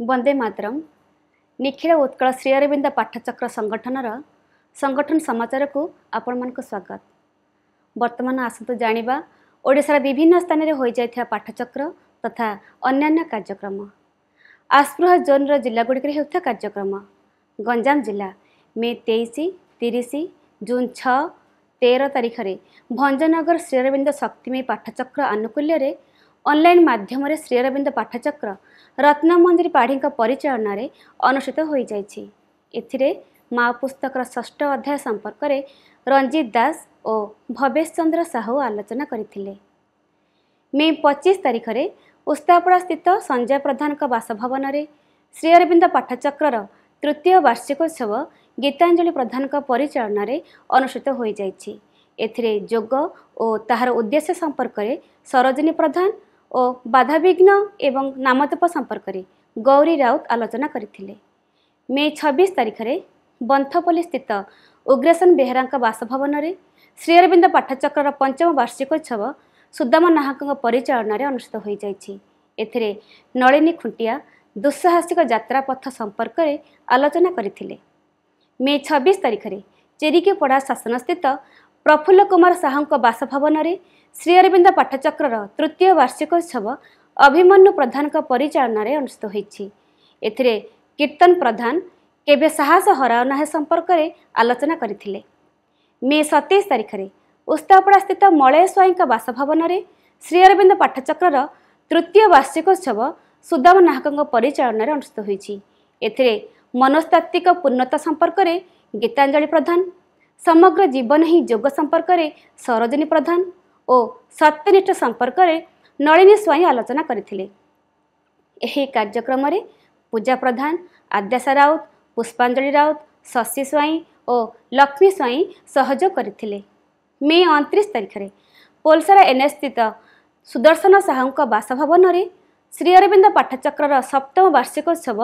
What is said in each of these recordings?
ବନ୍ଦେ ମାତରମ୍ ନିଖିଳ ଉତ୍କଳ ଶ୍ରୀ ଅରବିନ୍ଦ ପାଠଚକ୍ର ସଂଗଠନର ସଂଗଠନ ସମାଚାରକୁ ଆପଣମାନଙ୍କୁ ସ୍ୱାଗତ ବର୍ତ୍ତମାନ ଆସନ୍ତୁ ଜାଣିବା ଓଡ଼ିଶାର ବିଭିନ୍ନ ସ୍ଥାନରେ ହୋଇଯାଇଥିବା ପାଠଚକ୍ର ତଥା ଅନ୍ୟାନ୍ୟ କାର୍ଯ୍ୟକ୍ରମ ଆସ୍ପୃହ ଜୋନ୍ର ଜିଲ୍ଲାଗୁଡ଼ିକରେ ହେଉଥିବା କାର୍ଯ୍ୟକ୍ରମ ଗଞ୍ଜାମ ଜିଲ୍ଲା ମେ ତେଇଶ ତିରିଶ ଜୁନ୍ ଛଅ ତେର ତାରିଖରେ ଭଞ୍ଜନଗର ଶ୍ରୀ ଅରବିନ୍ଦ ଶକ୍ତିମୟୀ ପାଠଚକ୍ର ଆନୁକୂଲ୍ୟରେ ଅନଲାଇନ୍ ମାଧ୍ୟମରେ ଶ୍ରୀଅରବିନ୍ଦ ପାଠଚକ୍ର ରତ୍ନମନ୍ଦିର ପାଢ଼ୀଙ୍କ ପରିଚାଳନାରେ ଅନୁଷ୍ଠିତ ହୋଇଯାଇଛି ଏଥିରେ ମା ପୁସ୍ତକର ଷଷ୍ଠ ଅଧ୍ୟାୟ ସମ୍ପର୍କରେ ରଞ୍ଜିତ ଦାସ ଓ ଭବେଶ ଚନ୍ଦ୍ର ସାହୁ ଆଲୋଚନା କରିଥିଲେ ମେ ପଚିଶ ତାରିଖରେ ଉସ୍ତାପଡ଼ାସ୍ଥିତ ସଞ୍ଜୟ ପ୍ରଧାନଙ୍କ ବାସଭବନରେ ଶ୍ରୀଅରବିନ୍ଦ ପାଠଚକ୍ରର ତୃତୀୟ ବାର୍ଷିକ ଉତ୍ସବ ଗୀତାଞ୍ଜଳି ପ୍ରଧାନଙ୍କ ପରିଚାଳନାରେ ଅନୁଷ୍ଠିତ ହୋଇଯାଇଛି ଏଥିରେ ଯୋଗ ଓ ତାହାର ଉଦ୍ଦେଶ୍ୟ ସମ୍ପର୍କରେ ସରୋଜିନୀ ପ୍ରଧାନ ଓ ବାଧାବିଘ୍ନ ଏବଂ ନାମତେପ ସମ୍ପର୍କରେ ଗୌରୀ ରାଉତ ଆଲୋଚନା କରିଥିଲେ ମେ ଛବିଶ ତାରିଖରେ ବନ୍ଥପଲ୍ଲୀ ସ୍ଥିତ ଉଗ୍ରେସନ ବେହେରାଙ୍କ ବାସଭବନରେ ଶ୍ରୀଅରବିନ୍ଦ ପାଠଚକ୍ରର ପଞ୍ଚମ ବାର୍ଷିକ ଉତ୍ସବ ସୁଦାମ ନାହାକଙ୍କ ପରିଚାଳନାରେ ଅନୁଷ୍ଠିତ ହୋଇଯାଇଛି ଏଥିରେ ନଳିନୀ ଖୁଣ୍ଟିଆ ଦୁଃସାହସିକ ଯାତ୍ରା ପଥ ସମ୍ପର୍କରେ ଆଲୋଚନା କରିଥିଲେ ମେ ଛବିଶ ତାରିଖରେ ଚେରିକିପଡ଼ା ଶାସନ ସ୍ଥିତ ପ୍ରଫୁଲ୍ଲ କୁମାର ସାହୁଙ୍କ ବାସଭବନରେ ଶ୍ରୀ ଅରବିନ୍ଦ ପାଠଚକ୍ରର ତୃତୀୟ ବାର୍ଷିକ ଉତ୍ସବ ଅଭିମନ୍ୟୁ ପ୍ରଧାନଙ୍କ ପରିଚାଳନାରେ ଅନୁଷ୍ଠିତ ହୋଇଛି ଏଥିରେ କୀର୍ତ୍ତନ ପ୍ରଧାନ କେବେ ସାହସ ହରାଉ ନାହିଁ ସମ୍ପର୍କରେ ଆଲୋଚନା କରିଥିଲେ ମେ ସତେଇଶ ତାରିଖରେ ଉସ୍ତାପଡ଼ାସ୍ଥିତ ମଳୟ ସ୍ୱାଇଁଙ୍କ ବାସଭବନରେ ଶ୍ରୀ ଅରବିନ୍ଦ ପାଠଚକ୍ରର ତୃତୀୟ ବାର୍ଷିକ ଉତ୍ସବ ସୁଦାମ ନାହକଙ୍କ ପରିଚାଳନାରେ ଅନୁଷ୍ଠିତ ହୋଇଛି ଏଥିରେ ମନସ୍ତାତ୍ତ୍ୱିକ ପୂର୍ଣ୍ଣତା ସମ୍ପର୍କରେ ଗୀତାଞ୍ଜଳି ପ୍ରଧାନ ସମଗ୍ର ଜୀବନ ହିଁ ଯୋଗ ସମ୍ପର୍କରେ ସରୋଜିନୀ ପ୍ରଧାନ ଓ ସତ୍ୟନିଷ୍ଠ ସମ୍ପର୍କରେ ନଳିନୀ ସ୍ୱାଇଁ ଆଲୋଚନା କରିଥିଲେ ଏହି କାର୍ଯ୍ୟକ୍ରମରେ ପୂଜା ପ୍ରଧାନ ଆଦ୍ୟାଶା ରାଉତ ପୁଷ୍ପାଞ୍ଜଳି ରାଉତ ଶଶି ସ୍ୱାଇଁ ଓ ଲକ୍ଷ୍ମୀ ସ୍ୱାଇଁ ସହଯୋଗ କରିଥିଲେ ମେ ଅଣତିରିଶ ତାରିଖରେ ପୋଲସରା ଏନ୍ଏସ୍ ସ୍ଥିତ ସୁଦର୍ଶନ ସାହୁଙ୍କ ବାସଭବନରେ ଶ୍ରୀ ଅରବିନ୍ଦ ପାଠଚକ୍ରର ସପ୍ତମ ବାର୍ଷିକୋତ୍ସବ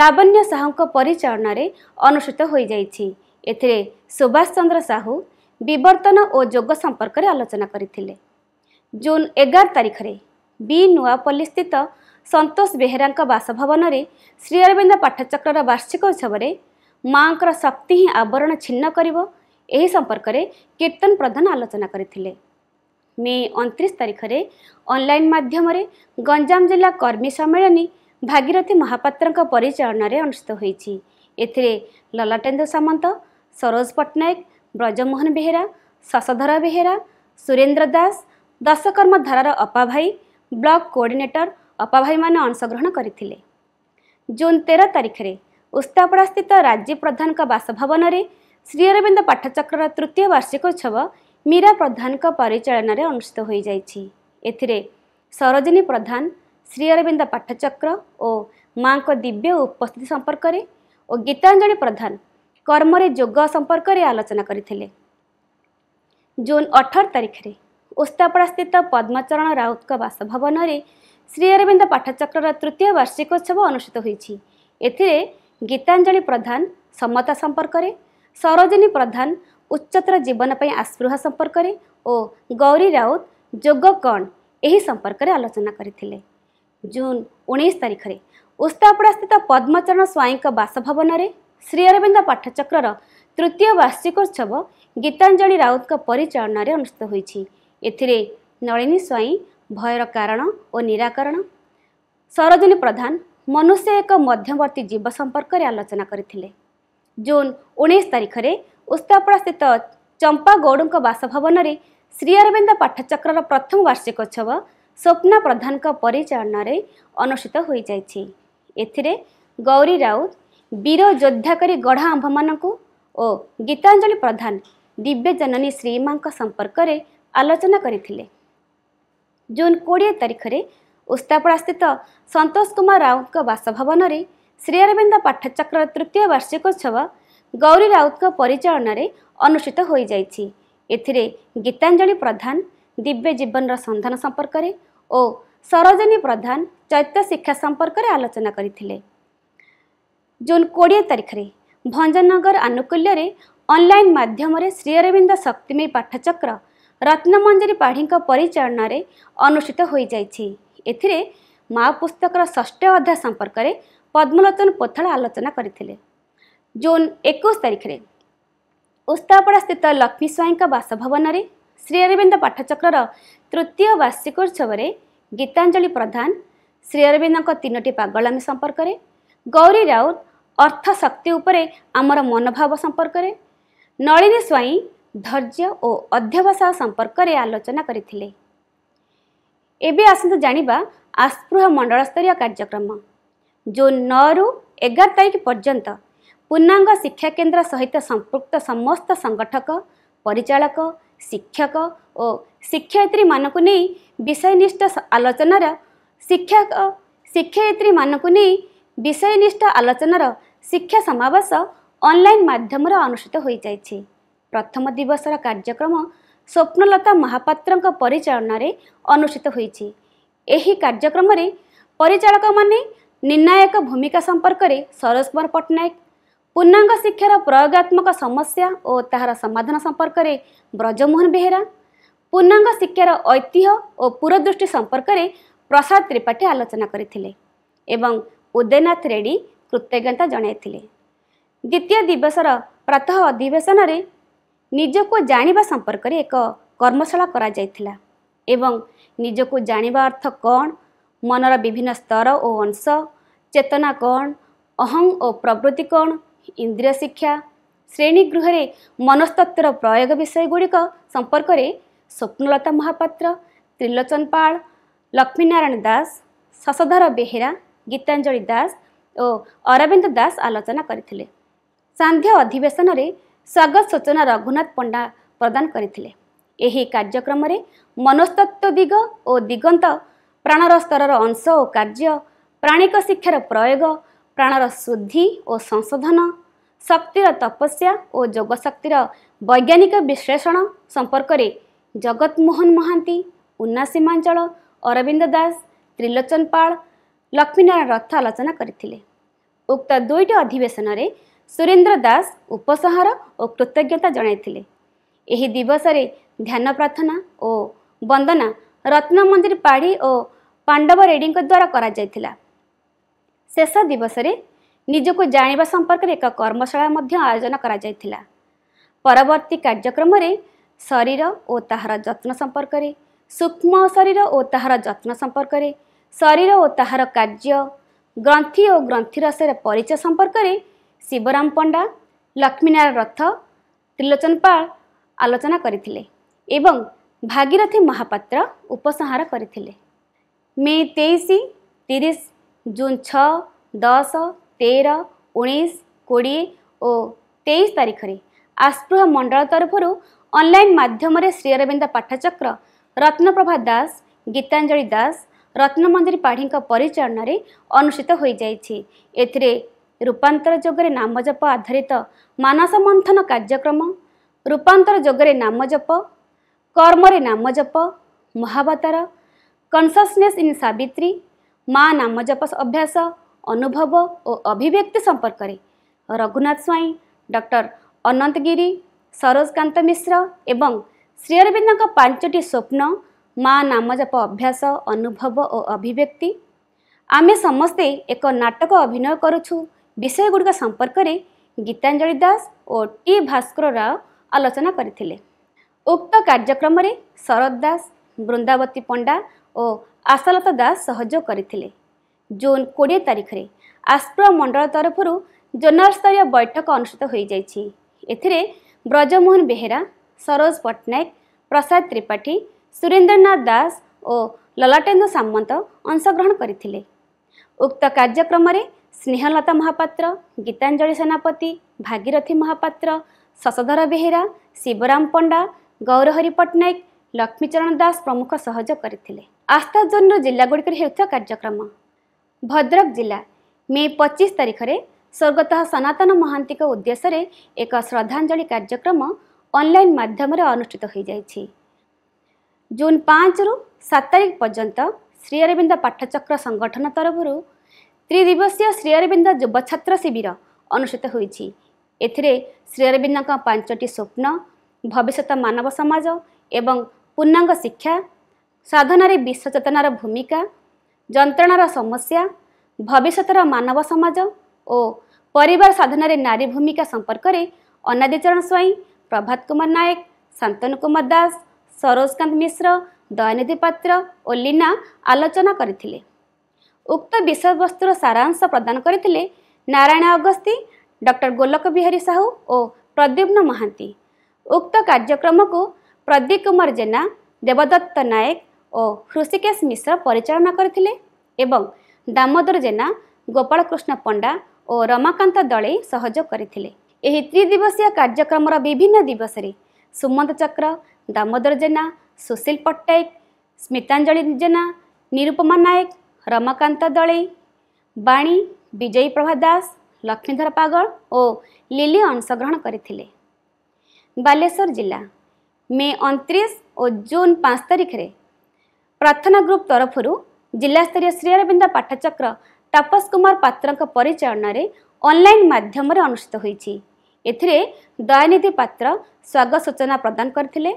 ଲାବଣ୍ୟ ସାହୁଙ୍କ ପରିଚାଳନାରେ ଅନୁଷ୍ଠିତ ହୋଇଯାଇଛି ଏଥିରେ ସୁବାଷ ଚନ୍ଦ୍ର ସାହୁ ବିବର୍ତ୍ତନ ଓ ଯୋଗ ସମ୍ପର୍କରେ ଆଲୋଚନା କରିଥିଲେ ଜୁନ୍ ଏଗାର ତାରିଖରେ ବି ନୂଆପଲ୍ଲୀ ସ୍ଥିତ ସନ୍ତୋଷ ବେହେରାଙ୍କ ବାସଭବନରେ ଶ୍ରୀଅରବିନ୍ଦ ପାଠଚକ୍ରର ବାର୍ଷିକ ଉତ୍ସବରେ ମାଆଙ୍କର ଶକ୍ତି ହିଁ ଆବରଣ ଛିନ୍ନ କରିବ ଏହି ସମ୍ପର୍କରେ କୀର୍ତ୍ତନ ପ୍ରଧାନ ଆଲୋଚନା କରିଥିଲେ ମେ ଅଣତିରିଶ ତାରିଖରେ ଅନଲାଇନ୍ ମାଧ୍ୟମରେ ଗଞ୍ଜାମ ଜିଲ୍ଲା କର୍ମୀ ସମ୍ମିଳନୀ ଭାଗିରଥୀ ମହାପାତ୍ରଙ୍କ ପରିଚାଳନାରେ ଅନୁଷ୍ଠିତ ହୋଇଛି ଏଥିରେ ଲଲାଟେନ୍ଦୁ ସାମନ୍ତ ସରୋଜ ପଟ୍ଟନାୟକ ବ୍ରଜମୋହନ ବେହେରା ଶଶଧର ବେହେରା ସୁରେନ୍ଦ୍ର ଦାସ ଦଶକର୍ମ ଧାରାର ଅପା ଭାଇ ବ୍ଲକ କୋଅର୍ଡିନେଟର ଅପାଭାଇମାନେ ଅଂଶଗ୍ରହଣ କରିଥିଲେ ଜୁନ୍ ତେର ତାରିଖରେ ଉସ୍ତାପଡ଼ାସ୍ଥିତ ରାଜୀବ ପ୍ରଧାନଙ୍କ ବାସଭବନରେ ଶ୍ରୀଅରବିନ୍ଦ ପାଠଚକ୍ରର ତୃତୀୟ ବାର୍ଷିକୋତ୍ସବ ମୀରା ପ୍ରଧାନଙ୍କ ପରିଚାଳନାରେ ଅନୁଷ୍ଠିତ ହୋଇଯାଇଛି ଏଥିରେ ସରୋଜିନୀ ପ୍ରଧାନ ଶ୍ରୀଅରବିନ୍ଦ ପାଠଚକ୍ର ଓ ମାଙ୍କ ଦିବ୍ୟ ଉପସ୍ଥିତି ସମ୍ପର୍କରେ ଓ ଗୀତାଞ୍ଜଳି ପ୍ରଧାନ କର୍ମରେ ଯୋଗ ସମ୍ପର୍କରେ ଆଲୋଚନା କରିଥିଲେ ଜୁନ୍ ଅଠର ତାରିଖରେ ଉସ୍ତାପଡ଼ାସ୍ଥିତ ପଦ୍ମଚରଣ ରାଉତଙ୍କ ବାସଭବନରେ ଶ୍ରୀ ଅରବିନ୍ଦ ପାଠଚକ୍ରର ତୃତୀୟ ବାର୍ଷିକୋତ୍ସବ ଅନୁଷ୍ଠିତ ହୋଇଛି ଏଥିରେ ଗୀତାଞ୍ଜଳି ପ୍ରଧାନ ସମତା ସମ୍ପର୍କରେ ସରୋଜିନୀ ପ୍ରଧାନ ଉଚ୍ଚତର ଜୀବନ ପାଇଁ ଆସ୍ପୃହା ସମ୍ପର୍କରେ ଓ ଗୌରୀ ରାଉତ ଯୋଗ କ'ଣ ଏହି ସମ୍ପର୍କରେ ଆଲୋଚନା କରିଥିଲେ ଜୁନ୍ ଉଣେଇଶ ତାରିଖରେ ଉସ୍ତାପଡ଼ାସ୍ଥିତ ପଦ୍ମଚରଣ ସ୍ୱାଇଁଙ୍କ ବାସଭବନରେ ଶ୍ରୀଅରବିନ୍ଦ ପାଠଚକ୍ରର ତୃତୀୟ ବାର୍ଷିକୋତ୍ସବ ଗୀତାଞ୍ଜଳି ରାଉତଙ୍କ ପରିଚାଳନାରେ ଅନୁଷ୍ଠିତ ହୋଇଛି ଏଥିରେ ନଳିନୀ ସ୍ୱାଇଁ ଭୟର କାରଣ ଓ ନିରାକରଣ ସରୋଜିନୀ ପ୍ରଧାନ ମନୁଷ୍ୟ ଏକ ମଧ୍ୟବର୍ତ୍ତୀ ଜୀବ ସମ୍ପର୍କରେ ଆଲୋଚନା କରିଥିଲେ ଜୁନ୍ ଉଣେଇଶ ତାରିଖରେ ଉସ୍ତାପଡ଼ାସ୍ଥିତ ଚମ୍ପା ଗୌଡ଼ଙ୍କ ବାସଭବନରେ ଶ୍ରୀଅରବିନ୍ଦ ପାଠଚକ୍ରର ପ୍ରଥମ ବାର୍ଷିକୋତ୍ସବ ସ୍ୱପ୍ନା ପ୍ରଧାନଙ୍କ ପରିଚାଳନାରେ ଅନୁଷ୍ଠିତ ହୋଇଯାଇଛି ଏଥିରେ ଗୌରୀ ରାଉତ ବୀର ଯୋଦ୍ଧା କରି ଗଢ଼ା ଆମ୍ଭମାନଙ୍କୁ ଓ ଗୀତାଞ୍ଜଳି ପ୍ରଧାନ ଦିବ୍ୟ ଜନନୀ ଶ୍ରୀମାଙ୍କ ସମ୍ପର୍କରେ ଆଲୋଚନା କରିଥିଲେ ଜୁନ୍ କୋଡ଼ିଏ ତାରିଖରେ ଉସ୍ତାପଡ଼ାସ୍ଥିତ ସନ୍ତୋଷ କୁମାର ରାଉତଙ୍କ ବାସଭବନରେ ଶ୍ରୀଅରବିନ୍ଦ ପାଠଚକ୍ର ତୃତୀୟ ବାର୍ଷିକୋତ୍ସବ ଗୌରୀ ରାଉତଙ୍କ ପରିଚାଳନାରେ ଅନୁଷ୍ଠିତ ହୋଇଯାଇଛି ଏଥିରେ ଗୀତାଞ୍ଜଳି ପ୍ରଧାନ ଦିବ୍ୟ ଜୀବନର ସନ୍ଧାନ ସମ୍ପର୍କରେ ଓ ସରୋଜିନୀ ପ୍ରଧାନ ଚୈତ୍ୟ ଶିକ୍ଷା ସମ୍ପର୍କରେ ଆଲୋଚନା କରିଥିଲେ ଜୁନ୍ କୋଡ଼ିଏ ତାରିଖରେ ଭଞ୍ଜନଗର ଆନୁକୂଲ୍ୟରେ ଅନ୍ଲାଇନ୍ ମାଧ୍ୟମରେ ଶ୍ରୀଅରବିନ୍ଦ ଶକ୍ତିମୟୀ ପାଠଚକ୍ର ରତ୍ନମଞ୍ଜରୀ ପାଢ଼ୀଙ୍କ ପରିଚାଳନାରେ ଅନୁଷ୍ଠିତ ହୋଇଯାଇଛି ଏଥିରେ ମା ପୁସ୍ତକର ଷଷ୍ଠ ଅଧ୍ୟାୟ ସମ୍ପର୍କରେ ପଦ୍ମଲୋଚନ ପୋଥଳ ଆଲୋଚନା କରିଥିଲେ ଜୁନ୍ ଏକୋଇଶ ତାରିଖରେ ଉସ୍ତାପଡ଼ାସ୍ଥିତ ଲକ୍ଷ୍ମୀ ସ୍ୱାଇଁଙ୍କ ବାସଭବନରେ ଶ୍ରୀଅରବିନ୍ଦ ପାଠଚକ୍ରର ତୃତୀୟ ବାର୍ଷିକୋତ୍ସବରେ ଗୀତାଞ୍ଜଳି ପ୍ରଧାନ ଶ୍ରୀଅରବିନ୍ଦଙ୍କ ତିନୋଟି ପାଗଳାମୀ ସମ୍ପର୍କରେ ଗୌରୀ ରାଉତ ଅର୍ଥ ଶକ୍ତି ଉପରେ ଆମର ମନୋଭାବ ସମ୍ପର୍କରେ ନଳିନୀ ସ୍ୱାଇଁ ଧୈର୍ଯ୍ୟ ଓ ଅଧ୍ୟବସାୟ ସମ୍ପର୍କରେ ଆଲୋଚନା କରିଥିଲେ ଏବେ ଆସନ୍ତୁ ଜାଣିବା ଆସ୍ପୃହ ମଣ୍ଡଳସ୍ତରୀୟ କାର୍ଯ୍ୟକ୍ରମ ଜୁନ୍ ନଅରୁ ଏଗାର ତାରିଖ ପର୍ଯ୍ୟନ୍ତ ପୂର୍ଣ୍ଣାଙ୍ଗ ଶିକ୍ଷାକେନ୍ଦ୍ର ସହିତ ସମ୍ପୃକ୍ତ ସମସ୍ତ ସଂଗଠକ ପରିଚାଳକ ଶିକ୍ଷକ ଓ ଶିକ୍ଷୟିତ୍ରୀମାନଙ୍କୁ ନେଇ ବିଷୟନିଷ୍ଠ ଆଲୋଚନାର ଶିକ୍ଷକ ଶିକ୍ଷୟିତ୍ରୀମାନଙ୍କୁ ନେଇ ବିଷୟନିଷ୍ଠ ଆଲୋଚନାର ଶିକ୍ଷା ସମାବେଶ ଅନଲାଇନ୍ ମାଧ୍ୟମରେ ଅନୁଷ୍ଠିତ ହୋଇଯାଇଛି ପ୍ରଥମ ଦିବସର କାର୍ଯ୍ୟକ୍ରମ ସ୍ୱପ୍ନଲତା ମହାପାତ୍ରଙ୍କ ପରିଚାଳନାରେ ଅନୁଷ୍ଠିତ ହୋଇଛି ଏହି କାର୍ଯ୍ୟକ୍ରମରେ ପରିଚାଳକମାନେ ନିର୍ଣ୍ଣାୟକ ଭୂମିକା ସମ୍ପର୍କରେ ସରୋଜ କୁମାର ପଟ୍ଟନାୟକ ପୂର୍ଣ୍ଣାଙ୍ଗ ଶିକ୍ଷାର ପ୍ରୟୋଗାତ୍ମକ ସମସ୍ୟା ଓ ତାହାର ସମାଧାନ ସମ୍ପର୍କରେ ବ୍ରଜମୋହନ ବେହେରା ପୂର୍ଣ୍ଣାଙ୍ଗ ଶିକ୍ଷାର ଐତିହ୍ୟ ଓ ପୂରଦୃଷ୍ଟି ସମ୍ପର୍କରେ ପ୍ରସାଦ ତ୍ରିପାଠୀ ଆଲୋଚନା କରିଥିଲେ ଏବଂ ଉଦୟନାଥ ରେଡ଼ି କୃତଜ୍ଞତା ଜଣାଇଥିଲେ ଦ୍ୱିତୀୟ ଦିବସର ପ୍ରାତଃ ଅଧିବେଶନରେ ନିଜକୁ ଜାଣିବା ସମ୍ପର୍କରେ ଏକ କର୍ମଶାଳା କରାଯାଇଥିଲା ଏବଂ ନିଜକୁ ଜାଣିବା ଅର୍ଥ କ'ଣ ମନର ବିଭିନ୍ନ ସ୍ତର ଓ ଅଂଶ ଚେତନା କ'ଣ ଅହଂ ଓ ପ୍ରବୃତ୍ତି କ'ଣ ଇନ୍ଦ୍ରିୟ ଶିକ୍ଷା ଶ୍ରେଣୀଗୃହରେ ମନସ୍ତତ୍ୱର ପ୍ରୟୋଗ ବିଷୟଗୁଡ଼ିକ ସମ୍ପର୍କରେ ସ୍ୱପ୍ନଲତା ମହାପାତ୍ର ତ୍ରିଲୋଚନ ପାଳ ଲକ୍ଷ୍ମୀନାରାୟଣ ଦାସ ଶଶଧର ବେହେରା ଗୀତାଞ୍ଜଳି ଦାସ ଓ ଅରବିନ୍ଦ ଦାସ ଆଲୋଚନା କରିଥିଲେ ସାନ୍ଧ୍ୟ ଅଧିବେଶନରେ ସ୍ୱାଗତ ସୂଚନା ରଘୁନାଥ ପଣ୍ଡା ପ୍ରଦାନ କରିଥିଲେ ଏହି କାର୍ଯ୍ୟକ୍ରମରେ ମନସ୍ତତ୍ଵ ଦିଗ ଓ ଦିଗନ୍ତ ପ୍ରାଣର ସ୍ତରର ଅଂଶ ଓ କାର୍ଯ୍ୟ ପ୍ରାଣିକ ଶିକ୍ଷାର ପ୍ରୟୋଗ ପ୍ରାଣର ଶୁଦ୍ଧି ଓ ସଂଶୋଧନ ଶକ୍ତିର ତପସ୍ୟା ଓ ଯୋଗଶକ୍ତିର ବୈଜ୍ଞାନିକ ବିଶ୍ଳେଷଣ ସମ୍ପର୍କରେ ଜଗତମୋହନ ମହାନ୍ତି ଉନ୍ନା ସୀମାଞ୍ଚଳ ଅରବିନ୍ଦ ଦାସ ତ୍ରିଲୋଚନ ପାଳ ଲକ୍ଷ୍ମୀନାରାୟଣ ରଥ ଆଲୋଚନା କରିଥିଲେ ଉକ୍ତ ଦୁଇଟି ଅଧିବେଶନରେ ସୁରେନ୍ଦ୍ର ଦାସ ଉପସହାର ଓ କୃତଜ୍ଞତା ଜଣାଇଥିଲେ ଏହି ଦିବସରେ ଧ୍ୟାନ ପ୍ରାର୍ଥନା ଓ ବନ୍ଦନା ରତ୍ନମନ୍ଦିର ପାଢ଼ି ଓ ପାଣ୍ଡବ ରେଡ୍ଡିଙ୍କ ଦ୍ୱାରା କରାଯାଇଥିଲା ଶେଷ ଦିବସରେ ନିଜକୁ ଜାଣିବା ସମ୍ପର୍କରେ ଏକ କର୍ମଶାଳା ମଧ୍ୟ ଆୟୋଜନ କରାଯାଇଥିଲା ପରବର୍ତ୍ତୀ କାର୍ଯ୍ୟକ୍ରମରେ ଶରୀର ଓ ତାହାର ଯତ୍ନ ସମ୍ପର୍କରେ ସୂକ୍ଷ୍ମ ଶରୀର ଓ ତାହାର ଯତ୍ନ ସମ୍ପର୍କରେ ଶରୀର ଓ ତାହାର କାର୍ଯ୍ୟ ଗ୍ରନ୍ଥି ଓ ଗ୍ରନ୍ଥିରସରେ ପରିଚୟ ସମ୍ପର୍କରେ ଶିବରାମ ପଣ୍ଡା ଲକ୍ଷ୍ମୀନାରାୟଣ ରଥ ତ୍ରିଲୋଚନ ପାଳ ଆଲୋଚନା କରିଥିଲେ ଏବଂ ଭାଗୀରଥି ମହାପାତ୍ର ଉପସଂହାର କରିଥିଲେ ମେ ତେଇଶ ତିରିଶ ଜୁନ୍ ଛଅ ଦଶ ତେର ଉଣେଇଶ କୋଡ଼ିଏ ଓ ତେଇଶ ତାରିଖରେ ଆସ୍ପୃହ ମଣ୍ଡଳ ତରଫରୁ ଅନଲାଇନ୍ ମାଧ୍ୟମରେ ଶ୍ରୀ ଅରବିନ୍ଦ ପାଠଚକ୍ର ରତ୍ନପ୍ରଭା ଦାସ ଗୀତାଞ୍ଜଳି ଦାସ ରତ୍ନମନ୍ଦିର ପାଢ଼ୀଙ୍କ ପରିଚାଳନାରେ ଅନୁଷ୍ଠିତ ହୋଇଯାଇଛି ଏଥିରେ ରୂପାନ୍ତର ଯୋଗରେ ନାମଜପ ଆଧାରିତ ମାନସ ମନ୍ଥନ କାର୍ଯ୍ୟକ୍ରମ ରୂପାନ୍ତର ଯୋଗରେ ନାମଜପ କର୍ମରେ ନାମଜପ ମହାବତାର କନସିୟସନେସ୍ ଇନ୍ ସାବିତ୍ରୀ ମା ନାମଜପ ଅଭ୍ୟାସ ଅନୁଭବ ଓ ଅଭିବ୍ୟକ୍ତି ସମ୍ପର୍କରେ ରଘୁନାଥ ସ୍ୱାଇଁ ଡକ୍ଟର ଅନନ୍ତଗିରି ସରୋଜକାନ୍ତ ମିଶ୍ର ଏବଂ ଶ୍ରୀ ଅରବିନ୍ଦଙ୍କ ପାଞ୍ଚଟି ସ୍ୱପ୍ନ ମା ନାମଜପ ଅଭ୍ୟାସ ଅନୁଭବ ଓ ଅଭିବ୍ୟକ୍ତି ଆମେ ସମସ୍ତେ ଏକ ନାଟକ ଅଭିନୟ କରୁଛୁ ବିଷୟଗୁଡ଼ିକ ସମ୍ପର୍କରେ ଗୀତାଞ୍ଜଳି ଦାସ ଓ ଟି ଭାସ୍କର ରାଓ ଆଲୋଚନା କରିଥିଲେ ଉକ୍ତ କାର୍ଯ୍ୟକ୍ରମରେ ଶରଦ ଦାସ ବୃନ୍ଦାବତୀ ପଣ୍ଡା ଓ ଆଶାଲତା ଦାସ ସହଯୋଗ କରିଥିଲେ ଜୁନ୍ କୋଡ଼ିଏ ତାରିଖରେ ଆସ୍ପ୍ର ମଣ୍ଡଳ ତରଫରୁ ଜୋନାଲସ୍ତରୀୟ ବୈଠକ ଅନୁଷ୍ଠିତ ହୋଇଯାଇଛି ଏଥିରେ ବ୍ରଜମୋହନ ବେହେରା ସରୋଜ ପଟ୍ଟନାୟକ ପ୍ରସାଦ ତ୍ରିପାଠୀ ସୁରେନ୍ଦ୍ରନାଥ ଦାସ ଓ ଲଲଟେନ୍ଦୁ ସାମନ୍ତ ଅଂଶଗ୍ରହଣ କରିଥିଲେ ଉକ୍ତ କାର୍ଯ୍ୟକ୍ରମରେ ସ୍ନେହଲତା ମହାପାତ୍ର ଗୀତାଞ୍ଜଳି ସେନାପତି ଭାଗିରଥୀ ମହାପାତ୍ର ଶଶଧର ବେହେରା ଶିବରାମ ପଣ୍ଡା ଗୌରହରି ପଟ୍ଟନାୟକ ଲକ୍ଷ୍ମୀଚରଣ ଦାସ ପ୍ରମୁଖ ସହଯୋଗ କରିଥିଲେ ଆସ୍ଥା ଜୋନ୍ର ଜିଲ୍ଲାଗୁଡ଼ିକରେ ହେଉଥିବା କାର୍ଯ୍ୟକ୍ରମ ଭଦ୍ରକ ଜିଲ୍ଲା ମେ ପଚିଶ ତାରିଖରେ ସ୍ୱର୍ଗତଃ ସନାତନ ମହାନ୍ତିଙ୍କ ଉଦ୍ଦେଶ୍ୟରେ ଏକ ଶ୍ରଦ୍ଧାଞ୍ଜଳି କାର୍ଯ୍ୟକ୍ରମ ଅନଲାଇନ୍ ମାଧ୍ୟମରେ ଅନୁଷ୍ଠିତ ହୋଇଯାଇଛି ଜୁନ୍ ପାଞ୍ଚରୁ ସାତ ତାରିଖ ପର୍ଯ୍ୟନ୍ତ ଶ୍ରୀ ଅରବିନ୍ଦ ପାଠଚକ୍ର ସଂଗଠନ ତରଫରୁ ତ୍ରିଦିବସୀୟ ଶ୍ରୀ ଅରବିନ୍ଦ ଯୁବ ଛାତ୍ର ଶିବିର ଅନୁଷ୍ଠିତ ହୋଇଛି ଏଥିରେ ଶ୍ରୀ ଅରବିନ୍ଦଙ୍କ ପାଞ୍ଚଟି ସ୍ୱପ୍ନ ଭବିଷ୍ୟତ ମାନବ ସମାଜ ଏବଂ ପୂର୍ଣ୍ଣାଙ୍ଗ ଶିକ୍ଷା ସାଧନାରେ ବିଶ୍ୱଚେତନାର ଭୂମିକା ଯନ୍ତ୍ରଣାର ସମସ୍ୟା ଭବିଷ୍ୟତର ମାନବ ସମାଜ ଓ ପରିବାର ସାଧନାରେ ନାରୀ ଭୂମିକା ସମ୍ପର୍କରେ ଅନାଦିଚରଣ ସ୍ୱାଇଁ ପ୍ରଭାତ କୁମାର ନାୟକ ଶାନ୍ତନୁ କୁମାର ଦାସ ସରୋଜକାନ୍ତ ମିଶ୍ର ଦୟନିଧି ପାତ୍ର ଓ ଲୀନା ଆଲୋଚନା କରିଥିଲେ ଉକ୍ତ ବିଷୟବସ୍ତୁର ସାରାଂଶ ପ୍ରଦାନ କରିଥିଲେ ନାରାୟଣ ଅଗସ୍ତି ଡକ୍ଟର ଗୋଲକ ବିହାରୀ ସାହୁ ଓ ପ୍ରଦ୍ୟୁମ୍ନ ମହାନ୍ତି ଉକ୍ତ କାର୍ଯ୍ୟକ୍ରମକୁ ପ୍ରଦୀପ କୁମାର ଜେନା ଦେବଦତ୍ତ ନାୟକ ଓ ହୃଷିକେଶ ମିଶ୍ର ପରିଚାଳନା କରିଥିଲେ ଏବଂ ଦାମୋଦର ଜେନା ଗୋପାଳକୃଷ୍ଣ ପଣ୍ଡା ଓ ରମାକାନ୍ତ ଦଳେଇ ସହଯୋଗ କରିଥିଲେ ଏହି ତ୍ରିଦିବସୀୟ କାର୍ଯ୍ୟକ୍ରମର ବିଭିନ୍ନ ଦିବସରେ ସୁମନ୍ତ ଚକ୍ର ଦାମୋଦର ଜେନା ସୁଶୀଲ ପଟ୍ଟନାୟକ ସ୍ମିତାଞ୍ଜଳି ଜେନା ନିରୁପମା ନାୟକ ରମାକାନ୍ତ ଦଳେଇ ବାଣୀ ବିଜୟୀ ପ୍ରଭା ଦାସ ଲକ୍ଷ୍ମୀଧର ପାଗଳ ଓ ଲିଲି ଅଂଶଗ୍ରହଣ କରିଥିଲେ ବାଲେଶ୍ୱର ଜିଲ୍ଲା ମେ ଅଣତିରିଶ ଓ ଜୁନ୍ ପାଞ୍ଚ ତାରିଖରେ ପ୍ରାର୍ଥନା ଗ୍ରୁପ୍ ତରଫରୁ ଜିଲ୍ଲାସ୍ତରୀୟ ଶ୍ରୀ ଅରବିନ୍ଦ ପାଠଚକ୍ର ତାପସ କୁମାର ପାତ୍ରଙ୍କ ପରିଚାଳନାରେ ଅନଲାଇନ୍ ମାଧ୍ୟମରେ ଅନୁଷ୍ଠିତ ହୋଇଛି ଏଥିରେ ଦୟାନିଧି ପାତ୍ର ସ୍ୱାଗତ ସୂଚନା ପ୍ରଦାନ କରିଥିଲେ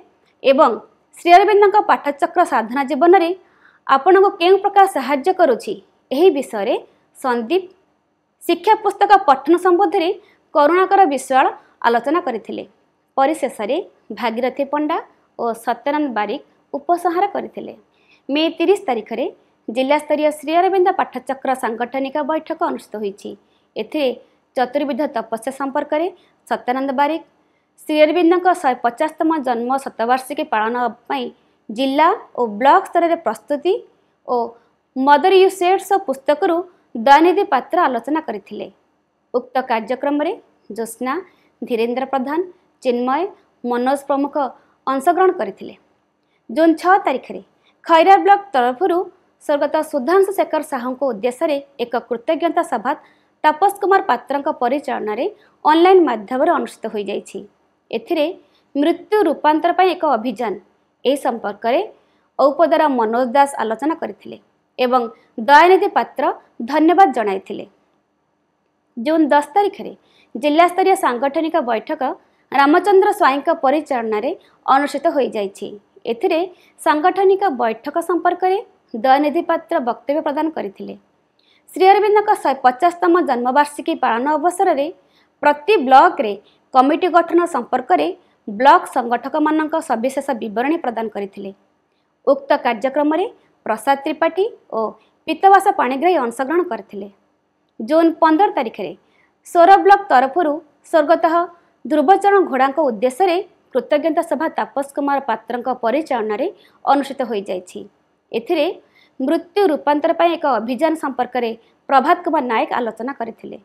ଏବଂ ଶ୍ରୀ ଅରବିନ୍ଦଙ୍କ ପାଠଚକ୍ର ସାଧନା ଜୀବନରେ ଆପଣଙ୍କୁ କେଉଁ ପ୍ରକାର ସାହାଯ୍ୟ କରୁଛି ଏହି ବିଷୟରେ ସନ୍ଦୀପ ଶିକ୍ଷା ପୁସ୍ତକ ପଠନ ସମ୍ବନ୍ଧରେ କରୁଣାକର ବିଶ୍ୱାଳ ଆଲୋଚନା କରିଥିଲେ ପରିଶେଷରେ ଭାଗିରଥୀ ପଣ୍ଡା ଓ ସତ୍ୟନାରାୟଣ ବାରିକ ଉପସଂହାର କରିଥିଲେ ମେ ତିରିଶ ତାରିଖରେ ଜିଲ୍ଲାସ୍ତରୀୟ ଶ୍ରୀ ଅରବିନ୍ଦ ପାଠଚକ୍ର ସାଂଗଠନିକ ବୈଠକ ଅନୁଷ୍ଠିତ ହୋଇଛି ଏଥିରେ ଚତୁର୍ବିଧ ତପସ୍ୟା ସମ୍ପର୍କରେ ସତ୍ୟାନନ୍ଦ ବାରିକ ଶ୍ରୀ ଅରବିନ୍ଦଙ୍କ ଶହେ ପଚାଶତମ ଜନ୍ମ ଶତବାର୍ଷିକୀ ପାଳନ ପାଇଁ ଜିଲ୍ଲା ଓ ବ୍ଲକ ସ୍ତରରେ ପ୍ରସ୍ତୁତି ଓ ମଦର ୟୁ ସେଡ୍ସ ପୁସ୍ତକରୁ ଦୟାନିଧି ପାତ୍ର ଆଲୋଚନା କରିଥିଲେ ଉକ୍ତ କାର୍ଯ୍ୟକ୍ରମରେ ଜ୍ୟୋତ୍ସ୍ନା ଧୀରେନ୍ଦ୍ର ପ୍ରଧାନ ଚିନ୍ମୟ ମନୋଜ ପ୍ରମୁଖ ଅଂଶଗ୍ରହଣ କରିଥିଲେ ଜୁନ୍ ଛଅ ତାରିଖରେ ଖଇରା ବ୍ଲକ ତରଫରୁ ସ୍ୱର୍ଗତ ସୁଧାଂଶୁ ଶେଖର ସାହୁଙ୍କ ଉଦ୍ଦେଶ୍ୟରେ ଏକ କୃତଜ୍ଞତା ସଭା ତାପସ କୁମାର ପାତ୍ରଙ୍କ ପରିଚାଳନାରେ ଅନଲାଇନ୍ ମାଧ୍ୟମରେ ଅନୁଷ୍ଠିତ ହୋଇଯାଇଛି ଏଥିରେ ମୃତ୍ୟୁ ରୂପାନ୍ତର ପାଇଁ ଏକ ଅଭିଯାନ ଏ ସମ୍ପର୍କରେ ଔପଦାର ମନୋଜ ଦାସ ଆଲୋଚନା କରିଥିଲେ ଏବଂ ଦୟାନିଧି ପାତ୍ର ଧନ୍ୟବାଦ ଜଣାଇଥିଲେ ଜୁନ୍ ଦଶ ତାରିଖରେ ଜିଲ୍ଲାସ୍ତରୀୟ ସାଂଗଠନିକ ବୈଠକ ରାମଚନ୍ଦ୍ର ସ୍ୱାଇଁଙ୍କ ପରିଚାଳନାରେ ଅନୁଷ୍ଠିତ ହୋଇଯାଇଛି ଏଥିରେ ସାଂଗଠନିକ ବୈଠକ ସମ୍ପର୍କରେ ଦୟାନିଧି ପାତ୍ର ବକ୍ତବ୍ୟ ପ୍ରଦାନ କରିଥିଲେ ଶ୍ରୀ ଅରବିନ୍ଦଙ୍କ ଶହେ ପଚାଶତମ ଜନ୍ମବାର୍ଷିକୀ ପାଳନ ଅବସରରେ ପ୍ରତି ବ୍ଲକରେ କମିଟି ଗଠନ ସମ୍ପର୍କରେ ବ୍ଲକ ସଂଗଠକମାନଙ୍କ ସବିଶେଷ ବିବରଣୀ ପ୍ରଦାନ କରିଥିଲେ ଉକ୍ତ କାର୍ଯ୍ୟକ୍ରମରେ ପ୍ରସାଦ ତ୍ରିପାଠୀ ଓ ପିତବାସ ପାଣିଗ୍ରାହୀ ଅଂଶଗ୍ରହଣ କରିଥିଲେ ଜୁନ୍ ପନ୍ଦର ତାରିଖରେ ସୋର ବ୍ଲକ ତରଫରୁ ସ୍ୱର୍ଗତଃ ଧ୍ରୁବଚରଣ ଘୋଡ଼ାଙ୍କ ଉଦ୍ଦେଶ୍ୟରେ କୃତଜ୍ଞତା ସଭା ତାପସ କୁମାର ପାତ୍ରଙ୍କ ପରିଚାଳନାରେ ଅନୁଷ୍ଠିତ ହୋଇଯାଇଛି ଏଥିରେ ମୃତ୍ୟୁ ରୂପାନ୍ତର ପାଇଁ ଏକ ଅଭିଯାନ ସମ୍ପର୍କରେ ପ୍ରଭାତ କୁମାର ନାୟକ ଆଲୋଚନା କରିଥିଲେ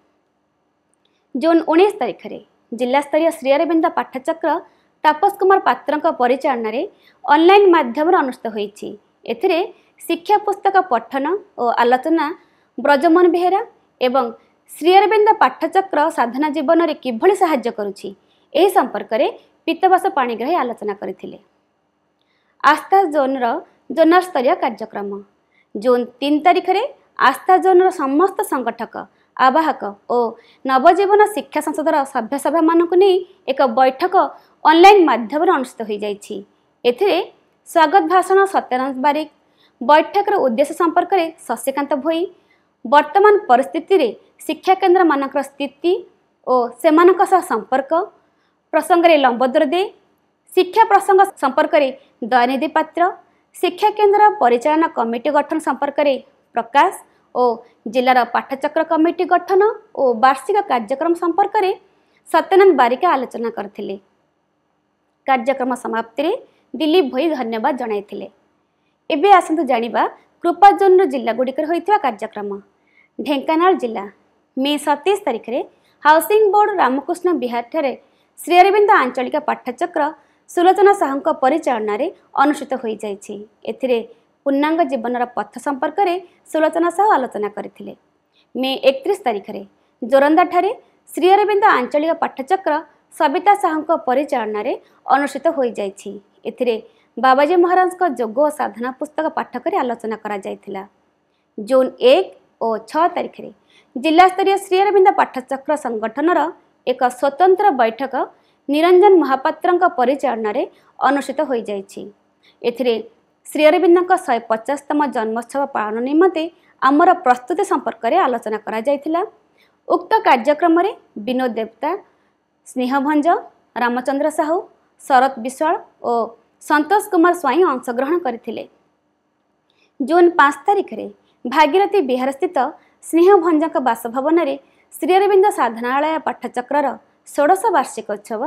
ଜୁନ୍ ଉଣେଇଶ ତାରିଖରେ ଜିଲ୍ଲାସ୍ତରୀୟ ଶ୍ରୀଅରବିନ୍ଦ ପାଠଚକ୍ର ତାପସ କୁମାର ପାତ୍ରଙ୍କ ପରିଚାଳନାରେ ଅନଲାଇନ୍ ମାଧ୍ୟମରେ ଅନୁଷ୍ଠିତ ହୋଇଛି ଏଥିରେ ଶିକ୍ଷା ପୁସ୍ତକ ପଠନ ଓ ଆଲୋଚନା ବ୍ରଜମୋହନ ବେହେରା ଏବଂ ଶ୍ରୀଅରବିନ୍ଦ ପାଠଚକ୍ର ସାଧନା ଜୀବନରେ କିଭଳି ସାହାଯ୍ୟ କରୁଛି ଏହି ସମ୍ପର୍କରେ ପିତବାସ ପାଣିଗ୍ରାହୀ ଆଲୋଚନା କରିଥିଲେ ଆସ୍ଥା ଜୋନ୍ର ଜୋନାସ୍ତରୀୟ କାର୍ଯ୍ୟକ୍ରମ ଜୁନ୍ ତିନି ତାରିଖରେ ଆସ୍ଥା ଜୋନ୍ର ସମସ୍ତ ସଂଗଠକ ଆବାହକ ଓ ନବଜୀବନ ଶିକ୍ଷା ସଂସଦର ସଭ୍ୟସଭାମାନଙ୍କୁ ନେଇ ଏକ ବୈଠକ ଅନଲାଇନ୍ ମାଧ୍ୟମରେ ଅନୁଷ୍ଠିତ ହୋଇଯାଇଛି ଏଥିରେ ସ୍ୱାଗତ ଭାଷଣ ସତ୍ୟନାରାୟଣ ବାରିକ ବୈଠକର ଉଦ୍ଦେଶ୍ୟ ସମ୍ପର୍କରେ ଶଶିକାନ୍ତ ଭୋଇ ବର୍ତ୍ତମାନ ପରିସ୍ଥିତିରେ ଶିକ୍ଷାକେନ୍ଦ୍ରମାନଙ୍କର ସ୍ଥିତି ଓ ସେମାନଙ୍କ ସହ ସମ୍ପର୍କ ପ୍ରସଙ୍ଗରେ ଲମ୍ବୋଦର ଦେ ଶିକ୍ଷା ପ୍ରସଙ୍ଗ ସମ୍ପର୍କରେ ଦୟାନିଧି ପାତ୍ର ଶିକ୍ଷାକେନ୍ଦ୍ର ପରିଚାଳନା କମିଟି ଗଠନ ସମ୍ପର୍କରେ ପ୍ରକାଶ ଓ ଜିଲ୍ଲାର ପାଠଚକ୍ର କମିଟି ଗଠନ ଓ ବାର୍ଷିକ କାର୍ଯ୍ୟକ୍ରମ ସମ୍ପର୍କରେ ସତ୍ୟନାରାୟଣ ବାରିକା ଆଲୋଚନା କରିଥିଲେ କାର୍ଯ୍ୟକ୍ରମ ସମାପ୍ତିରେ ଦିଲ୍ଲୀପ ଭୋଇ ଧନ୍ୟବାଦ ଜଣାଇଥିଲେ ଏବେ ଆସନ୍ତୁ ଜାଣିବା କୃପା ଜୋନ୍ର ଜିଲ୍ଲାଗୁଡ଼ିକରେ ହୋଇଥିବା କାର୍ଯ୍ୟକ୍ରମ ଢେଙ୍କାନାଳ ଜିଲ୍ଲା ମେ ସତେଇଶ ତାରିଖରେ ହାଉସିଂ ବୋର୍ଡ ରାମକୃଷ୍ଣ ବିହାରଠାରେ ଶ୍ରୀ ଅରବିନ୍ଦ ଆଞ୍ଚଳିକ ପାଠଚକ୍ର ସୁଲୋଚନା ସାହୁଙ୍କ ପରିଚାଳନାରେ ଅନୁଷ୍ଠିତ ହୋଇଯାଇଛି ଏଥିରେ ପୂର୍ଣ୍ଣାଙ୍ଗ ଜୀବନର ପଥ ସମ୍ପର୍କରେ ସୁଲୋଚନା ସହ ଆଲୋଚନା କରିଥିଲେ ମେ ଏକତିରିଶ ତାରିଖରେ ଜୋରନ୍ଦାଠାରେ ଶ୍ରୀ ଅରବିନ୍ଦ ଆଞ୍ଚଳିକ ପାଠଚକ୍ର ସବିତା ସାହୁଙ୍କ ପରିଚାଳନାରେ ଅନୁଷ୍ଠିତ ହୋଇଯାଇଛି ଏଥିରେ ବାବାଜୀ ମହାରାଜଙ୍କ ଯୋଗ ଓ ସାଧନା ପୁସ୍ତକ ପାଠ କରି ଆଲୋଚନା କରାଯାଇଥିଲା ଜୁନ୍ ଏକ ଓ ଛଅ ତାରିଖରେ ଜିଲ୍ଲାସ୍ତରୀୟ ଶ୍ରୀ ଅରବିନ୍ଦ ପାଠଚକ୍ର ସଂଗଠନର ଏକ ସ୍ୱତନ୍ତ୍ର ବୈଠକ ନିରଞ୍ଜନ ମହାପାତ୍ରଙ୍କ ପରିଚାଳନାରେ ଅନୁଷ୍ଠିତ ହୋଇଯାଇଛି ଏଥିରେ ଶ୍ରୀ ଅରବିନ୍ଦଙ୍କ ଶହେ ପଚାଶତମ ଜନ୍ମୋତ୍ସବ ପାଳନ ନିମନ୍ତେ ଆମର ପ୍ରସ୍ତୁତି ସମ୍ପର୍କରେ ଆଲୋଚନା କରାଯାଇଥିଲା ଉକ୍ତ କାର୍ଯ୍ୟକ୍ରମରେ ବିନୋଦ ଦେବତା ସ୍ନେହଭଞ୍ଜ ରାମଚନ୍ଦ୍ର ସାହୁ ଶରତ ବିଶ୍ୱାଳ ଓ ସନ୍ତୋଷ କୁମାର ସ୍ୱାଇଁ ଅଂଶଗ୍ରହଣ କରିଥିଲେ ଜୁନ୍ ପାଞ୍ଚ ତାରିଖରେ ଭାଗିରଥୀ ବିହାରସ୍ଥିତ ସ୍ନେହଭଞ୍ଜଙ୍କ ବାସଭବନରେ ଶ୍ରୀ ଅରବିନ୍ଦ ସାଧନାଳୟ ପାଠଚକ୍ରର ଷୋଡ଼ଶ ବାର୍ଷିକ ଉତ୍ସବ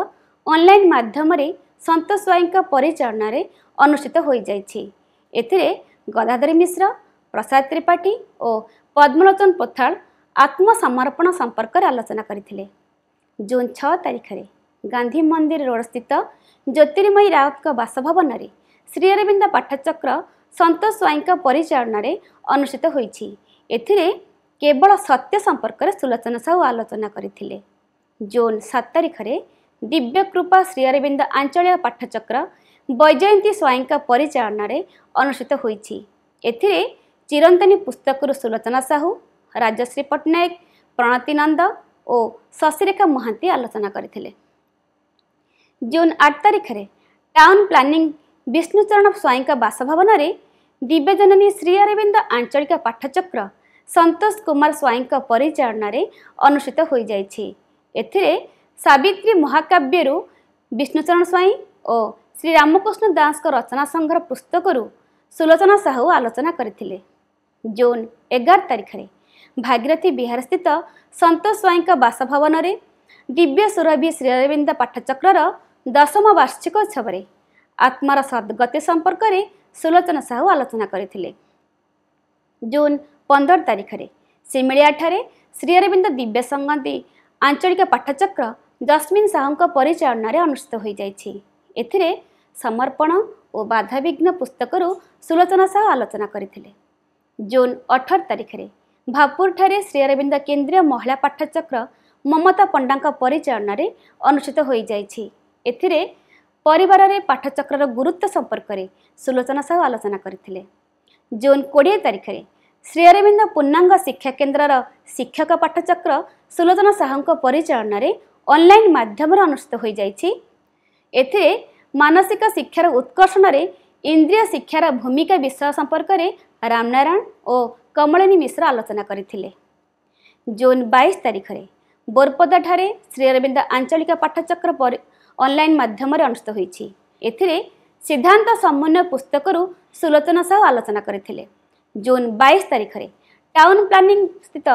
ଅନ୍ଲାଇନ୍ ମାଧ୍ୟମରେ ସନ୍ତ ସ୍ୱାଇଙ୍କ ପରିଚାଳନାରେ ଅନୁଷ୍ଠିତ ହୋଇଯାଇଛି ଏଥିରେ ଗଦାଧର ମିଶ୍ର ପ୍ରସାଦ ତ୍ରିପାଠୀ ଓ ପଦ୍ମଲୋଚନ ପୋଥାଳ ଆତ୍ମସମର୍ପଣ ସମ୍ପର୍କରେ ଆଲୋଚନା କରିଥିଲେ ଜୁନ୍ ଛଅ ତାରିଖରେ ଗାନ୍ଧୀ ମନ୍ଦିର ରୋଡ଼ସ୍ଥିତ ଜ୍ୟୋତିର୍ମୟୀ ରାଉତଙ୍କ ବାସଭବନରେ ଶ୍ରୀଅରବିନ୍ଦ ପାଠଚକ୍ର ସନ୍ତୋଷ ସ୍ୱାଇଙ୍କ ପରିଚାଳନାରେ ଅନୁଷ୍ଠିତ ହୋଇଛି ଏଥିରେ କେବଳ ସତ୍ୟ ସମ୍ପର୍କରେ ସୁଲୋଚନା ସାହୁ ଆଲୋଚନା କରିଥିଲେ ଜୁନ୍ ସାତ ତାରିଖରେ ଦିବ୍ୟକୃପା ଶ୍ରୀଅରବିନ୍ଦ ଆଞ୍ଚଳିକ ପାଠଚକ୍ର ବୈଜୟନ୍ତୀ ସ୍ୱାଇଁଙ୍କ ପରିଚାଳନାରେ ଅନୁଷ୍ଠିତ ହୋଇଛି ଏଥିରେ ଚିରନ୍ତନୀ ପୁସ୍ତକରୁ ସୁଲୋଚନା ସାହୁ ରାଜଶ୍ରୀ ପଟ୍ଟନାୟକ ପ୍ରଣତି ନନ୍ଦ ଓ ଶଶିରେଖା ମହାନ୍ତି ଆଲୋଚନା କରିଥିଲେ ଜୁନ୍ ଆଠ ତାରିଖରେ ଟାଉନ୍ ପ୍ଲାନିଂ ବିଷ୍ଣୁଚରଣ ସ୍ୱାଇଁଙ୍କ ବାସଭବନରେ ଦିବ୍ୟଜନନୀ ଶ୍ରୀ ଅରବିନ୍ଦ ଆଞ୍ଚଳିକ ପାଠଚକ୍ର ସନ୍ତୋଷ କୁମାର ସ୍ୱାଇଁଙ୍କ ପରିଚାଳନାରେ ଅନୁଷ୍ଠିତ ହୋଇଯାଇଛି ଏଥିରେ ସାବିତ୍ରୀ ମହାକାବ୍ୟରୁ ବିଷ୍ଣୁଚରଣ ସ୍ୱାଇଁ ଓ ଶ୍ରୀ ରାମକୃଷ୍ଣ ଦାସଙ୍କ ରଚନା ସଂଘର ପୁସ୍ତକରୁ ସୁଲୋଚନା ସାହୁ ଆଲୋଚନା କରିଥିଲେ ଜୁନ୍ ଏଗାର ତାରିଖରେ ଭାଗିରଥୀ ବିହାରସ୍ଥିତ ସନ୍ତୋଷ ସ୍ୱାଇଁଙ୍କ ବାସଭବନରେ ଦିବ୍ୟ ସୁରଭି ଶ୍ରୀରବିନ୍ଦ ପାଠଚକ୍ରର ଦଶମ ବାର୍ଷିକ ଉତ୍ସବରେ ଆତ୍ମାର ସଦ୍ଗତି ସମ୍ପର୍କରେ ସୁଲୋଚନା ସାହୁ ଆଲୋଚନା କରିଥିଲେ ଜୁନ୍ ପନ୍ଦର ତାରିଖରେ ସିମିଳିଆଠାରେ ଶ୍ରୀ ଅରବିନ୍ଦ ଦିବ୍ୟ ସଂଗନ୍ତି ଆଞ୍ଚଳିକ ପାଠଚକ୍ର ଜସ୍ମିନ୍ ସାହୁଙ୍କ ପରିଚାଳନାରେ ଅନୁଷ୍ଠିତ ହୋଇଯାଇଛି ଏଥିରେ ସମର୍ପଣ ଓ ବାଧାବିଘ୍ନ ପୁସ୍ତକରୁ ସୁଲୋଚନା ସାହୁ ଆଲୋଚନା କରିଥିଲେ ଜୁନ୍ ଅଠର ତାରିଖରେ ଭାପୁରଠାରେ ଶ୍ରୀ ଅରବିନ୍ଦ କେନ୍ଦ୍ରୀୟ ମହିଳା ପାଠ୍ୟଚକ୍ର ମମତା ପଣ୍ଡାଙ୍କ ପରିଚାଳନାରେ ଅନୁଷ୍ଠିତ ହୋଇଯାଇଛି ଏଥିରେ ପରିବାରରେ ପାଠଚକ୍ରର ଗୁରୁତ୍ୱ ସମ୍ପର୍କରେ ସୁଲୋଚନା ସାହୁ ଆଲୋଚନା କରିଥିଲେ ଜୁନ୍ କୋଡ଼ିଏ ତାରିଖରେ ଶ୍ରୀ ଅରବିନ୍ଦ ପୂର୍ଣ୍ଣାଙ୍ଗ ଶିକ୍ଷା କେନ୍ଦ୍ରର ଶିକ୍ଷକ ପାଠଚକ୍ର ସୁଲୋଚନା ସାହୁଙ୍କ ପରିଚାଳନାରେ ଅନଲାଇନ୍ ମାଧ୍ୟମରେ ଅନୁଷ୍ଠିତ ହୋଇଯାଇଛି ଏଥିରେ ମାନସିକ ଶିକ୍ଷାର ଉତ୍କର୍ଷଣରେ ଇନ୍ଦ୍ରିୟ ଶିକ୍ଷାର ଭୂମିକା ବିଷୟ ସମ୍ପର୍କରେ ରାମନାରାୟଣ ଓ କମଳିନୀ ମିଶ୍ର ଆଲୋଚନା କରିଥିଲେ ଜୁନ୍ ବାଇଶ ତାରିଖରେ ବୋରପଦାଠାରେ ଶ୍ରୀ ଅରବିନ୍ଦ ଆଞ୍ଚଳିକ ପାଠଚକ୍ର ଅନଲାଇନ୍ ମାଧ୍ୟମରେ ଅନୁଷ୍ଠିତ ହୋଇଛି ଏଥିରେ ସିଦ୍ଧାନ୍ତ ସମନ୍ୱୟ ପୁସ୍ତକରୁ ସୁଲୋଚନା ସାହୁ ଆଲୋଚନା କରିଥିଲେ ଜୁନ୍ ବାଇଶ ତାରିଖରେ ଟାଉନ୍ ପ୍ଲାନିଂ ସ୍ଥିତ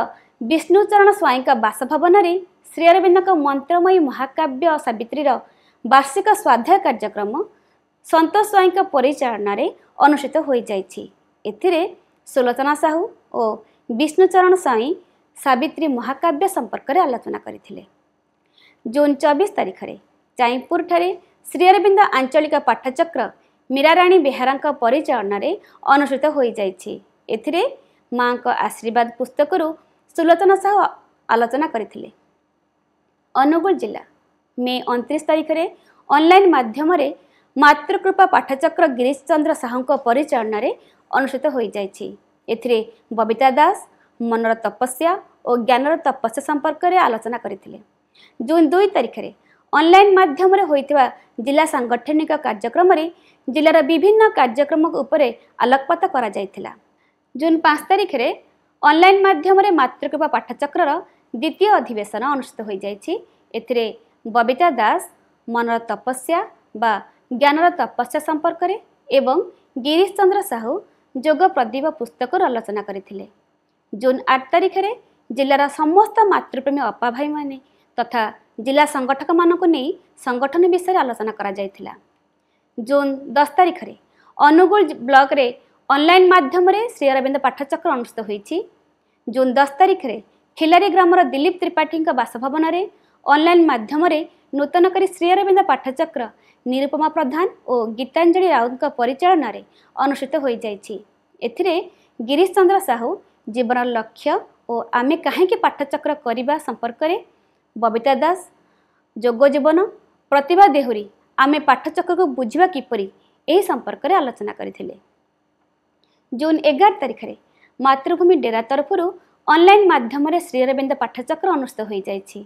ବିଷ୍ଣୁଚରଣ ସ୍ୱାଇଁଙ୍କ ବାସଭବନରେ ଶ୍ରୀଅରବିନ୍ଦଙ୍କ ମନ୍ତ୍ରମୟୀ ମହାକାବ୍ୟ ସାବିତ୍ରୀର ବାର୍ଷିକ ସ୍ୱାଧ୍ୟାୟ କାର୍ଯ୍ୟକ୍ରମ ସନ୍ତୋଷ ସ୍ୱାଇଁଙ୍କ ପରିଚାଳନାରେ ଅନୁଷ୍ଠିତ ହୋଇଯାଇଛି ଏଥିରେ ସୁଲୋଚନା ସାହୁ ଓ ବିଷ୍ଣୁଚରଣ ସ୍ୱାଇଁ ସାବିତ୍ରୀ ମହାକାବ୍ୟ ସମ୍ପର୍କରେ ଆଲୋଚନା କରିଥିଲେ ଜୁନ୍ ଚବିଶ ତାରିଖରେ ଚାଇଁପୁରଠାରେ ଶ୍ରୀଅରବିନ୍ଦ ଆଞ୍ଚଳିକ ପାଠଚକ୍ର ମୀରାରାଣୀ ବେହେରାଙ୍କ ପରିଚାଳନାରେ ଅନୁଷ୍ଠିତ ହୋଇଯାଇଛି ଏଥିରେ ମାଙ୍କ ଆଶୀର୍ବାଦ ପୁସ୍ତକରୁ ସୁଲୋଚନା ସାହୁ ଆଲୋଚନା କରିଥିଲେ ଅନୁଗୁଳ ଜିଲ୍ଲା ମେ ଅଣତିରିଶ ତାରିଖରେ ଅନଲାଇନ୍ ମାଧ୍ୟମରେ ମାତୃକୃପା ପାଠଚକ୍ର ଗିରିଶ ଚନ୍ଦ୍ର ସାହୁଙ୍କ ପରିଚାଳନାରେ ଅନୁଷ୍ଠିତ ହୋଇଯାଇଛି ଏଥିରେ ବବିତା ଦାସ ମନର ତପସ୍ୟା ଓ ଜ୍ଞାନର ତପସ୍ୟା ସମ୍ପର୍କରେ ଆଲୋଚନା କରିଥିଲେ ଜୁନ୍ ଦୁଇ ତାରିଖରେ ଅନଲାଇନ୍ ମାଧ୍ୟମରେ ହୋଇଥିବା ଜିଲ୍ଲା ସାଂଗଠନିକ କାର୍ଯ୍ୟକ୍ରମରେ ଜିଲ୍ଲାର ବିଭିନ୍ନ କାର୍ଯ୍ୟକ୍ରମ ଉପରେ ଆଲୋକପାତ କରାଯାଇଥିଲା ଜୁନ୍ ପାଞ୍ଚ ତାରିଖରେ ଅନଲାଇନ୍ ମାଧ୍ୟମରେ ମାତୃକୃପା ପାଠଚକ୍ରର ଦ୍ୱିତୀୟ ଅଧିବେଶନ ଅନୁଷ୍ଠିତ ହୋଇଯାଇଛି ଏଥିରେ ବବିତା ଦାସ ମନର ତପସ୍ୟା ବା ଜ୍ଞାନର ତପସ୍ୟା ସମ୍ପର୍କରେ ଏବଂ ଗିରିଶ ଚନ୍ଦ୍ର ସାହୁ ଯୋଗ ପ୍ରଦୀପ ପୁସ୍ତକରୁ ଆଲୋଚନା କରିଥିଲେ ଜୁନ୍ ଆଠ ତାରିଖରେ ଜିଲ୍ଲାର ସମସ୍ତ ମାତୃପ୍ରେମୀ ଅପା ଭାଇମାନେ ତଥା ଜିଲ୍ଲା ସଂଗଠକମାନଙ୍କୁ ନେଇ ସଂଗଠନ ବିଷୟରେ ଆଲୋଚନା କରାଯାଇଥିଲା ଜୁନ୍ ଦଶ ତାରିଖରେ ଅନୁଗୁଳ ବ୍ଲକରେ ଅନଲାଇନ୍ ମାଧ୍ୟମରେ ଶ୍ରୀ ଅରବିନ୍ଦ ପାଠଚକ୍ର ଅନୁଷ୍ଠିତ ହୋଇଛି ଜୁନ୍ ଦଶ ତାରିଖରେ ହିଲାରୀ ଗ୍ରାମର ଦିଲ୍ଲୀପ ତ୍ରିପାଠୀଙ୍କ ବାସଭବନରେ ଅନ୍ଲାଇନ୍ ମାଧ୍ୟମରେ ନୂତନ କରି ଶ୍ରୀଅରବିନ୍ଦ ପାଠଚକ୍ର ନିରୁପମା ପ୍ରଧାନ ଓ ଗୀତାଞ୍ଜଳି ରାଉତଙ୍କ ପରିଚାଳନାରେ ଅନୁଷ୍ଠିତ ହୋଇଯାଇଛି ଏଥିରେ ଗିରିଶ ଚନ୍ଦ୍ର ସାହୁ ଜୀବନ ଲକ୍ଷ୍ୟ ଓ ଆମେ କାହିଁକି ପାଠଚକ୍ର କରିବା ସମ୍ପର୍କରେ ବବିତା ଦାସ ଯୋଗ ଜୀବନ ପ୍ରତିଭା ଦେହୁରୀ ଆମେ ପାଠଚକ୍ରକୁ ବୁଝିବା କିପରି ଏହି ସମ୍ପର୍କରେ ଆଲୋଚନା କରିଥିଲେ ଜୁନ୍ ଏଗାର ତାରିଖରେ ମାତୃଭୂମି ଡେରା ତରଫରୁ ଅନଲାଇନ୍ ମାଧ୍ୟମରେ ଶ୍ରୀଅରବିନ୍ଦ ପାଠଚକ୍ର ଅନୁଷ୍ଠିତ ହୋଇଯାଇଛି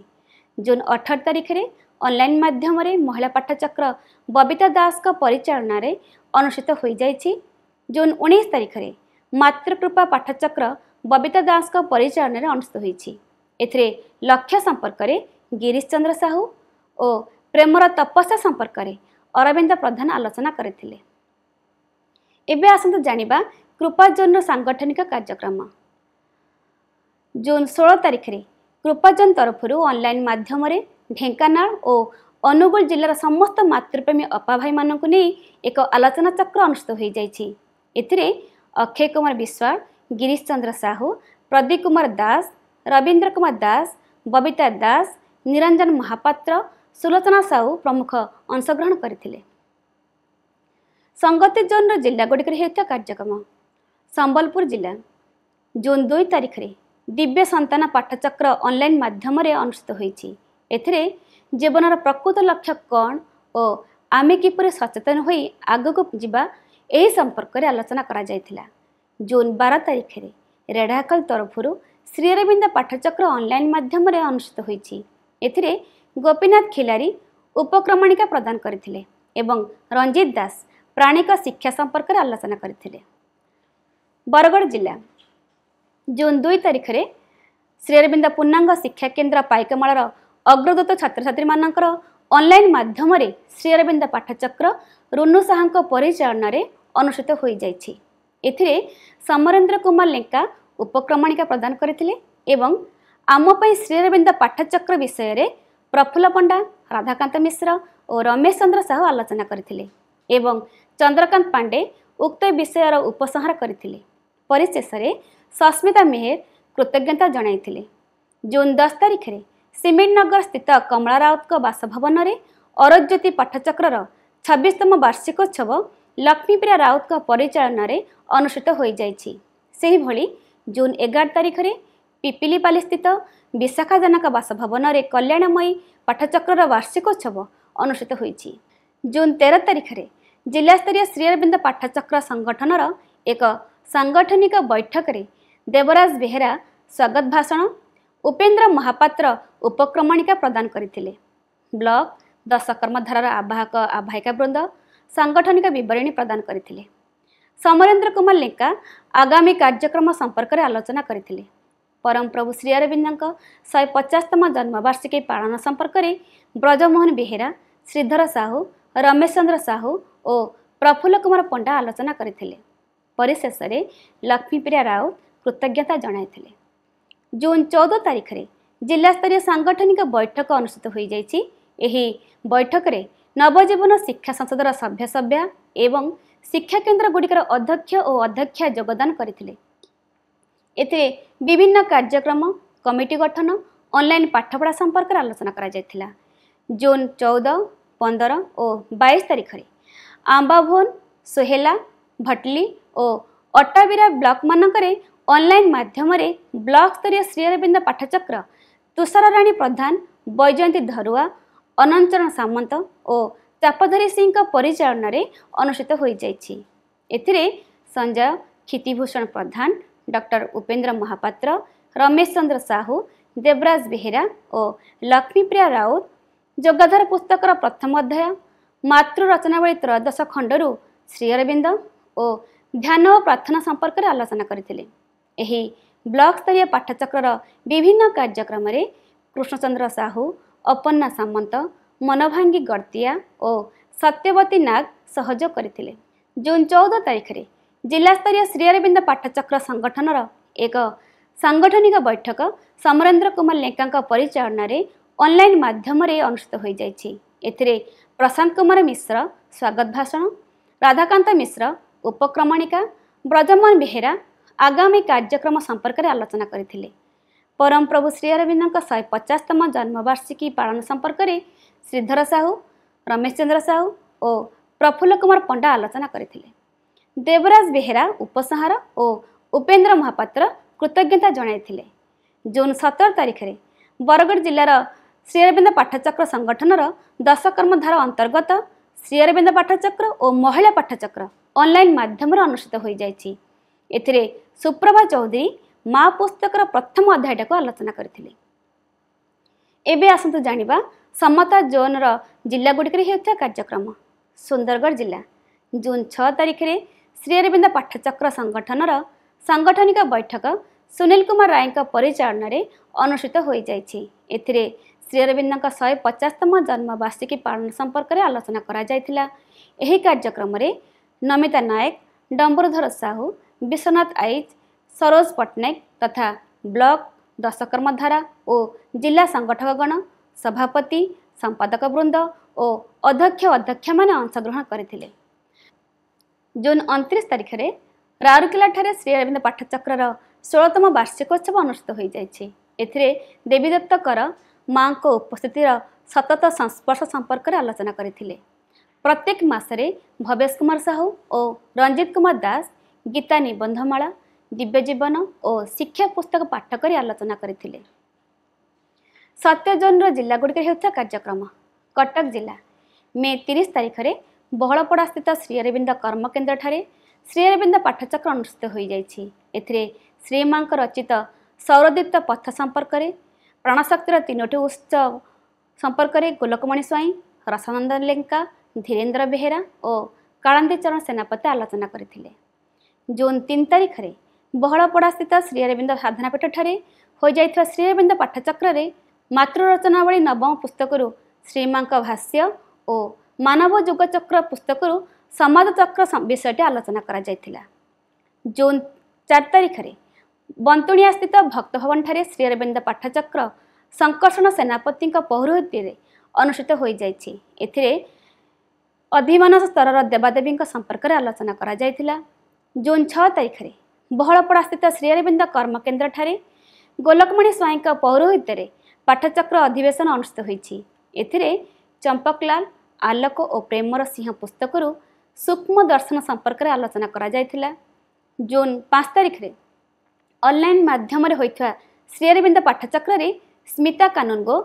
ଜୁନ୍ ଅଠର ତାରିଖରେ ଅନଲାଇନ୍ ମାଧ୍ୟମରେ ମହିଳା ପାଠଚକ୍ର ବବିତା ଦାସଙ୍କ ପରିଚାଳନାରେ ଅନୁଷ୍ଠିତ ହୋଇଯାଇଛି ଜୁନ୍ ଉଣେଇଶ ତାରିଖରେ ମାତୃକୃପା ପାଠଚକ୍ର ବବିତା ଦାସଙ୍କ ପରିଚାଳନାରେ ଅନୁଷ୍ଠିତ ହୋଇଛି ଏଥିରେ ଲକ୍ଷ୍ୟ ସମ୍ପର୍କରେ ଗିରିଶ ଚନ୍ଦ୍ର ସାହୁ ଓ ପ୍ରେମର ତପସ୍ୟା ସମ୍ପର୍କରେ ଅରବିନ୍ଦ ପ୍ରଧାନ ଆଲୋଚନା କରିଥିଲେ ଏବେ ଆସନ୍ତୁ ଜାଣିବା କୃପା ଜୋନ୍ର ସାଂଗଠନିକ କାର୍ଯ୍ୟକ୍ରମ ଜୁନ୍ ଷୋହଳ ତାରିଖରେ କୃପାଜନ ତରଫରୁ ଅନଲାଇନ୍ ମାଧ୍ୟମରେ ଢେଙ୍କାନାଳ ଓ ଅନୁଗୁଳ ଜିଲ୍ଲାର ସମସ୍ତ ମାତୃପ୍ରେମୀ ଅପାଭାଇମାନଙ୍କୁ ନେଇ ଏକ ଆଲୋଚନାଚକ୍ର ଅନୁଷ୍ଠିତ ହୋଇଯାଇଛି ଏଥିରେ ଅକ୍ଷୟ କୁମାର ବିଶ୍ୱାଳ ଗିରିଶ ଚନ୍ଦ୍ର ସାହୁ ପ୍ରଦୀପ କୁମାର ଦାସ ରବୀନ୍ଦ୍ର କୁମାର ଦାସ ବବିତା ଦାସ ନିରଞ୍ଜନ ମହାପାତ୍ର ସୁଲୋଚନା ସାହୁ ପ୍ରମୁଖ ଅଂଶଗ୍ରହଣ କରିଥିଲେ ସଙ୍ଗତି ଜୋନ୍ର ଜିଲ୍ଲାଗୁଡ଼ିକରେ ହେଉଥିବା କାର୍ଯ୍ୟକ୍ରମ ସମ୍ବଲପୁର ଜିଲ୍ଲା ଜୁନ୍ ଦୁଇ ତାରିଖରେ ଦିବ୍ୟ ସନ୍ତାନ ପାଠଚକ୍ର ଅନଲାଇନ୍ ମାଧ୍ୟମରେ ଅନୁଷ୍ଠିତ ହୋଇଛି ଏଥିରେ ଜୀବନର ପ୍ରକୃତ ଲକ୍ଷ୍ୟ କ'ଣ ଓ ଆମେ କିପରି ସଚେତନ ହୋଇ ଆଗକୁ ଯିବା ଏହି ସମ୍ପର୍କରେ ଆଲୋଚନା କରାଯାଇଥିଲା ଜୁନ୍ ବାର ତାରିଖରେ ରେଢ଼ାକଲ ତରଫରୁ ଶ୍ରୀଅରବିନ୍ଦ ପାଠଚକ୍ର ଅନଲାଇନ୍ ମାଧ୍ୟମରେ ଅନୁଷ୍ଠିତ ହୋଇଛି ଏଥିରେ ଗୋପୀନାଥ ଖିଲାରୀ ଉପକ୍ରମଣିକା ପ୍ରଦାନ କରିଥିଲେ ଏବଂ ରଞ୍ଜିତ ଦାସ ପ୍ରାଣିକ ଶିକ୍ଷା ସମ୍ପର୍କରେ ଆଲୋଚନା କରିଥିଲେ ବରଗଡ଼ ଜିଲ୍ଲା ଜୁନ୍ ଦୁଇ ତାରିଖରେ ଶ୍ରୀଅରବିନ୍ଦ ପୂର୍ଣ୍ଣାଙ୍ଗ ଶିକ୍ଷାକେନ୍ଦ୍ର ପାଇକମାଳର ଅଗ୍ରଦୂତ ଛାତ୍ରଛାତ୍ରୀମାନଙ୍କର ଅନ୍ଲାଇନ୍ ମାଧ୍ୟମରେ ଶ୍ରୀଅରବିନ୍ଦ ପାଠଚକ୍ର ରୁନୁ ସାହାଙ୍କ ପରିଚାଳନାରେ ଅନୁଷ୍ଠିତ ହୋଇଯାଇଛି ଏଥିରେ ସମରେନ୍ଦ୍ର କୁମାର ଲେଙ୍କା ଉପକ୍ରମଣିକା ପ୍ରଦାନ କରିଥିଲେ ଏବଂ ଆମ ପାଇଁ ଶ୍ରୀଅରବିନ୍ଦ ପାଠଚକ୍ର ବିଷୟରେ ପ୍ରଫୁଲ୍ଲ ପଣ୍ଡା ରାଧାକାନ୍ତ ମିଶ୍ର ଓ ରମେଶ ଚନ୍ଦ୍ର ସାହୁ ଆଲୋଚନା କରିଥିଲେ ଏବଂ ଚନ୍ଦ୍ରକାନ୍ତ ପାଣ୍ଡେ ଉକ୍ତ ବିଷୟର ଉପସଂହାର କରିଥିଲେ ପରିଶେଷରେ ସସ୍ମିତା ମେହେର କୃତଜ୍ଞତା ଜଣାଇଥିଲେ ଜୁନ୍ ଦଶ ତାରିଖରେ ସିମେଣ୍ଟନଗର ସ୍ଥିତ କମଳା ରାଉତଙ୍କ ବାସଭବନରେ ଅରଜ୍ୟୋତି ପାଠଚକ୍ରର ଛବିଶତମ ବାର୍ଷିକୋତ୍ସବ ଲକ୍ଷ୍ମୀପ୍ରିୟା ରାଉତଙ୍କ ପରିଚାଳନାରେ ଅନୁଷ୍ଠିତ ହୋଇଯାଇଛି ସେହିଭଳି ଜୁନ୍ ଏଗାର ତାରିଖରେ ପିପିଲିପାଲିସ୍ଥିତ ବିଶାଖାଜନକ ବାସଭବନରେ କଲ୍ୟାଣମୟୀ ପାଠଚକ୍ରର ବାର୍ଷିକୋତ୍ସବ ଅନୁଷ୍ଠିତ ହୋଇଛି ଜୁନ୍ ତେର ତାରିଖରେ ଜିଲ୍ଲାସ୍ତରୀୟ ଶ୍ରୀ ଅରବିନ୍ଦ ପାଠଚକ୍ର ସଂଗଠନର ଏକ ସାଙ୍ଗଠନିକ ବୈଠକରେ ଦେବରାଜ ବେହେରା ସ୍ୱାଗତ ଭାଷଣ ଉପେନ୍ଦ୍ର ମହାପାତ୍ର ଉପକ୍ରମଣିକା ପ୍ରଦାନ କରିଥିଲେ ବ୍ଲକ ଦଶକର୍ମଧାରାର ଆବାହକ ଆବାହିକା ବୃନ୍ଦ ସାଙ୍ଗଠନିକ ବିବରଣୀ ପ୍ରଦାନ କରିଥିଲେ ସମରେନ୍ଦ୍ର କୁମାର ଲେଙ୍କା ଆଗାମୀ କାର୍ଯ୍ୟକ୍ରମ ସମ୍ପର୍କରେ ଆଲୋଚନା କରିଥିଲେ ପରମପ୍ରଭୁ ଶ୍ରୀ ଅରବିନ୍ଦଙ୍କ ଶହେ ପଚାଶତମ ଜନ୍ମବାର୍ଷିକୀ ପାଳନ ସମ୍ପର୍କରେ ବ୍ରଜମୋହନ ବେହେରା ଶ୍ରୀଧର ସାହୁ ରମେଶ ଚନ୍ଦ୍ର ସାହୁ ଓ ପ୍ରଫୁଲ୍ଲ କୁମାର ପଣ୍ଡା ଆଲୋଚନା କରିଥିଲେ ପରିଶେଷରେ ଲକ୍ଷ୍ମୀପ୍ରିୟା ରାଉତ କୃତଜ୍ଞତା ଜଣାଇଥିଲେ ଜୁନ୍ ଚଉଦ ତାରିଖରେ ଜିଲ୍ଲାସ୍ତରୀୟ ସାଂଗଠନିକ ବୈଠକ ଅନୁଷ୍ଠିତ ହୋଇଯାଇଛି ଏହି ବୈଠକରେ ନବଜୀବନ ଶିକ୍ଷା ସଂସଦର ସଭ୍ୟସଭ୍ୟା ଏବଂ ଶିକ୍ଷା କେନ୍ଦ୍ର ଗୁଡ଼ିକର ଅଧ୍ୟକ୍ଷ ଓ ଅଧ୍ୟକ୍ଷା ଯୋଗଦାନ କରିଥିଲେ ଏଥିରେ ବିଭିନ୍ନ କାର୍ଯ୍ୟକ୍ରମ କମିଟି ଗଠନ ଅନ୍ଲାଇନ୍ ପାଠପଢ଼ା ସମ୍ପର୍କରେ ଆଲୋଚନା କରାଯାଇଥିଲା ଜୁନ୍ ଚଉଦ ପନ୍ଦର ଓ ବାଇଶ ତାରିଖରେ ଆମ୍ବାଭୋନ୍ ସୋହେଲା ଭଟଲି ଓ ଅଟାବିରା ବ୍ଲକ୍ମାନଙ୍କରେ ଅନଲାଇନ୍ ମାଧ୍ୟମରେ ବ୍ଲକସ୍ତରୀୟ ଶ୍ରୀଅରବିନ୍ଦ ପାଠଚକ୍ର ତୁଷାର ରାଣୀ ପ୍ରଧାନ ବୈଜୟନ୍ତୀ ଧରୁଆ ଅନନ୍ତରଣ ସାମନ୍ତ ଓ ଚାପଧାରୀ ସିଂହଙ୍କ ପରିଚାଳନାରେ ଅନୁଷ୍ଠିତ ହୋଇଯାଇଛି ଏଥିରେ ସଞ୍ଜୟ କ୍ଷିତିଭୂଷଣ ପ୍ରଧାନ ଡକ୍ଟର ଉପେନ୍ଦ୍ର ମହାପାତ୍ର ରମେଶ ଚନ୍ଦ୍ର ସାହୁ ଦେବରାଜ ବେହେରା ଓ ଲକ୍ଷ୍ମୀପ୍ରିୟା ରାଉତ ଯୋଗାଧାର ପୁସ୍ତକର ପ୍ରଥମ ଅଧ୍ୟାୟ ମାତୃ ରଚନାବଳୀ ତ୍ରୟୋଦଶ ଖଣ୍ଡରୁ ଶ୍ରୀଅରବିନ୍ଦ ଓ ଧ୍ୟାନ ଓ ପ୍ରାର୍ଥନା ସମ୍ପର୍କରେ ଆଲୋଚନା କରିଥିଲେ ଏହି ବ୍ଲକସ୍ତରୀୟ ପାଠଚକ୍ରର ବିଭିନ୍ନ କାର୍ଯ୍ୟକ୍ରମରେ କୃଷ୍ଣଚନ୍ଦ୍ର ସାହୁ ଅପନ୍ନା ସାମନ୍ତ ମନଭାଙ୍ଗୀ ଗର୍ତ୍ତିଆ ଓ ସତ୍ୟବତୀ ନାଗ ସହଯୋଗ କରିଥିଲେ ଜୁନ୍ ଚଉଦ ତାରିଖରେ ଜିଲ୍ଲାସ୍ତରୀୟ ଶ୍ରୀଅରବିନ୍ଦ ପାଠଚକ୍ର ସଂଗଠନର ଏକ ସାଙ୍ଗଠନିକ ବୈଠକ ସମରେନ୍ଦ୍ର କୁମାର ଲେଙ୍କାଙ୍କ ପରିଚାଳନାରେ ଅନଲାଇନ୍ ମାଧ୍ୟମରେ ଅନୁଷ୍ଠିତ ହୋଇଯାଇଛି ଏଥିରେ ପ୍ରଶାନ୍ତ କୁମାର ମିଶ୍ର ସ୍ୱାଗତ ଭାଷଣ ରାଧାକାନ୍ତ ମିଶ୍ର ଉପକ୍ରମଣିକା ବ୍ରଜମୋହନ ବେହେରା ଆଗାମୀ କାର୍ଯ୍ୟକ୍ରମ ସମ୍ପର୍କରେ ଆଲୋଚନା କରିଥିଲେ ପରମପ୍ରଭୁ ଶ୍ରୀଅରବିନ୍ଦଙ୍କ ଶହେ ପଚାଶତମ ଜନ୍ମବାର୍ଷିକୀ ପାଳନ ସମ୍ପର୍କରେ ଶ୍ରୀଧର ସାହୁ ରମେଶ ଚନ୍ଦ୍ର ସାହୁ ଓ ପ୍ରଫୁଲ୍ଲ କୁମାର ପଣ୍ଡା ଆଲୋଚନା କରିଥିଲେ ଦେବରାଜ ବେହେରା ଉପସଂହାର ଓ ଉପେନ୍ଦ୍ର ମହାପାତ୍ର କୃତଜ୍ଞତା ଜଣାଇଥିଲେ ଜୁନ୍ ସତର ତାରିଖରେ ବରଗଡ଼ ଜିଲ୍ଲାର ଶ୍ରୀଅରବିନ୍ଦ ପାଠଚକ୍ର ସଂଗଠନର ଦଶକର୍ମଧାର ଅନ୍ତର୍ଗତ ଶ୍ରୀଅରବିନ୍ଦ ପାଠଚକ୍ର ଓ ମହିଳା ପାଠଚକ୍ର ଅନ୍ଲାଇନ୍ ମାଧ୍ୟମରେ ଅନୁଷ୍ଠିତ ହୋଇଯାଇଛି ଏଥିରେ ସୁପ୍ରଭା ଚୌଧୁରୀ ମା ପୁସ୍ତକର ପ୍ରଥମ ଅଧ୍ୟାୟଟାକୁ ଆଲୋଚନା କରିଥିଲେ ଏବେ ଆସନ୍ତୁ ଜାଣିବା ସମତା ଜୋନ୍ର ଜିଲ୍ଲାଗୁଡ଼ିକରେ ହେଉଥିବା କାର୍ଯ୍ୟକ୍ରମ ସୁନ୍ଦରଗଡ଼ ଜିଲ୍ଲା ଜୁନ୍ ଛଅ ତାରିଖରେ ଶ୍ରୀ ଅରବିନ୍ଦ ପାଠଚକ୍ର ସଂଗଠନର ସାଂଗଠନିକ ବୈଠକ ସୁନୀଲ କୁମାର ରାୟଙ୍କ ପରିଚାଳନାରେ ଅନୁଷ୍ଠିତ ହୋଇଯାଇଛି ଏଥିରେ ଶ୍ରୀ ଅରବିନ୍ଦଙ୍କ ଶହେ ପଚାଶତମ ଜନ୍ମବାର୍ଷିକୀ ପାଳନ ସମ୍ପର୍କରେ ଆଲୋଚନା କରାଯାଇଥିଲା ଏହି କାର୍ଯ୍ୟକ୍ରମରେ ନମିତା ନାୟକ ଡମ୍ବରୁଧର ସାହୁ ବିଶ୍ୱନାଥ ଆଇଜ ସରୋଜ ପଟ୍ଟନାୟକ ତଥା ବ୍ଲକ ଦଶକର୍ମଧାରା ଓ ଜିଲ୍ଲା ସଂଗଠକଗଣ ସଭାପତି ସମ୍ପାଦକ ବୃନ୍ଦ ଓ ଅଧ୍ୟକ୍ଷ ଅଧ୍ୟକ୍ଷମାନେ ଅଂଶଗ୍ରହଣ କରିଥିଲେ ଜୁନ୍ ଅଣତିରିଶ ତାରିଖରେ ରାଉରକେଲାଠାରେ ଶ୍ରୀ ଅରବିନ୍ଦ ପାଠଚକ୍ରର ଷୋହଳତମ ବାର୍ଷିକୋତ୍ସବ ଅନୁଷ୍ଠିତ ହୋଇଯାଇଛି ଏଥିରେ ଦେବୀଦତ୍ତଙ୍କର ମାଙ୍କ ଉପସ୍ଥିତିର ସତତ ସଂସ୍ପର୍ଶ ସମ୍ପର୍କରେ ଆଲୋଚନା କରିଥିଲେ ପ୍ରତ୍ୟେକ ମାସରେ ଭବେଶ କୁମାର ସାହୁ ଓ ରଞ୍ଜିତ କୁମାର ଦାସ ଗୀତା ନିବନ୍ଧମାଳା ଦିବ୍ୟଜୀବନ ଓ ଶିକ୍ଷା ପୁସ୍ତକ ପାଠ କରି ଆଲୋଚନା କରିଥିଲେ ସତ୍ୟଜନର ଜିଲ୍ଲାଗୁଡ଼ିକରେ ହେଉଥିବା କାର୍ଯ୍ୟକ୍ରମ କଟକ ଜିଲ୍ଲା ମେ ତିରିଶ ତାରିଖରେ ବହଳପଡ଼ାସ୍ଥିତ ଶ୍ରୀ ଅରବିନ୍ଦ କର୍ମକେନ୍ଦ୍ରଠାରେ ଶ୍ରୀ ଅରବିନ୍ଦ ପାଠଚକ୍ର ଅନୁଷ୍ଠିତ ହୋଇଯାଇଛି ଏଥିରେ ଶ୍ରୀମାଙ୍କ ରଚିତ ସୌରଦୀପ୍ତ ପଥ ସମ୍ପର୍କରେ ପ୍ରାଣଶକ୍ତିର ତିନୋଟି ଉତ୍ସ ସମ୍ପର୍କରେ ଗୋଲକମଣି ସ୍ୱାଇଁ ରସାନନ୍ଦ ଲେଙ୍କା ଧୀରେନ୍ଦ୍ର ବେହେରା ଓ କାଳାନ୍ଦୀଚରଣ ସେନାପତି ଆଲୋଚନା କରିଥିଲେ ଜୁନ୍ ତିନି ତାରିଖରେ ବହଳପଡ଼ାସ୍ଥିତ ଶ୍ରୀଅରବିନ୍ଦ ଅରବିନ୍ଦ ସାଧନାପୀଠଠାରେ ହୋଇଯାଇଥିବା ଶ୍ରୀ ଅରବିନ୍ଦ ପାଠଚକ୍ରରେ ମାତୃରଚନାବଳୀ ନବମ ପୁସ୍ତକରୁ ଶ୍ରୀମାଙ୍କ ଭାଷ୍ୟ ଓ ମାନବ ଯୁଗଚକ୍ର ପୁସ୍ତକରୁ ସମାଜ ଚକ୍ର ବିଷୟଟି ଆଲୋଚନା କରାଯାଇଥିଲା ଜୁନ୍ ଚାରି ତାରିଖରେ ବନ୍ତୁଣିଆସ୍ଥିତ ଭକ୍ତଭବନଠାରେ ଶ୍ରୀ ଅରବିନ୍ଦ ପାଠଚକ୍ର ସଂକର୍ଷଣ ସେନାପତିଙ୍କ ପୌରୋହିତ୍ୟରେ ଅନୁଷ୍ଠିତ ହୋଇଯାଇଛି ଏଥିରେ ଅଭିମାନ ସ୍ତରର ଦେବାଦେବୀଙ୍କ ସମ୍ପର୍କରେ ଆଲୋଚନା କରାଯାଇଥିଲା ଜୁନ୍ ଛଅ ତାରିଖରେ ବହଳପଡ଼ାସ୍ଥିତ ଶ୍ରୀ ଅରବିନ୍ଦ କର୍ମକେନ୍ଦ୍ରଠାରେ ଗୋଲକମଣି ସ୍ୱାଇଁଙ୍କ ପୌରୋହିତ୍ୟରେ ପାଠଚକ୍ର ଅଧିବେଶନ ଅନୁଷ୍ଠିତ ହୋଇଛି ଏଥିରେ ଚମ୍ପକଲାଲ ଆଲୋକ ଓ ପ୍ରେମର ସିଂହ ପୁସ୍ତକରୁ ସୂକ୍ଷ୍ମ ଦର୍ଶନ ସମ୍ପର୍କରେ ଆଲୋଚନା କରାଯାଇଥିଲା ଜୁନ୍ ପାଞ୍ଚ ତାରିଖରେ ଅନ୍ଲାଇନ୍ ମାଧ୍ୟମରେ ହୋଇଥିବା ଶ୍ରୀ ଅରବିନ୍ଦ ପାଠଚକ୍ରରେ ସ୍ମିତା କାନୁନଗୋ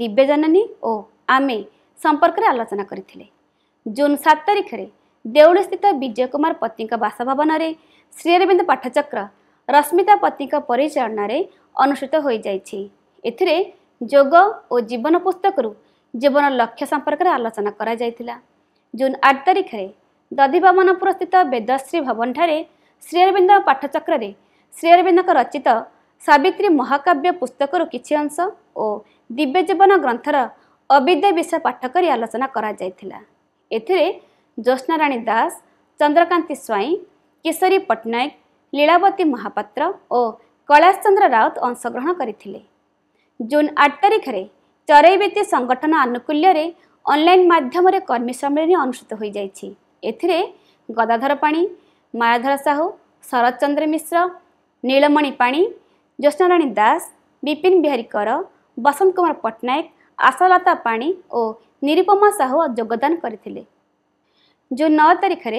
ଦିବ୍ୟଜନନୀ ଓ ଆମେ ସମ୍ପର୍କରେ ଆଲୋଚନା କରିଥିଲେ ଜୁନ୍ ସାତ ତାରିଖରେ ଦେଉଳିସ୍ଥିତ ବିଜୟ କୁମାର ପତିଙ୍କ ବାସଭବନରେ ଶ୍ରୀ ଅରବିନ୍ଦ ପାଠଚକ୍ର ରଶ୍ମିତା ପତିଙ୍କ ପରିଚାଳନାରେ ଅନୁଷ୍ଠିତ ହୋଇଯାଇଛି ଏଥିରେ ଯୋଗ ଓ ଜୀବନ ପୁସ୍ତକରୁ ଜୀବନ ଲକ୍ଷ୍ୟ ସମ୍ପର୍କରେ ଆଲୋଚନା କରାଯାଇଥିଲା ଜୁନ୍ ଆଠ ତାରିଖରେ ଦଧିବାମନପୁର ସ୍ଥିତ ବେଦଶ୍ରୀ ଭବନଠାରେ ଶ୍ରୀ ଅରବିନ୍ଦ ପାଠଚକ୍ରରେ ଶ୍ରୀ ଅରବିନ୍ଦଙ୍କ ରଚିତ ସାବିତ୍ରୀ ମହାକାବ୍ୟ ପୁସ୍ତକରୁ କିଛି ଅଂଶ ଓ ଦିବ୍ୟଜୀବନ ଗ୍ରନ୍ଥର ଅବିଦ୍ୟା ବିଷୟ ପାଠ କରି ଆଲୋଚନା କରାଯାଇଥିଲା ଏଥିରେ ଜ୍ୟୋତ୍ନାରାଣୀ ଦାସ ଚନ୍ଦ୍ରକାନ୍ତି ସ୍ୱାଇଁ କିଶୋରୀ ପଟ୍ଟନାୟକ ଲୀଳାବତୀ ମହାପାତ୍ର ଓ କୈଳାସ ଚନ୍ଦ୍ର ରାଉତ ଅଂଶଗ୍ରହଣ କରିଥିଲେ ଜୁନ୍ ଆଠ ତାରିଖରେ ଚରେଇବେତି ସଂଗଠନ ଆନୁକୂଲ୍ୟରେ ଅନ୍ଲାଇନ୍ ମାଧ୍ୟମରେ କର୍ମୀ ସମ୍ମିଳନୀ ଅନୁଷ୍ଠିତ ହୋଇଯାଇଛି ଏଥିରେ ଗଦାଧର ପାଣି ମାୟାଧର ସାହୁ ଶରତ ଚନ୍ଦ୍ର ମିଶ୍ର ନୀଳମଣି ପାଣି ଜ୍ୟୋତ୍ନାରାଣୀ ଦାସ ବିପିନ ବିହାରୀ କର ବସନ୍ତ କୁମାର ପଟ୍ଟନାୟକ ଆଶାଲତା ପାଣି ଓ ନିରୁପମା ସାହୁ ଯୋଗଦାନ କରିଥିଲେ ଜୁନ୍ ନଅ ତାରିଖରେ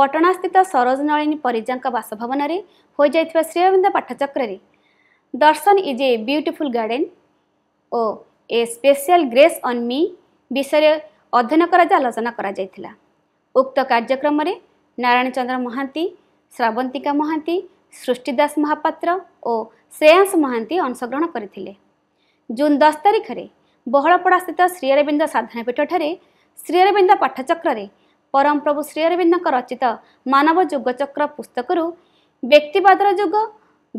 ପଟଣାସ୍ଥିତ ସରୋଜ ନଳିନୀ ପରିଜାଙ୍କ ବାସଭବନରେ ହୋଇଯାଇଥିବା ଶ୍ରୀଅବିନ୍ଦ ପାଠଚକ୍ରରେ darshan is a beautiful garden ଓ a special grace on me ବିଷୟରେ ଅଧ୍ୟୟନ କରାଯାଇ ଆଲୋଚନା କରାଯାଇଥିଲା ଉକ୍ତ କାର୍ଯ୍ୟକ୍ରମରେ ନାରାୟଣ ଚନ୍ଦ୍ର ମହାନ୍ତି ଶ୍ରାବନ୍ତିକା ମହାନ୍ତି ସୃଷ୍ଟିଦାସ ମହାପାତ୍ର ଓ ଶ୍ରେୟାସ ମହାନ୍ତି ଅଂଶଗ୍ରହଣ କରିଥିଲେ ଜୁନ୍ ଦଶ ତାରିଖରେ ବହଳପଡ଼ାସ୍ଥିତ ଶ୍ରୀଅରବିନ୍ଦ ସାଧନାପୀଠଠାରେ ଶ୍ରୀଅରବିନ୍ଦ ପାଠଚକ୍ରରେ ପରମପ୍ରଭୁ ଶ୍ରୀଅରବିନ୍ଦଙ୍କ ରଚିତ ମାନବ ଯୁଗଚକ୍ର ପୁସ୍ତକରୁ ବ୍ୟକ୍ତିବାଦର ଯୁଗ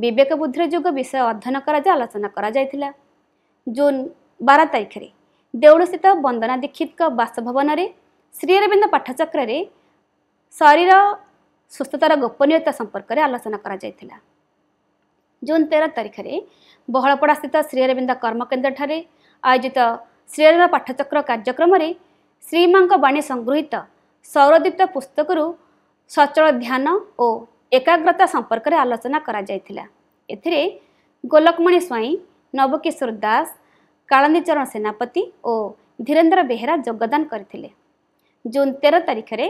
ବିବେକ ବୁଦ୍ଧିର ଯୁଗ ବିଷୟ ଅଧ୍ୟୟନ କରାଯାଇ ଆଲୋଚନା କରାଯାଇଥିଲା ଜୁନ୍ ବାର ତାରିଖରେ ଦେଉଳସ୍ଥିତ ବନ୍ଦନା ଦୀକ୍ଷିତଙ୍କ ବାସଭବନରେ ଶ୍ରୀଅରବିନ୍ଦ ପାଠଚକ୍ରରେ ଶରୀର ସୁସ୍ଥତାର ଗୋପନୀୟତା ସମ୍ପର୍କରେ ଆଲୋଚନା କରାଯାଇଥିଲା ଜୁନ୍ ତେର ତାରିଖରେ ବହଳପଡ଼ାସ୍ଥିତ ଶ୍ରୀଅରବିନ୍ଦ କର୍ମକେନ୍ଦ୍ରଠାରେ ଆୟୋଜିତ ଶ୍ରୀଅରବିନ୍ଦ ପାଠଚକ୍ର କାର୍ଯ୍ୟକ୍ରମରେ ଶ୍ରୀମାଙ୍କ ବାଣୀ ସଂଗୃହୀତ ସୌରଦୀପ୍ତ ପୁସ୍ତକରୁ ସଚଳ ଧ୍ୟାନ ଓ ଏକାଗ୍ରତା ସମ୍ପର୍କରେ ଆଲୋଚନା କରାଯାଇଥିଲା ଏଥିରେ ଗୋଲକମଣି ସ୍ୱାଇଁ ନବକିଶୋର ଦାସ କାଳନ୍ଦୀଚରଣ ସେନାପତି ଓ ଧୀରେନ୍ଦ୍ର ବେହେରା ଯୋଗଦାନ କରିଥିଲେ ଜୁନ୍ ତେର ତାରିଖରେ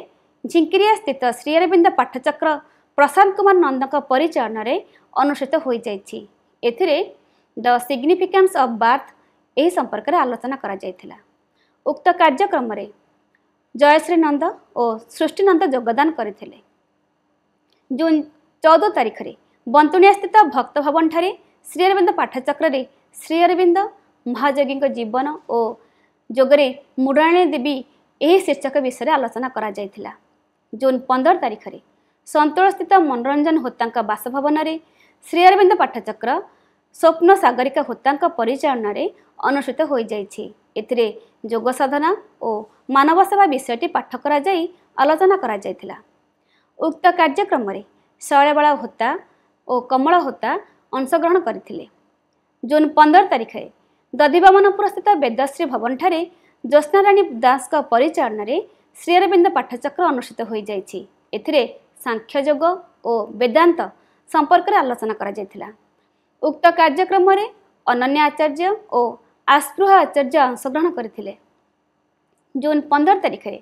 ଝିଙ୍କିରିଆ ସ୍ଥିତ ଶ୍ରୀଅରବିନ୍ଦ ପାଠଚକ୍ର ପ୍ରଶାନ୍ତ କୁମାର ନନ୍ଦଙ୍କ ପରିଚାଳନାରେ ଅନୁଷ୍ଠିତ ହୋଇଯାଇଛି ଏଥିରେ ଦ ସିଗ୍ନିଫିକାନ୍ସ ଅଫ୍ ବାର୍ଥ ଏହି ସମ୍ପର୍କରେ ଆଲୋଚନା କରାଯାଇଥିଲା ଉକ୍ତ କାର୍ଯ୍ୟକ୍ରମରେ জয়শ্রী নন্দ ও সৃষ্টি নন্দ যোগদান করে জুন চৌদ তারিখে বন্তুণিয়াস্থিত ভক্তভবনঠারে শ্রীঅরবিন্দ পাঠচক্রে শ্রীঅরবিন্দ মহাযোগীঙ্ জীবন ও যোগরে মৃণালী দেবী ଏହି ଶୀର୍ଷକ ବିଷୟରେ ଆଲୋଚନା କରାଯାଇଥିଲା ଜୁନ୍ ପନ୍ଦର ତାରିଖରେ ସନ୍ତୋଳସ୍ଥିତ ମନୋରଞ୍ଜନ ହୋତାଙ୍କ ବାସଭବନରେ ଶ୍ରୀଅରବିନ୍ଦ ପାଠଚକ୍ର ସ୍ୱପ୍ନ ସାଗରିକା ହୋତାଙ୍କ ପରିଚାଳନାରେ ଅନୁଷ୍ଠିତ ହୋଇଯାଇଛି ଏଥିରେ ଯୋଗ ସାଧନା ଓ ମାନବ ସେବା ବିଷୟଟି ପାଠ କରାଯାଇ ଆଲୋଚନା କରାଯାଇଥିଲା ଉକ୍ତ କାର୍ଯ୍ୟକ୍ରମରେ ଶୈଳବାଳା ହୋତା ଓ କମଳ ହୋତା ଅଂଶଗ୍ରହଣ କରିଥିଲେ ଜୁନ୍ ପନ୍ଦର ତାରିଖରେ ଦଧିବାମନପୁରସ୍ଥିତ ବେଦଶ୍ରୀ ଭବନଠାରେ ଜ୍ୟୋତ୍ନାରାଣୀ ଦାସଙ୍କ ପରିଚାଳନାରେ ଶ୍ରୀଅରବିନ୍ଦ ପାଠଚକ୍ର ଅନୁଷ୍ଠିତ ହୋଇଯାଇଛି ଏଥିରେ ସାଂଖ୍ୟଯୋଗ ଓ ବେଦାନ୍ତ ସମ୍ପର୍କରେ ଆଲୋଚନା କରାଯାଇଥିଲା ଉକ୍ତ କାର୍ଯ୍ୟକ୍ରମରେ ଅନନ୍ୟା ଆଚାର୍ଯ୍ୟ ଓ ଆସ୍ପୃହ ଆଚାର୍ଯ୍ୟ ଅଂଶଗ୍ରହଣ କରିଥିଲେ ଜୁନ୍ ପନ୍ଦର ତାରିଖରେ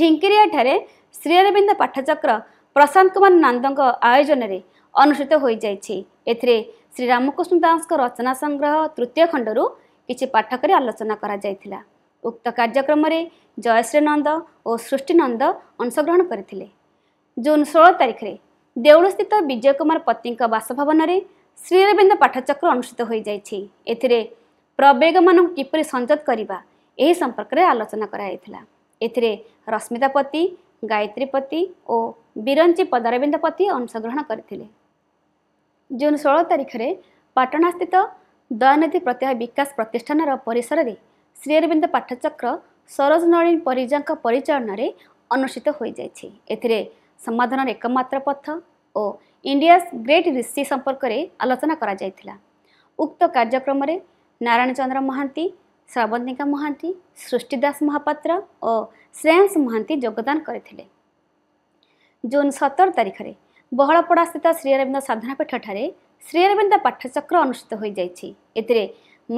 ଝିଙ୍କିରିଆଠାରେ ଶ୍ରୀଅରବିନ୍ଦ ପାଠଚକ୍ର ପ୍ରଶାନ୍ତ କୁମାର ନାନ୍ଦଙ୍କ ଆୟୋଜନରେ ଅନୁଷ୍ଠିତ ହୋଇଯାଇଛି ଏଥିରେ ଶ୍ରୀ ରାମକୃଷ୍ଣ ଦାସଙ୍କ ରଚନା ସଂଗ୍ରହ ତୃତୀୟ ଖଣ୍ଡରୁ କିଛି ପାଠ କରି ଆଲୋଚନା କରାଯାଇଥିଲା ଉକ୍ତ କାର୍ଯ୍ୟକ୍ରମରେ ଜୟଶ୍ରୀ ନନ୍ଦ ଓ ସୃଷ୍ଟି ନନ୍ଦ ଅଂଶଗ୍ରହଣ କରିଥିଲେ ଜୁନ୍ ଷୋହଳ ତାରିଖରେ ଦେଉଳସ୍ଥିତ ବିଜୟ କୁମାର ପତିଙ୍କ ବାସଭବନରେ ଶ୍ରୀରବିନ୍ଦ ପାଠଚକ୍ର ଅନୁଷ୍ଠିତ ହୋଇଯାଇଛି ଏଥିରେ ପ୍ରବେଗମାନଙ୍କୁ କିପରି ସଂଯୋଗ କରିବା ଏହି ସମ୍ପର୍କରେ ଆଲୋଚନା କରାଯାଇଥିଲା ଏଥିରେ ରଶ୍ମିତା ପତି ଗାୟତ୍ରୀ ପତି ଓ ବିରଞ୍ଚୀ ପଦାରବିନ୍ଦ ପତି ଅଂଶଗ୍ରହଣ କରିଥିଲେ ଜୁନ୍ ଷୋହଳ ତାରିଖରେ ପାଟଣାସ୍ଥିତ ଦୟାନିଧି ପ୍ରତ୍ୟୟ ବିକାଶ ପ୍ରତିଷ୍ଠାନର ପରିସରରେ ଶ୍ରୀ ଅରବିନ୍ଦ ପାଠଚକ୍ର ସରୋଜ ନଳିନୀ ପରିଜାଙ୍କ ପରିଚାଳନାରେ ଅନୁଷ୍ଠିତ ହୋଇଯାଇଛି ଏଥିରେ ସମାଧାନର ଏକମାତ୍ର ପଥ ଓ ଇଣ୍ଡିଆ ଗ୍ରେଟ୍ ରିସି ସମ୍ପର୍କରେ ଆଲୋଚନା କରାଯାଇଥିଲା ଉକ୍ତ କାର୍ଯ୍ୟକ୍ରମରେ ନାରାୟଣ ଚନ୍ଦ୍ର ମହାନ୍ତି ଶ୍ରାବନ୍ତିକା ମହାନ୍ତି ସୃଷ୍ଟିଦାସ ମହାପାତ୍ର ଓ ଶ୍ରେୟାଂଶ ମହାନ୍ତି ଯୋଗଦାନ କରିଥିଲେ ଜୁନ୍ ସତର ତାରିଖରେ ବହଳପଡ଼ାସ୍ଥିତ ଶ୍ରୀଅରବିନ୍ଦ ସାଧନାପୀଠଠାରେ ଶ୍ରୀଅରବିନ୍ଦ ପାଠ୍ୟଚକ୍ର ଅନୁଷ୍ଠିତ ହୋଇଯାଇଛି ଏଥିରେ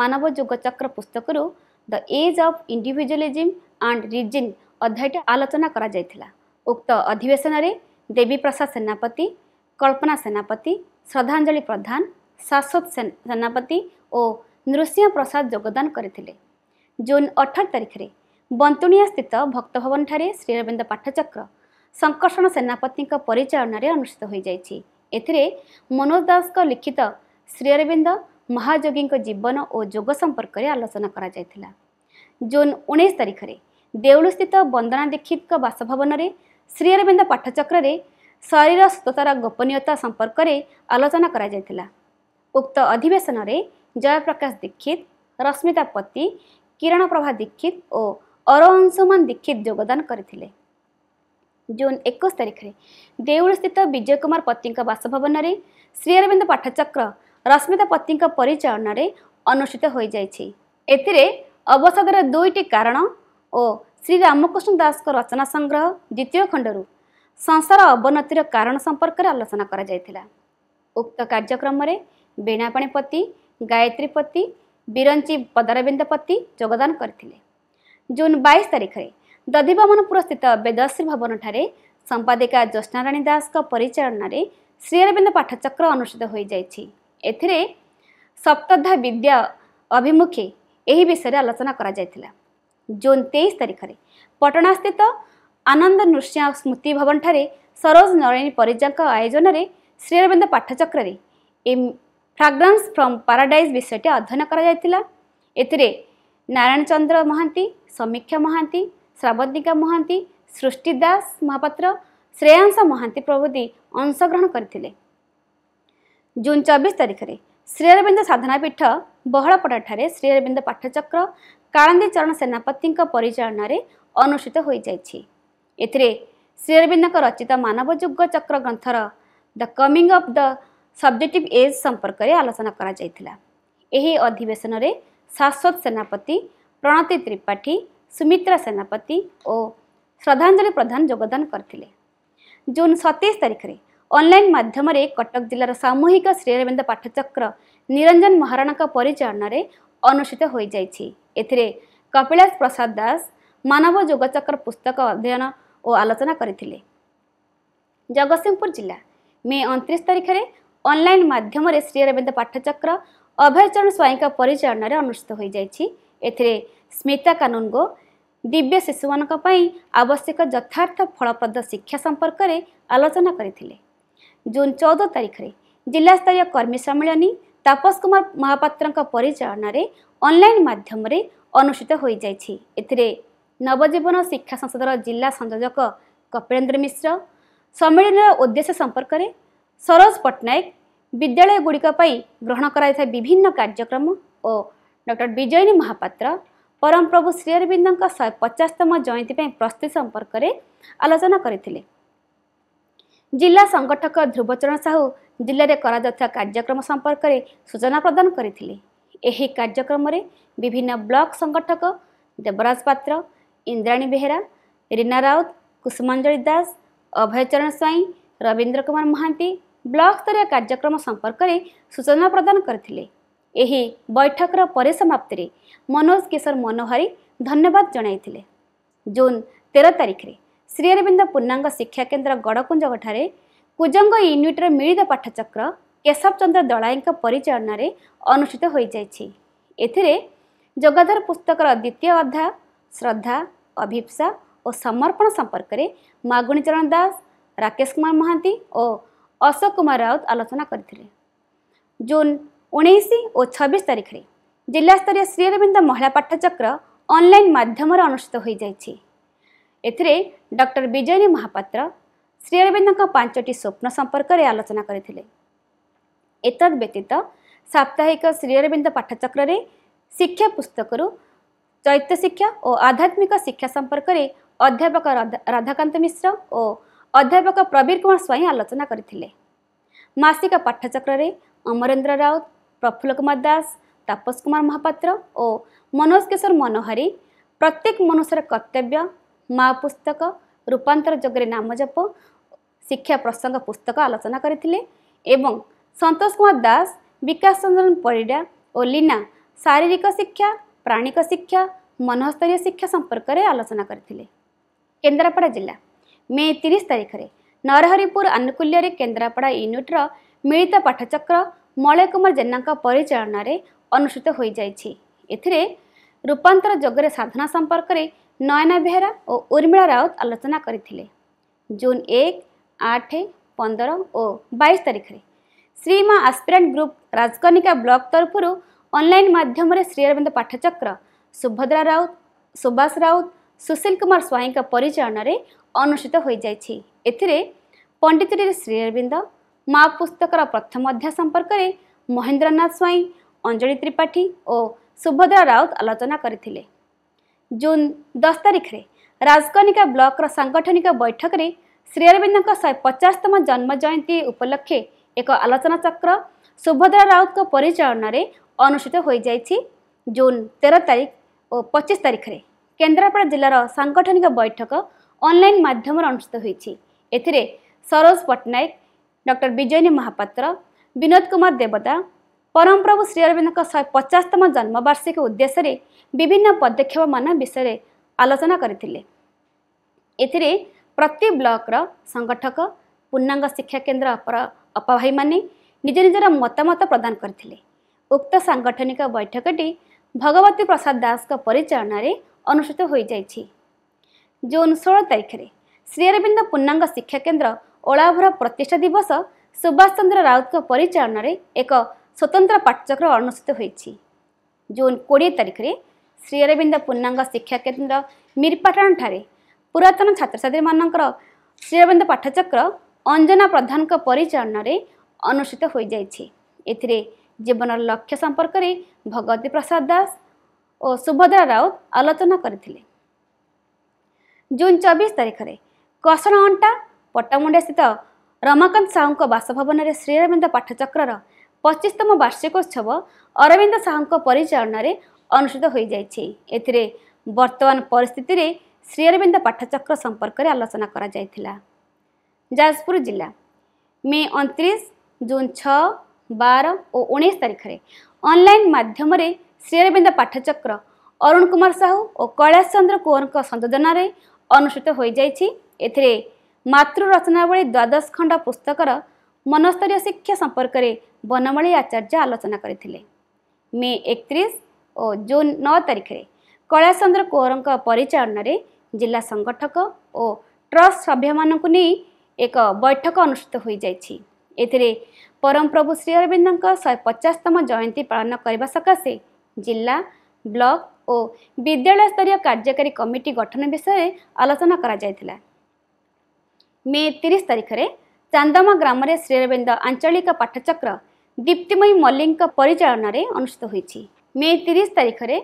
ମାନବ ଯୁଗ ଚକ୍ର ପୁସ୍ତକରୁ the age of individualism and reason ଅଧ୍ୟାୟଟି ଆଲୋଚନା କରାଯାଇଥିଲା ଉକ୍ତ ଅଧିବେଶନରେ ଦେବୀ ପ୍ରସାଦ ସେନାପତି କଳ୍ପନା ସେନାପତି ଶ୍ରଦ୍ଧାଞ୍ଜଳି ପ୍ରଧାନ ଶାଶ୍ୱତ ସେନାପତି ଓ ନୃସିଂହ ପ୍ରସାଦ ଯୋଗଦାନ କରିଥିଲେ ଜୁନ୍ ଅଠର ତାରିଖରେ ବନ୍ତୁଣିଆସ୍ଥିତ ଭକ୍ତଭବନଠାରେ ଶ୍ରୀରବିନ୍ଦ ପାଠଚକ୍ର ସଂକର୍ଷଣ ସେନାପତିଙ୍କ ପରିଚାଳନାରେ ଅନୁଷ୍ଠିତ ହୋଇଯାଇଛି ଏଥିରେ ମନୋଜ ଦାସଙ୍କ ଲିଖିତ ଶ୍ରୀଅରବିନ୍ଦ ମହାଯୋଗୀଙ୍କ ଜୀବନ ଓ ଯୋଗ ସମ୍ପର୍କରେ ଆଲୋଚନା କରାଯାଇଥିଲା ଜୁନ୍ ଉଣେଇଶ ତାରିଖରେ ଦେଉଳସ୍ଥିତ ବନ୍ଦନା ଦୀକ୍ଷିତଙ୍କ ବାସଭବନରେ ଶ୍ରୀଅରବିନ୍ଦ ପାଠଚକ୍ରରେ ଶରୀର ସୁସ୍ଥତାର ଗୋପନୀୟତା ସମ୍ପର୍କରେ ଆଲୋଚନା କରାଯାଇଥିଲା ଉକ୍ତ ଅଧିବେଶନରେ জয়প্রকাশ দীক্ষিত রশ্মিতা পতি কিরণ প্রভা দীক্ষিত ও অরঅংশুমান দীক্ষিত যোগদান করে জুন একুশ তারিখে দেউলস্থিত বিজয় কুমার পতিঙ্ বাসভবনরে শ্রীঅরবিন্দ পাঠচক্র ରଶ୍ମିତା ପତିଙ୍କ ପରିଚାଳନାରେ ଅନୁଷ୍ଠିତ ହୋଇଯାଇଛି ଏଥିରେ ଅବସାଦର ଦୁଇଟି କାରଣ ଓ ଶ୍ରୀ ରାମକୃଷ୍ଣ ଦାସଙ୍କ ରଚନା ସଂଗ୍ରହ ଦ୍ୱିତୀୟ ଖଣ୍ଡରୁ ସଂସାର ଅବନତିର କାରଣ ସମ୍ପର୍କରେ ଆଲୋଚନା କରାଯାଇଥିଲା ଉକ୍ତ କାର୍ଯ୍ୟକ୍ରମରେ ବୀଣାପାଣିପତି ଗାୟତ୍ରୀ ପତି ବିରଞ୍ଚି ପଦାରବିନ୍ଦ ପତି ଯୋଗଦାନ କରିଥିଲେ ଜୁନ୍ ବାଇଶ ତାରିଖରେ ଦଧିବାମନପୁରସ୍ଥିତ ବେଦଶ୍ରୀ ଭବନଠାରେ ସମ୍ପାଦିକା ଜ୍ୟୋତ୍ନାରାଣୀ ଦାସଙ୍କ ପରିଚାଳନାରେ ଶ୍ରୀଅରବିନ୍ଦ ପାଠଚକ୍ର ଅନୁଷ୍ଠିତ ହୋଇଯାଇଛି ଏଥିରେ ସପ୍ତଧା ବିଦ୍ୟା ଅଭିମୁଖେ ଏହି ବିଷୟରେ ଆଲୋଚନା କରାଯାଇଥିଲା ଜୁନ୍ ତେଇଶ ତାରିଖରେ ପଟଣାସ୍ଥିତ ଆନନ୍ଦ ନୃସିଂହ ସ୍ମୃତି ଭବନଠାରେ ସରୋଜ ନରଣୀ ପରିଜାଙ୍କ ଆୟୋଜନରେ ଶ୍ରୀଅରବିନ୍ଦ ପାଠଚକ୍ରରେ ଫ୍ରାଗ୍ରାନ୍ସ ଫ୍ରମ୍ ପାରାଡାଇଜ୍ ବିଷୟଟି ଅଧ୍ୟୟନ କରାଯାଇଥିଲା ଏଥିରେ ନାରାୟଣ ଚନ୍ଦ୍ର ମହାନ୍ତି ସମୀକ୍ଷା ମହାନ୍ତି ଶ୍ରାବତିକା ମହାନ୍ତି ସୃଷ୍ଟି ଦାସ ମହାପାତ୍ର ଶ୍ରେୟାଂଶ ମହାନ୍ତି ପ୍ରଭୃତି ଅଂଶଗ୍ରହଣ କରିଥିଲେ ଜୁନ୍ ଚବିଶ ତାରିଖରେ ଶ୍ରୀଅରବିନ୍ଦ ସାଧନାପୀଠ ବହଳପଡ଼ାଠାରେ ଶ୍ରୀଅରବିନ୍ଦ ପାଠଚକ୍ର କାଳନ୍ଦୀ ଚରଣ ସେନାପତିଙ୍କ ପରିଚାଳନାରେ ଅନୁଷ୍ଠିତ ହୋଇଯାଇଛି ଏଥିରେ ଶ୍ରୀଅରବିନ୍ଦଙ୍କ ରଚିତ ମାନବଯୁଗ ଚକ୍ର ଗ୍ରନ୍ଥର the coming of the subjective age ସମ୍ପର୍କରେ ଆଲୋଚନା କରାଯାଇଥିଲା ଏହି ଅଧିବେଶନରେ ଶାଶ୍ୱତ ସେନାପତି ପ୍ରଣତି ତ୍ରିପାଠୀ ସୁମିତ୍ରା ସେନାପତି ଓ ଶ୍ରଦ୍ଧାଞ୍ଜଳି ପ୍ରଧାନ ଯୋଗଦାନ କରିଥିଲେ ଜୁନ୍ ସତେଇଶ ତାରିଖରେ ଅନ୍ଲାଇନ୍ ମାଧ୍ୟମରେ କଟକ ଜିଲ୍ଲାର ସାମୂହିକ ଶ୍ରୀରବିନ୍ଦ ପାଠଚକ୍ର ନିରଞ୍ଜନ ମହାରଣାଙ୍କ ପରିଚାଳନାରେ ଅନୁଷ୍ଠିତ ହୋଇଯାଇଛି ଏଥିରେ କପିଳାସ ପ୍ରସାଦ ଦାସ ମାନବ ଯୋଗଚକ୍ର ପୁସ୍ତକ ଅଧ୍ୟୟନ ଓ ଆଲୋଚନା କରିଥିଲେ ଜଗତସିଂହପୁର ଜିଲ୍ଲା ମେ ଅଣତିରିଶ ତାରିଖରେ ଅନଲାଇନ୍ ମାଧ୍ୟମରେ ଶ୍ରୀ ଅରବିନ୍ଦ ପାଠଚକ୍ର ଅଭୟଚରଣ ସ୍ୱାଇଁଙ୍କ ପରିଚାଳନାରେ ଅନୁଷ୍ଠିତ ହୋଇଯାଇଛି ଏଥିରେ ସ୍ମିତା କାନୁନଗୋ ଦିବ୍ୟ ଶିଶୁମାନଙ୍କ ପାଇଁ ଆବଶ୍ୟକ ଯଥାର୍ଥ ଫଳପ୍ରଦ ଶିକ୍ଷା ସମ୍ପର୍କରେ ଆଲୋଚନା କରିଥିଲେ ଜୁନ୍ ଚଉଦ ତାରିଖରେ ଜିଲ୍ଲାସ୍ତରୀୟ କର୍ମୀ ସମ୍ମିଳନୀ ତାପସ କୁମାର ମହାପାତ୍ରଙ୍କ ପରିଚାଳନାରେ ଅନଲାଇନ୍ ମାଧ୍ୟମରେ ଅନୁଷ୍ଠିତ ହୋଇଯାଇଛି ଏଥିରେ ନବଜୀବନ ଶିକ୍ଷା ସଂସଦର ଜିଲ୍ଲା ସଂଯୋଜକ କପିଳେନ୍ଦ୍ର ମିଶ୍ର ସମ୍ମିଳନୀର ଉଦ୍ଦେଶ୍ୟ ସମ୍ପର୍କରେ ସରୋଜ ପଟ୍ଟନାୟକ ବିଦ୍ୟାଳୟଗୁଡ଼ିକ ପାଇଁ ଗ୍ରହଣ କରାଯାଇଥିବା ବିଭିନ୍ନ କାର୍ଯ୍ୟକ୍ରମ ଓ ଡକ୍ଟର ବିଜୟିନୀ ମହାପାତ୍ର ପରମପ୍ରଭୁ ଶ୍ରୀଅରବିନ୍ଦଙ୍କ ଶହେ ପଚାଶତମ ଜୟନ୍ତୀ ପାଇଁ ପ୍ରସ୍ତୁତି ସମ୍ପର୍କରେ ଆଲୋଚନା କରିଥିଲେ ଜିଲ୍ଲା ସଂଗଠକ ଧ୍ରୁବଚରଣ ସାହୁ ଜିଲ୍ଲାରେ କରାଯାଉଥିବା କାର୍ଯ୍ୟକ୍ରମ ସମ୍ପର୍କରେ ସୂଚନା ପ୍ରଦାନ କରିଥିଲେ ଏହି କାର୍ଯ୍ୟକ୍ରମରେ ବିଭିନ୍ନ ବ୍ଲକ ସଂଗଠକ ଦେବରାଜ ପାତ୍ର ଇନ୍ଦ୍ରାଣୀ ବେହେରା ରୀନା ରାଉତ କୁସୁମାଞ୍ଜଳି ଦାସ ଅଭୟଚରଣ ସ୍ୱାଇଁ ରବୀନ୍ଦ୍ର କୁମାର ମହାନ୍ତି ବ୍ଲକସ୍ତରୀୟ କାର୍ଯ୍ୟକ୍ରମ ସମ୍ପର୍କରେ ସୂଚନା ପ୍ରଦାନ କରିଥିଲେ ଏହି ବୈଠକର ପରିସମାପ୍ତିରେ ମନୋଜ କିଶୋର ମନୋହରୀ ଧନ୍ୟବାଦ ଜଣାଇଥିଲେ ଜୁନ୍ ତେର ତାରିଖରେ ଶ୍ରୀ ଅରବିନ୍ଦ ପୂର୍ଣ୍ଣାଙ୍ଗ କେନ୍ଦ୍ର ଗଡ଼କୁଞ୍ଜଠାରେ କୁଜଙ୍ଗ ୟୁନିଟ୍ର ମିଳିତ ପାଠଚକ୍ର କେଶବ ଚନ୍ଦ୍ର ଦଳାଇଙ୍କ ପରିଚାଳନାରେ ଅନୁଷ୍ଠିତ ହୋଇଯାଇଛି ଏଥିରେ ଯୋଗାଧର ପୁସ୍ତକର ଦ୍ୱିତୀୟ ଅଧ୍ୟା ଶ୍ରଦ୍ଧା ଅଭିପ୍ସା ଓ ସମର୍ପଣ ସମ୍ପର୍କରେ ମାଗୁଣୀ ଚରଣ ଦାସ ରାକେଶ କୁମାର ମହାନ୍ତି ଓ ଅଶୋକ କୁମାର ରାଉତ ଆଲୋଚନା କରିଥିଲେ ଜୁନ୍ ଉଣେଇଶ ଓ ଛବିଶ ତାରିଖରେ ଜିଲ୍ଲାସ୍ତରୀୟ ଶ୍ରୀ ଅରବିନ୍ଦ ମହିଳା ପାଠ୍ୟଚକ୍ର ଅନ୍ଲାଇନ୍ ମାଧ୍ୟମରେ ଅନୁଷ୍ଠିତ ହୋଇଯାଇଛି ଏଥିରେ ଡକ୍ଟର ବିଜୟିନୀ ମହାପାତ୍ର ଶ୍ରୀ ଅରବିନ୍ଦଙ୍କ ପାଞ୍ଚଟି ସ୍ୱପ୍ନ ସମ୍ପର୍କରେ ଆଲୋଚନା କରିଥିଲେ ଏତଦ୍ ବ୍ୟତୀତ ସାପ୍ତାହିକ ଶ୍ରୀ ଅରବିନ୍ଦ ପାଠଚକ୍ରରେ ଶିକ୍ଷା ପୁସ୍ତକରୁ ଚୈତ୍ୟ ଶିକ୍ଷା ଓ ଆଧ୍ୟାତ୍ମିକ ଶିକ୍ଷା ସମ୍ପର୍କରେ ଅଧ୍ୟାପକ ରାଧାକାନ୍ତ ମିଶ୍ର ଓ अध्यापक प्रवीर कुमार स्वयं आलोचना करते मसिक पाठचक्रे अमरेन्द्र राउत प्रफुल्ल कुमार दास तापस कुमार महापात्र और मनोज किशोर मनोहरी प्रत्येक मनुष्य कर्तव्य माँ पुस्तक रूपातर जगह नामजप शिक्षा प्रसंग पुस्तक आलोचना एवं संतोष कुमार दास विकास चंद्रन पड़ा और लीना शारीरिक शिक्षा प्राणिक शिक्षा मनोस्तरीय शिक्षा संपर्क आलोचना करेंद्रापड़ा जिला ମେ ତିରିଶ ତାରିଖରେ ନରହରିପୁର ଆନୁକୂଲ୍ୟରେ କେନ୍ଦ୍ରାପଡ଼ା ୟୁନିଟ୍ର ମିଳିତ ପାଠଚକ୍ର ମଳୟ କୁମାର ଜେନାଙ୍କ ପରିଚାଳନାରେ ଅନୁଷ୍ଠିତ ହୋଇଯାଇଛି ଏଥିରେ ରୂପାନ୍ତର ଯୋଗରେ ସାଧନା ସମ୍ପର୍କରେ ନୟନା ବେହେରା ଓ ଉର୍ମିଳା ରାଉତ ଆଲୋଚନା କରିଥିଲେ ଜୁନ୍ ଏକ ଆଠ ପନ୍ଦର ଓ ବାଇଶ ତାରିଖରେ Shri Maa aspirant group Rajkanika block ତରଫରୁ ଅନଲାଇନ୍ ମାଧ୍ୟମରେ ଶ୍ରୀ ଅରବିନ୍ଦ ପାଠଚକ୍ର ସୁଭଦ୍ରା ରାଉତ ସୁବାସ ରାଉତ ସୁଶୀଲ କୁମାର ସ୍ୱାଇଁଙ୍କ ପରିଚାଳନାରେ ଅନୁଷ୍ଠିତ ହୋଇଯାଇଛି ଏଥିରେ ପଣ୍ଡିଚେରୀର ଶ୍ରୀଅରବିନ୍ଦ ମା ପୁସ୍ତକର ପ୍ରଥମ ଅଧ୍ୟାୟ ସମ୍ପର୍କରେ ମହେନ୍ଦ୍ରନାଥ ସ୍ୱାଇଁ ଅଞ୍ଜଳି ତ୍ରିପାଠୀ ଓ ସୁଭଦ୍ରା ରାଉତ ଆଲୋଚନା କରିଥିଲେ ଜୁନ୍ ଦଶ ତାରିଖରେ ରାଜକନିକା ବ୍ଲକର ସାଙ୍ଗଠନିକ ବୈଠକରେ ଶ୍ରୀଅରବିନ୍ଦଙ୍କ ଶହେ ପଚାଶତମ ଜନ୍ମ ଜୟନ୍ତୀ ଉପଲକ୍ଷେ ଏକ ଆଲୋଚନାଚକ୍ର ସୁଭଦ୍ରା ରାଉତଙ୍କ ପରିଚାଳନାରେ ଅନୁଷ୍ଠିତ ହୋଇଯାଇଛି ଜୁନ୍ ତେର ତାରିଖ ଓ ପଚିଶ ତାରିଖରେ କେନ୍ଦ୍ରାପଡ଼ା ଜିଲ୍ଲାର ସାଙ୍ଗଠନିକ ବୈଠକ ଅନଲାଇନ୍ ମାଧ୍ୟମରେ ଅନୁଷ୍ଠିତ ହୋଇଛି ଏଥିରେ ସରୋଜ ପଟ୍ଟନାୟକ ଡକ୍ଟର ବିଜୟନୀ ମହାପାତ୍ର ବିନୋଦ କୁମାର ଦେବତା ପରମପ୍ରଭୁ ଶ୍ରୀ ଅରବିନ୍ଦଙ୍କ ଶହେ ପଚାଶତମ ଜନ୍ମବାର୍ଷିକୀ ଉଦ୍ଦେଶ୍ୟରେ ବିଭିନ୍ନ ପଦକ୍ଷେପମାନ ବିଷୟରେ ଆଲୋଚନା କରିଥିଲେ ଏଥିରେ ପ୍ରତି ବ୍ଲକର ସଂଗଠକ ପୂର୍ଣ୍ଣାଙ୍ଗ ଶିକ୍ଷା କେନ୍ଦ୍ର ଅପଭାଇମାନେ ନିଜ ନିଜର ମତାମତ ପ୍ରଦାନ କରିଥିଲେ ଉକ୍ତ ସାଂଗଠନିକ ବୈଠକଟି ଭଗବତୀ ପ୍ରସାଦ ଦାସଙ୍କ ପରିଚାଳନାରେ ଅନୁଷ୍ଠିତ ହୋଇଯାଇଛି ଜୁନ୍ ଷୋହଳ ତାରିଖରେ ଶ୍ରୀଅରବିନ୍ଦ ପୂର୍ଣ୍ଣାଙ୍ଗ ଶିକ୍ଷା କେନ୍ଦ୍ର ଓଳାଭର ପ୍ରତିଷ୍ଠା ଦିବସ ସୁଭାଷ ଚନ୍ଦ୍ର ରାଉତଙ୍କ ପରିଚାଳନାରେ ଏକ ସ୍ୱତନ୍ତ୍ର ପାଠ୍ୟକ୍ର ଅନୁଷ୍ଠିତ ହୋଇଛି ଜୁନ୍ କୋଡ଼ିଏ ତାରିଖରେ ଶ୍ରୀଅରବିନ୍ଦ ପୂର୍ଣ୍ଣାଙ୍ଗ ଶିକ୍ଷା କେନ୍ଦ୍ର ମିରପାଟଣଠାରେ ପୁରାତନ ଛାତ୍ରଛାତ୍ରୀମାନଙ୍କର ଶ୍ରୀଅରବିନ୍ଦ ପାଠ୍ୟଚକ୍ର ଅଞ୍ଜନା ପ୍ରଧାନଙ୍କ ପରିଚାଳନାରେ ଅନୁଷ୍ଠିତ ହୋଇଯାଇଛି ଏଥିରେ ଜୀବନର ଲକ୍ଷ୍ୟ ସମ୍ପର୍କରେ ଭଗବତୀ ପ୍ରସାଦ ଦାସ ଓ ସୁଭଦ୍ରା ରାଉତ ଆଲୋଚନା କରିଥିଲେ ଜୁନ୍ ଚବିଶ ତାରିଖରେ କସଣ ଅଣ୍ଟା ପଟ୍ଟାମୁଣ୍ଡାସ୍ଥିତ ରମାକାନ୍ତ ସାହୁଙ୍କ ବାସଭବନରେ ଶ୍ରୀରବିନ୍ଦ ପାଠଚକ୍ରର ପଚିଶତମ ବାର୍ଷିକୋତ୍ସବ ଅରବିନ୍ଦ ସାହୁଙ୍କ ପରିଚାଳନାରେ ଅନୁଷ୍ଠିତ ହୋଇଯାଇଛି ଏଥିରେ ବର୍ତ୍ତମାନ ପରିସ୍ଥିତିରେ ଶ୍ରୀଅରବିନ୍ଦ ପାଠଚକ୍ର ସମ୍ପର୍କରେ ଆଲୋଚନା କରାଯାଇଥିଲା ଯାଜପୁର ଜିଲ୍ଲା ମେ ଅଣତିରିଶ ଜୁନ୍ ଛଅ ବାର ଓ ଉଣେଇଶ ତାରିଖରେ ଅନଲାଇନ୍ ମାଧ୍ୟମରେ ଶ୍ରୀଅରବିନ୍ଦ ପାଠଚକ୍ର ଅରୁଣ କୁମାର ସାହୁ ଓ କୈଳାସ ଚନ୍ଦ୍ର କୁଅରଙ୍କ ସଂଯୋଜନାରେ ଅନୁଷ୍ଠିତ ହୋଇଯାଇଛି ଏଥିରେ ମାତୃ ରଚନାବଳୀ ଦ୍ୱାଦଶ ଖଣ୍ଡ ପୁସ୍ତକର ମନସ୍ତରୀୟ ଶିକ୍ଷା ସମ୍ପର୍କରେ ବନମଳୀ ଆଚାର୍ଯ୍ୟ ଆଲୋଚନା କରିଥିଲେ ମେ ଏକତିରିଶ ଓ ଜୁନ୍ ନଅ ତାରିଖରେ କୈଳାସଚନ୍ଦ୍ର କୁଅରଙ୍କ ପରିଚାଳନାରେ ଜିଲ୍ଲା ସଂଗଠକ ଓ ଟ୍ରଷ୍ଟ ସଭ୍ୟମାନଙ୍କୁ ନେଇ ଏକ ବୈଠକ ଅନୁଷ୍ଠିତ ହୋଇଯାଇଛି ଏଥିରେ ପରମପ୍ରଭୁ ଶ୍ରୀ ଅରବିନ୍ଦଙ୍କ ଶହେ ପଚାଶତମ ଜୟନ୍ତୀ ପାଳନ କରିବା ସକାଶେ ଜିଲ୍ଲା ବ୍ଲକ ও বিদ্যালয় স্তরীয় কার্যকারী কমিটি গঠন বিষয়ে আলোচনা করা যাইছিলা মে তিরিশ তারিখে ଚାନ୍ଦମା ଗ୍ରାମରେ ଶ୍ରୀଅରବିନ୍ଦ ଆଞ୍ଚଳିକ ପାଠଚକ୍ର ଦୀପ୍ତିମୟୀ ମଲ୍ଲିକଙ୍କ ପରିଚାଳନାରେ ଅନୁଷ୍ଠିତ ହୋଇଛି ମେ ତିରିଶ ତାରିଖରେ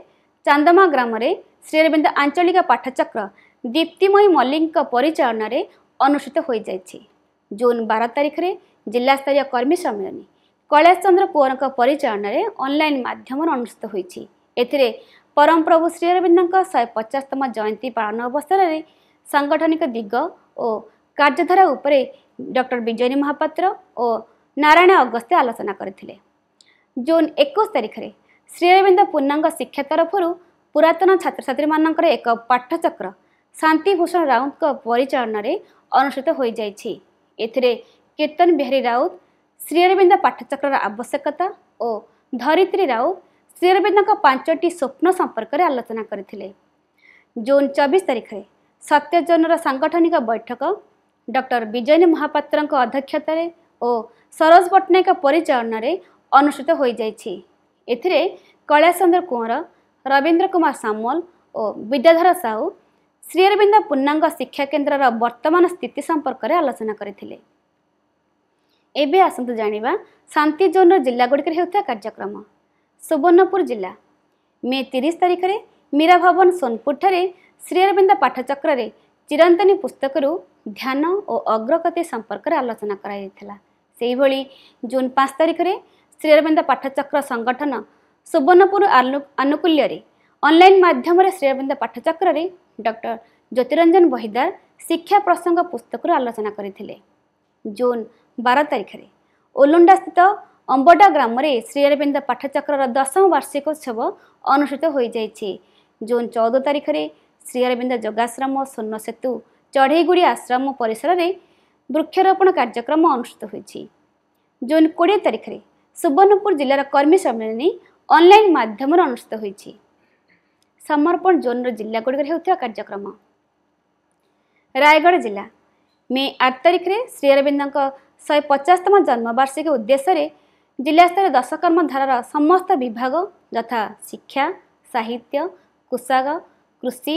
ଚାନ୍ଦମା ଗ୍ରାମରେ ଶ୍ରୀଅରବିନ୍ଦ ଆଞ୍ଚଳିକ ପାଠଚକ୍ର ଦୀପ୍ତିମୟୀ ମଲ୍ଲିକଙ୍କ ପରିଚାଳନାରେ ଅନୁଷ୍ଠିତ ହୋଇଯାଇଛି ଜୁନ୍ ବାର ତାରିଖରେ ଜିଲ୍ଲାସ୍ତରୀୟ କର୍ମୀ ସମ୍ମିଳନୀ କୈଳାସ ଚନ୍ଦ୍ର କୁଅରଙ୍କ ପରିଚାଳନାରେ ଅନଲାଇନ୍ ମାଧ୍ୟମରେ ଅନୁଷ୍ଠିତ ହୋଇଛି ଏଥିରେ ପରମପ୍ରଭୁ ଶ୍ରୀ ଅରବିନ୍ଦଙ୍କ ଶହେ ପଚାଶତମ ଜୟନ୍ତୀ ପାଳନ ଅବସରରେ ସାଂଗଠନିକ ଦିଗ ଓ କାର୍ଯ୍ୟଧାରା ଉପରେ ଡକ୍ଟର ବିଜୟନୀ ମହାପାତ୍ର ଓ ନାରାୟଣ ଅଗସ୍ତ ଆଲୋଚନା କରିଥିଲେ ଜୁନ୍ ଏକୋଇଶ ତାରିଖରେ ଶ୍ରୀ ଅରବିନ୍ଦ ପୂର୍ଣ୍ଣାଙ୍ଗ ଶିକ୍ଷା ତରଫରୁ ପୁରାତନ ଛାତ୍ରଛାତ୍ରୀମାନଙ୍କର ଏକ ପାଠଚକ୍ର ଶାନ୍ତିଭୂଷଣ ରାଉତଙ୍କ ପରିଚାଳନାରେ ଅନୁଷ୍ଠିତ ହୋଇଯାଇଛି ଏଥିରେ କୀର୍ତ୍ତନ ବିହାରୀ ରାଉତ ଶ୍ରୀ ଅରବିନ୍ଦ ପାଠଚକ୍ରର ଆବଶ୍ୟକତା ଓ ଧରିତ୍ରୀ ରାଉତ ଶ୍ରୀ ଅରବିନ୍ଦଙ୍କ ପାଞ୍ଚଟି ସ୍ୱପ୍ନ ସମ୍ପର୍କରେ ଆଲୋଚନା କରିଥିଲେ ଜୁନ୍ ଚବିଶ ତାରିଖରେ ସତ୍ୟଜନର ସାଂଗଠନିକ ବୈଠକ ଡକ୍ଟର ବିଜୟ ମହାପାତ୍ରଙ୍କ ଅଧ୍ୟକ୍ଷତାରେ ଓ ସରୋଜ ପଟ୍ଟନାୟକ ପରିଚାଳନାରେ ଅନୁଷ୍ଠିତ ହୋଇଯାଇଛି ଏଥିରେ କୈଳାସଚନ୍ଦ୍ର କୁଅଁର ରବୀନ୍ଦ୍ର କୁମାର ସାମଲ ଓ ବିଦ୍ୟାଧର ସାହୁ ଶ୍ରୀ ଅରବିନ୍ଦ ପୂର୍ଣ୍ଣାଙ୍ଗ ଶିକ୍ଷା କେନ୍ଦ୍ରର ବର୍ତ୍ତମାନ ସ୍ଥିତି ସମ୍ପର୍କରେ ଆଲୋଚନା କରିଥିଲେ ଏବେ ଆସନ୍ତୁ ଜାଣିବା ଶାନ୍ତି ଜୋନ୍ର ଜିଲ୍ଲାଗୁଡ଼ିକରେ ହେଉଥିବା କାର୍ଯ୍ୟକ୍ରମ ସୁବର୍ଣ୍ଣପୁର ଜିଲ୍ଲା ମେ ତିରିଶ ତାରିଖରେ ମୀରା ଭବନ ସୋନପୁରଠାରେ ଶ୍ରୀ ଅରବିନ୍ଦ ପାଠଚକ୍ରରେ ଚିରନ୍ତନୀ ପୁସ୍ତକରୁ ଧ୍ୟାନ ଓ ଅଗ୍ରଗତି ସମ୍ପର୍କରେ ଆଲୋଚନା କରାଯାଇଥିଲା ସେହିଭଳି ଜୁନ୍ ପାଞ୍ଚ ତାରିଖରେ ଶ୍ରୀ ଅରବିନ୍ଦ ପାଠଚକ୍ର ସଂଗଠନ ସୁବର୍ଣ୍ଣପୁର ଆନୁକୂଲ୍ୟରେ ଅନଲାଇନ୍ ମାଧ୍ୟମରେ ଶ୍ରୀ ଅରବିନ୍ଦ ପାଠଚକ୍ରରେ ଡକ୍ଟର ଜ୍ୟୋତିରଞ୍ଜନ ବହିଦାର ଶିକ୍ଷା ପ୍ରସଙ୍ଗ ପୁସ୍ତକରୁ ଆଲୋଚନା କରିଥିଲେ ଜୁନ୍ ବାର ତାରିଖରେ ଓଲୁଣ୍ଡାସ୍ଥିତ ଅମ୍ବଟା ଗ୍ରାମରେ ଶ୍ରୀ ଅରବିନ୍ଦ ପାଠଚକ୍ରର ଦଶମ ବାର୍ଷିକ ଉତ୍ସବ ଅନୁଷ୍ଠିତ ହୋଇଯାଇଛି ଜୁନ୍ ଚଉଦ ତାରିଖରେ ଶ୍ରୀ ଅରବିନ୍ଦ ଯୋଗାଶ୍ରମ ସ୍ୱର୍ଣ୍ଣ ସେତୁ ଚଢ଼େଇଗୁଡ଼ି ଆଶ୍ରମ ପରିସରରେ ବୃକ୍ଷରୋପଣ କାର୍ଯ୍ୟକ୍ରମ ଅନୁଷ୍ଠିତ ହୋଇଛି ଜୁନ୍ କୋଡ଼ିଏ ତାରିଖରେ ସୁବର୍ଣ୍ଣପୁର ଜିଲ୍ଲାର କର୍ମୀ ସମ୍ମିଳନୀ ଅନ୍ଲାଇନ୍ ମାଧ୍ୟମରେ ଅନୁଷ୍ଠିତ ହୋଇଛି ସମର୍ପଣ ଜୋନ୍ର ଜିଲ୍ଲାଗୁଡ଼ିକରେ ହେଉଥିବା କାର୍ଯ୍ୟକ୍ରମ ରାୟଗଡ଼ ଜିଲ୍ଲା ମେ ଆଠ ତାରିଖରେ ଶ୍ରୀ ଅରବିନ୍ଦଙ୍କ ଶହେ ପଚାଶତମ ଜନ୍ମବାର୍ଷିକୀ ଉଦ୍ଦେଶ୍ୟରେ ଜିଲ୍ଲାସ୍ତରୀୟ ଦଶକର୍ମ ଧାରାର ସମସ୍ତ ବିଭାଗ ଯଥା ଶିକ୍ଷା ସାହିତ୍ୟ କୃଷକ କୃଷି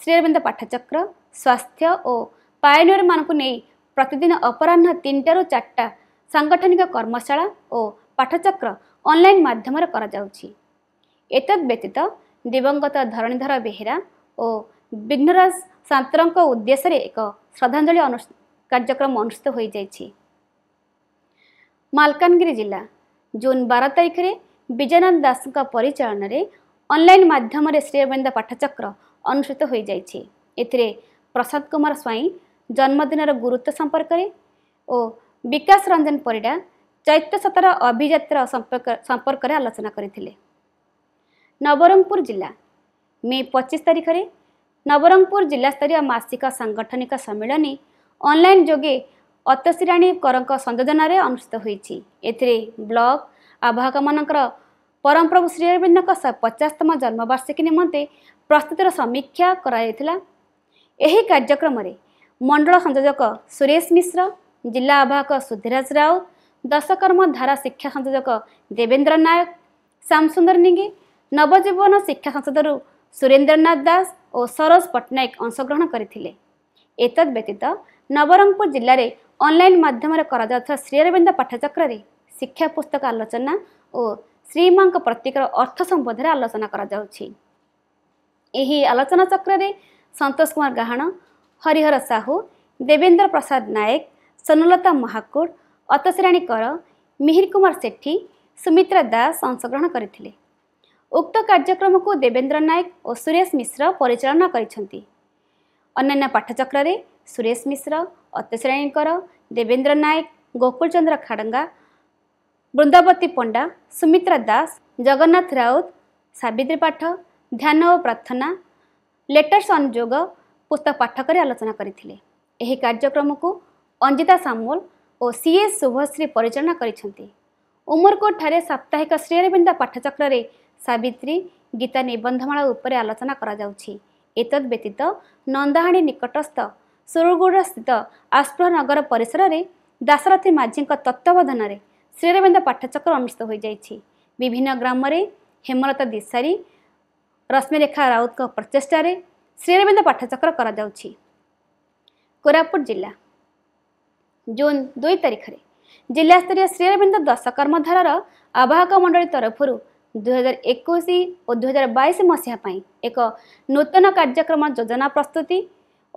ଶ୍ରୀରବିନ୍ଦ ପାଠଚକ୍ର ସ୍ୱାସ୍ଥ୍ୟ ଓ ପାୟନିୟରମାନଙ୍କୁ ନେଇ ପ୍ରତିଦିନ ଅପରାହ୍ନ ତିନିଟାରୁ ଚାରିଟା ସାଂଗଠନିକ କର୍ମଶାଳା ଓ ପାଠଚକ୍ର ଅନଲାଇନ୍ ମାଧ୍ୟମରେ କରାଯାଉଛି ଏତଦ୍ ବ୍ୟତୀତ ଦିବଂଗତ ଧରଣୀଧର ବେହେରା ଓ ବିଘ୍ନରାଜ ସାନ୍ତରଙ୍କ ଉଦ୍ଦେଶ୍ୟରେ ଏକ ଶ୍ରଦ୍ଧାଞ୍ଜଳି କାର୍ଯ୍ୟକ୍ରମ ଅନୁଷ୍ଠିତ ହୋଇଯାଇଛି ମାଲକାନଗିରି ଜିଲ୍ଲା ଜୁନ୍ ବାର ତାରିଖରେ ବିଜୟନାଥ ଦାସଙ୍କ ପରିଚାଳନାରେ ଅନ୍ଲାଇନ୍ ମାଧ୍ୟମରେ ଶ୍ରୀଅବିନ୍ଦ ପାଠଚକ୍ର ଅନୁଷ୍ଠିତ ହୋଇଯାଇଛି ଏଥିରେ ପ୍ରସାଦ କୁମାର ସ୍ୱାଇଁ ଜନ୍ମଦିନର ଗୁରୁତ୍ୱ ସମ୍ପର୍କରେ ଓ ବିକାଶ ରଞ୍ଜନ ପରିଡ଼ା ଚୈତ୍ୟଶତର ଅଭିଯାତ୍ରା ସମ୍ପର୍କରେ ଆଲୋଚନା କରିଥିଲେ ନବରଙ୍ଗପୁର ଜିଲ୍ଲା ମେ ପଚିଶ ତାରିଖରେ ନବରଙ୍ଗପୁର ଜିଲ୍ଲାସ୍ତରୀୟ ମାସିକ ସାଙ୍ଗଠନିକ ସମ୍ମିଳନୀ ଅନ୍ଲାଇନ୍ ଯୋଗେ ଅତସୀ ରାଣୀ କରଙ୍କ ସଂଯୋଜନାରେ ଅନୁଷ୍ଠିତ ହୋଇଛି ଏଥିରେ ବ୍ଲକ ଆବାହକମାନଙ୍କର ପରମପ୍ରଭୁ ଶ୍ରୀ ଶହେ ପଚାଶତମ ଜନ୍ମବାର୍ଷିକୀ ନିମନ୍ତେ ପ୍ରସ୍ତୁତିର ସମୀକ୍ଷା କରାଯାଇଥିଲା ଏହି କାର୍ଯ୍ୟକ୍ରମରେ ମଣ୍ଡଳ ସଂଯୋଜକ ସୁରେଶ ମିଶ୍ର ଜିଲ୍ଲା ଆବାହକ ସୁଧିରାଜ ରାଉତ ଦଶକର୍ମ ଧାରା ଶିକ୍ଷା ସଂଯୋଜକ ଦେବେନ୍ଦ୍ର ନାୟକ ଶ୍ୟାମସୁନ୍ଦର ନିଙ୍ଗି ନବଜୀବନ ଶିକ୍ଷା ସଂସଦରୁ ସୁରେନ୍ଦ୍ରନାଥ ଦାସ ଓ ସରୋଜ ପଟ୍ଟନାୟକ ଅଂଶଗ୍ରହଣ କରିଥିଲେ ଏତଦ୍ ବ୍ୟତୀତ ନବରଙ୍ଗପୁର ଜିଲ୍ଲାରେ ଅନଲାଇନ୍ ମାଧ୍ୟମରେ କରାଯାଉଥିବା ଶ୍ରୀ ଅରବିନ୍ଦ ପାଠଚକ୍ରରେ ଶିକ୍ଷା ପୁସ୍ତକ ଆଲୋଚନା ଓ ଶ୍ରୀମାଙ୍କ ପ୍ରତୀକର ଅର୍ଥ ସମ୍ବନ୍ଧରେ ଆଲୋଚନା କରାଯାଉଛି ଏହି ଆଲୋଚନା ଚକ୍ରରେ ସନ୍ତୋଷ କୁମାର ଗାହାଣ ହରିହର ସାହୁ ଦେବେନ୍ଦ୍ର ପ୍ରସାଦ ନାୟକ ସୋନଲତା ମହାକୁଡ ଅତସିରାଣୀ କର ମିହିର କୁମାର ସେଠୀ ସୁମିତ୍ରା ଦାସ ଅଂଶଗ୍ରହଣ କରିଥିଲେ ଉକ୍ତ କାର୍ଯ୍ୟକ୍ରମକୁ ଦେବେନ୍ଦ୍ର ନାୟକ ଓ ସୁରେଶ ମିଶ୍ର ପରିଚାଳନା କରିଛନ୍ତି ଅନ୍ୟାନ୍ୟ ପାଠଚକ୍ରରେ ସୁରେଶ ମିଶ୍ର ଅତିଶ୍ରେଣୀଙ୍କର ଦେବେନ୍ଦ୍ର ନାୟକ ଗୋକୁଳ ଚନ୍ଦ୍ର ଖାଡ଼ଙ୍ଗା ବୃନ୍ଦାବତୀ ପଣ୍ଡା ସୁମିତ୍ରା ଦାସ ଜଗନ୍ନାଥ ରାଉତ ସାବିତ୍ରୀ ପାଠ ଧ୍ୟାନ ଓ ପ୍ରାର୍ଥନା ଲେଟର ଯୋଗ ପୁସ୍ତକ ପାଠ କରି ଆଲୋଚନା କରିଥିଲେ ଏହି କାର୍ଯ୍ୟକ୍ରମକୁ ଅଞ୍ଜିତା ସାମୁଲ ଓ ସିଏସ୍ ଶୁଭଶ୍ରୀ ପରିଚାଳନା କରିଛନ୍ତି ଉମରକୋଟଠାରେ ସାପ୍ତାହିକ ଶ୍ରୀଅରବିନ୍ଦା ପାଠଚକ୍ରରେ ସାବିତ୍ରୀ ଗୀତା ନିବନ୍ଧମାଳା ଉପରେ ଆଲୋଚନା କରାଯାଉଛି ଏତଦ୍ ବ୍ୟତୀତ ନନ୍ଦାହାଣୀ ନିକଟସ୍ଥ ସୁରୁଗୁଡ଼ର ସ୍ଥିତ ଆସ୍ପ୍ରହ ନଗର ପରିସରରେ ଦାଶରଥୀ ମାଝୀଙ୍କ ତତ୍ତ୍ୱାବଧାନରେ ଶ୍ରୀରବିନ୍ଦ ପାଠଚକ୍ର ଅନୁଷ୍ଠିତ ହୋଇଯାଇଛି ବିଭିନ୍ନ ଗ୍ରାମରେ ହେମଲତା ଦିଶାରୀ ରଶ୍ମିରେଖା ରାଉତଙ୍କ ପ୍ରଚେଷ୍ଟାରେ ଶ୍ରୀରବିନ୍ଦ ପାଠଚକ୍ର କରାଯାଉଛି କୋରାପୁଟ ଜିଲ୍ଲା ଜୁନ୍ ଦୁଇ ତାରିଖରେ ଜିଲ୍ଲାସ୍ତରୀୟ ଶ୍ରୀରବିନ୍ଦ ଦଶକର୍ମଧାରାର ଆବାହକ ମଣ୍ଡଳୀ ତରଫରୁ ଦୁଇହଜାର ଏକୋଇଶ ଓ ଦୁଇହଜାର ବାଇଶ ମସିହା ପାଇଁ ଏକ ନୂତନ କାର୍ଯ୍ୟକ୍ରମ ଯୋଜନା ପ୍ରସ୍ତୁତି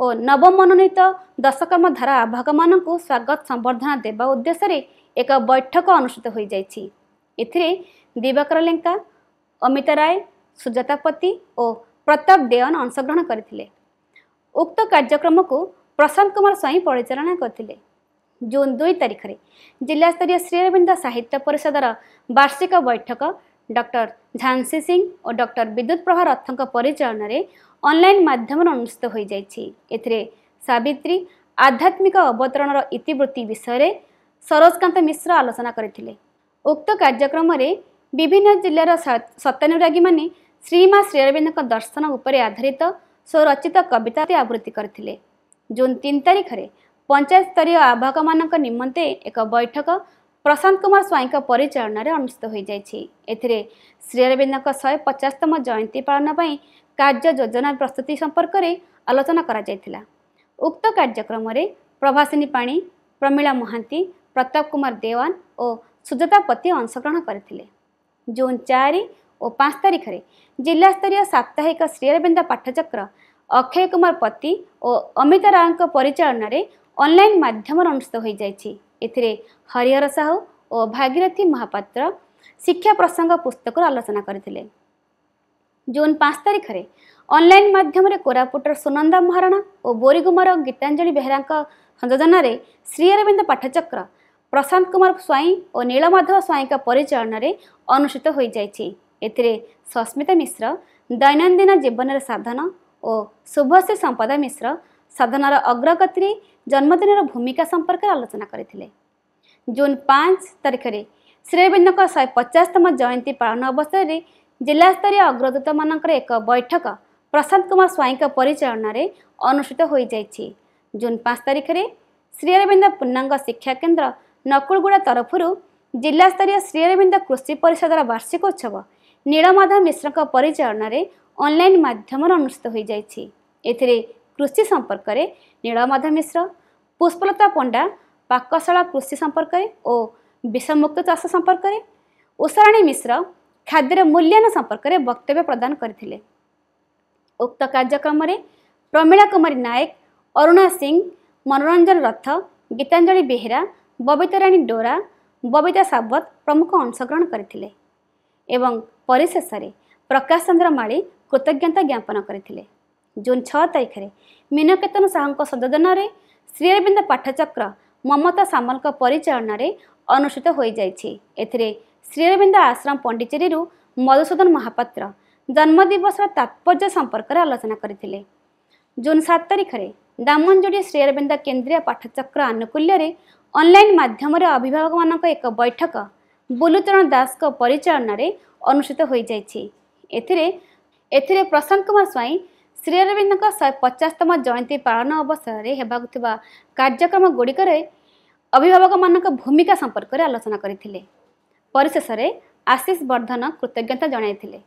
ଓ ନବମନୋନୀତ ଦଶକର୍ମ ଧାରା ଆବାହକମାନଙ୍କୁ ସ୍ୱାଗତ ସମ୍ବର୍ଦ୍ଧନା ଦେବା ଉଦ୍ଦେଶ୍ୟରେ ଏକ ବୈଠକ ଅନୁଷ୍ଠିତ ହୋଇଯାଇଛି ଏଥିରେ ଦିବାକର ଲେଙ୍କା ଅମିତ ରାୟ ସୁଜାତା ପତି ଓ ପ୍ରତାପ ଦେୱାନ ଅଂଶଗ୍ରହଣ କରିଥିଲେ ଉକ୍ତ କାର୍ଯ୍ୟକ୍ରମକୁ ପ୍ରଶାନ୍ତ କୁମାର ସ୍ୱାଇଁ ପରିଚାଳନା କରିଥିଲେ ଜୁନ୍ ଦୁଇ ତାରିଖରେ ଜିଲ୍ଲାସ୍ତରୀୟ ଶ୍ରୀରବିନ୍ଦ ସାହିତ୍ୟ ପରିଷଦର ବାର୍ଷିକ ବୈଠକ ଡକ୍ଟର ଝାନ୍ସି ସିଂ ଓ ଡକ୍ଟର ବିଦ୍ୟୁତ୍ ପ୍ରଭା ରଥଙ୍କ ପରିଚାଳନାରେ ଅନଲାଇନ୍ ମାଧ୍ୟମରେ ଅନୁଷ୍ଠିତ ହୋଇଯାଇଛି ଏଥିରେ ସାବିତ୍ରୀ ଆଧ୍ୟାତ୍ମିକ ଅବତରଣର ଇତିବୃତ୍ତି ବିଷୟରେ ସରୋଜକାନ୍ତ ମିଶ୍ର ଆଲୋଚନା କରିଥିଲେ ଉକ୍ତ କାର୍ଯ୍ୟକ୍ରମରେ ବିଭିନ୍ନ ଜିଲ୍ଲାର ସତ୍ୟାନୁରାଗୀମାନେ ଶ୍ରୀମା ଶ୍ରୀଅରବିନ୍ଦଙ୍କ ଦର୍ଶନ ଉପରେ ଆଧାରିତ ସ୍ୱରଚିତ କବିତା ଆବୃତ୍ତି କରିଥିଲେ ଜୁନ୍ ତିନି ତାରିଖରେ ପଞ୍ଚାୟତ ସ୍ତରୀୟ ଆବାହକମାନଙ୍କ ନିମନ୍ତେ ଏକ ବୈଠକ ପ୍ରଶାନ୍ତ କୁମାର ସ୍ୱାଇଁଙ୍କ ପରିଚାଳନାରେ ଅନୁଷ୍ଠିତ ହୋଇଯାଇଛି ଏଥିରେ ଶ୍ରୀଅରବିନ୍ଦଙ୍କ ଶହେ ପଚାଶତମ ଜୟନ୍ତୀ ପାଳନ ପାଇଁ କାର୍ଯ୍ୟ ଯୋଜନା ପ୍ରସ୍ତୁତି ସମ୍ପର୍କରେ ଆଲୋଚନା କରାଯାଇଥିଲା ଉକ୍ତ କାର୍ଯ୍ୟକ୍ରମରେ ପ୍ରଭାସିନୀ ପାଣି ପ୍ରମିଳା ମହାନ୍ତି ପ୍ରତାପ କୁମାର ଦେୱାନ ଓ ସୁଜାତା ପତି ଅଂଶଗ୍ରହଣ କରିଥିଲେ ଜୁନ୍ ଚାରି ଓ ପାଞ୍ଚ ତାରିଖରେ ଜିଲ୍ଲାସ୍ତରୀୟ ସାପ୍ତାହିକ ଶ୍ରୀଅରବିନ୍ଦ ପାଠଚକ୍ର ଅକ୍ଷୟ କୁମାର ପତି ଓ ଅମିତା ରାଓଙ୍କ ପରିଚାଳନାରେ ଅନଲାଇନ୍ ମାଧ୍ୟମରେ ଅନୁଷ୍ଠିତ ହୋଇଯାଇଛି ଏଥିରେ ହରିହର ସାହୁ ଓ ଭାଗିରଥୀ ମହାପାତ୍ର ଶିକ୍ଷା ପ୍ରସଙ୍ଗ ପୁସ୍ତକର ଆଲୋଚନା କରିଥିଲେ ଜୁନ୍ ପାଞ୍ଚ ତାରିଖରେ ଅନ୍ଲାଇନ୍ ମାଧ୍ୟମରେ କୋରାପୁଟର ସୁନନ୍ଦା ମହାରଣା ଓ ବୋରିଗୁମାର ଗୀତାଞ୍ଜଳି ବେହେରାଙ୍କ ସଂଯୋଜନାରେ ଶ୍ରୀ ଅରବିନ୍ଦ ପାଠଚକ୍ର ପ୍ରଶାନ୍ତ କୁମାର ସ୍ୱାଇଁ ଓ ନୀଳମାଧବ ସ୍ୱାଇଁଙ୍କ ପରିଚାଳନାରେ ଅନୁଷ୍ଠିତ ହୋଇଯାଇଛି ଏଥିରେ ସସ୍ମିତା ମିଶ୍ର ଦୈନନ୍ଦିନ ଜୀବନର ସାଧନ ଓ ଶୁଭଶ୍ରୀ ସମ୍ପଦା ମିଶ୍ର ସାଧନାର ଅଗ୍ରଗତିରେ ଜନ୍ମଦିନର ଭୂମିକା ସମ୍ପର୍କରେ ଆଲୋଚନା କରିଥିଲେ ଜୁନ୍ ପାଞ୍ଚ ତାରିଖରେ ଶ୍ରୀ ଅରବିନ୍ଦଙ୍କ ଶହେ ପଚାଶତମ ଜୟନ୍ତୀ ପାଳନ ଅବସରରେ ଜିଲ୍ଲାସ୍ତରୀୟ ଅଗ୍ରଦୂତମାନଙ୍କର ଏକ ବୈଠକ ପ୍ରଶାନ୍ତ କୁମାର ସ୍ୱାଇଁଙ୍କ ପରିଚାଳନାରେ ଅନୁଷ୍ଠିତ ହୋଇଯାଇଛି ଜୁନ୍ ପାଞ୍ଚ ତାରିଖରେ ଶ୍ରୀ ଅରବିନ୍ଦ ପୂର୍ଣ୍ଣାଙ୍ଗ ଶିକ୍ଷା କେନ୍ଦ୍ର ନକୁଳଗୁଡ଼ା ତରଫରୁ ଜିଲ୍ଲାସ୍ତରୀୟ ଶ୍ରୀ ଅରବିନ୍ଦ କୃଷି ପରିଷଦର ବାର୍ଷିକ ଉତ୍ସବ ନୀଳମାଧବ ମିଶ୍ରଙ୍କ ପରିଚାଳନାରେ ଅନଲାଇନ୍ ମାଧ୍ୟମରେ ଅନୁଷ୍ଠିତ ହୋଇଯାଇଛି ଏଥିରେ କୃଷି ସମ୍ପର୍କରେ ନୀଳମାଧବ ମିଶ୍ର ପୁଷ୍ପଲତା ପଣ୍ଡା ପାକଶାଳା କୃଷି ସମ୍ପର୍କରେ ଓ ବିଷମୁକ୍ତ ଚାଷ ସମ୍ପର୍କରେ ଉଷାରାଣୀ ମିଶ୍ର ଖାଦ୍ୟର ମୂଲ୍ୟାୟନ ସମ୍ପର୍କରେ ବକ୍ତବ୍ୟ ପ୍ରଦାନ କରିଥିଲେ ଉକ୍ତ କାର୍ଯ୍ୟକ୍ରମରେ ପ୍ରମିଳା କୁମାରୀ ନାୟକ ଅରୁଣା ସିଂ ମନୋରଞ୍ଜନ ରଥ ଗୀତାଞ୍ଜଳି ବେହେରା ବବିତାରାଣୀ ଡୋରା ବବିତା ସାବତ ପ୍ରମୁଖ ଅଂଶଗ୍ରହଣ କରିଥିଲେ ଏବଂ ପରିଶେଷରେ ପ୍ରକାଶ ଚନ୍ଦ୍ର ମାଳି କୃତଜ୍ଞତା ଜ୍ଞାପନ କରିଥିଲେ ଜୁନ୍ ଛଅ ତାରିଖରେ ମୀନକେତନ ସାହୁଙ୍କ ସଦନରେ ଶ୍ରୀଅରବିନ୍ଦ ପାଠଚକ୍ର ମମତା ସାମଲଙ୍କ ପରିଚାଳନାରେ ଅନୁଷ୍ଠିତ ହୋଇଯାଇଛି ଏଥିରେ ଶ୍ରୀରବିନ୍ଦ ଆଶ୍ରମ ପଣ୍ଡିଚେରୀରୁ ମଧୁସୂଦନ ମହାପାତ୍ର ଜନ୍ମଦିବସର ତାତ୍ପର୍ଯ୍ୟ ସମ୍ପର୍କରେ ଆଲୋଚନା କରିଥିଲେ ଜୁନ୍ ସାତ ତାରିଖରେ ଦାମନଯୋଡ଼ି ଶ୍ରୀରବିନ୍ଦ କେନ୍ଦ୍ରୀୟ ପାଠଚକ୍ର ଆନୁକୂଲ୍ୟରେ ଅନଲାଇନ୍ ମାଧ୍ୟମରେ ଅଭିଭାବକମାନଙ୍କ ଏକ ବୈଠକ ବୁଲୁଚରଣ ଦାସଙ୍କ ପରିଚାଳନାରେ ଅନୁଷ୍ଠିତ ହୋଇଯାଇଛି ଏଥିରେ ଏଥିରେ ପ୍ରଶାନ୍ତ କୁମାର ସ୍ୱାଇଁ ଶ୍ରୀଅରବିନ୍ଦଙ୍କ ଶହେ ପଚାଶତମ ଜୟନ୍ତୀ ପାଳନ ଅବସରରେ ହେବାକୁ ଥିବା କାର୍ଯ୍ୟକ୍ରମ ଗୁଡ଼ିକରେ ଅଭିଭାବକମାନଙ୍କ ଭୂମିକା ସମ୍ପର୍କରେ ଆଲୋଚନା କରିଥିଲେ ପରିଶେଷରେ ଆଶିଷ ବର୍ଦ୍ଧନ କୃତଜ୍ଞତା ଜଣାଇଥିଲେ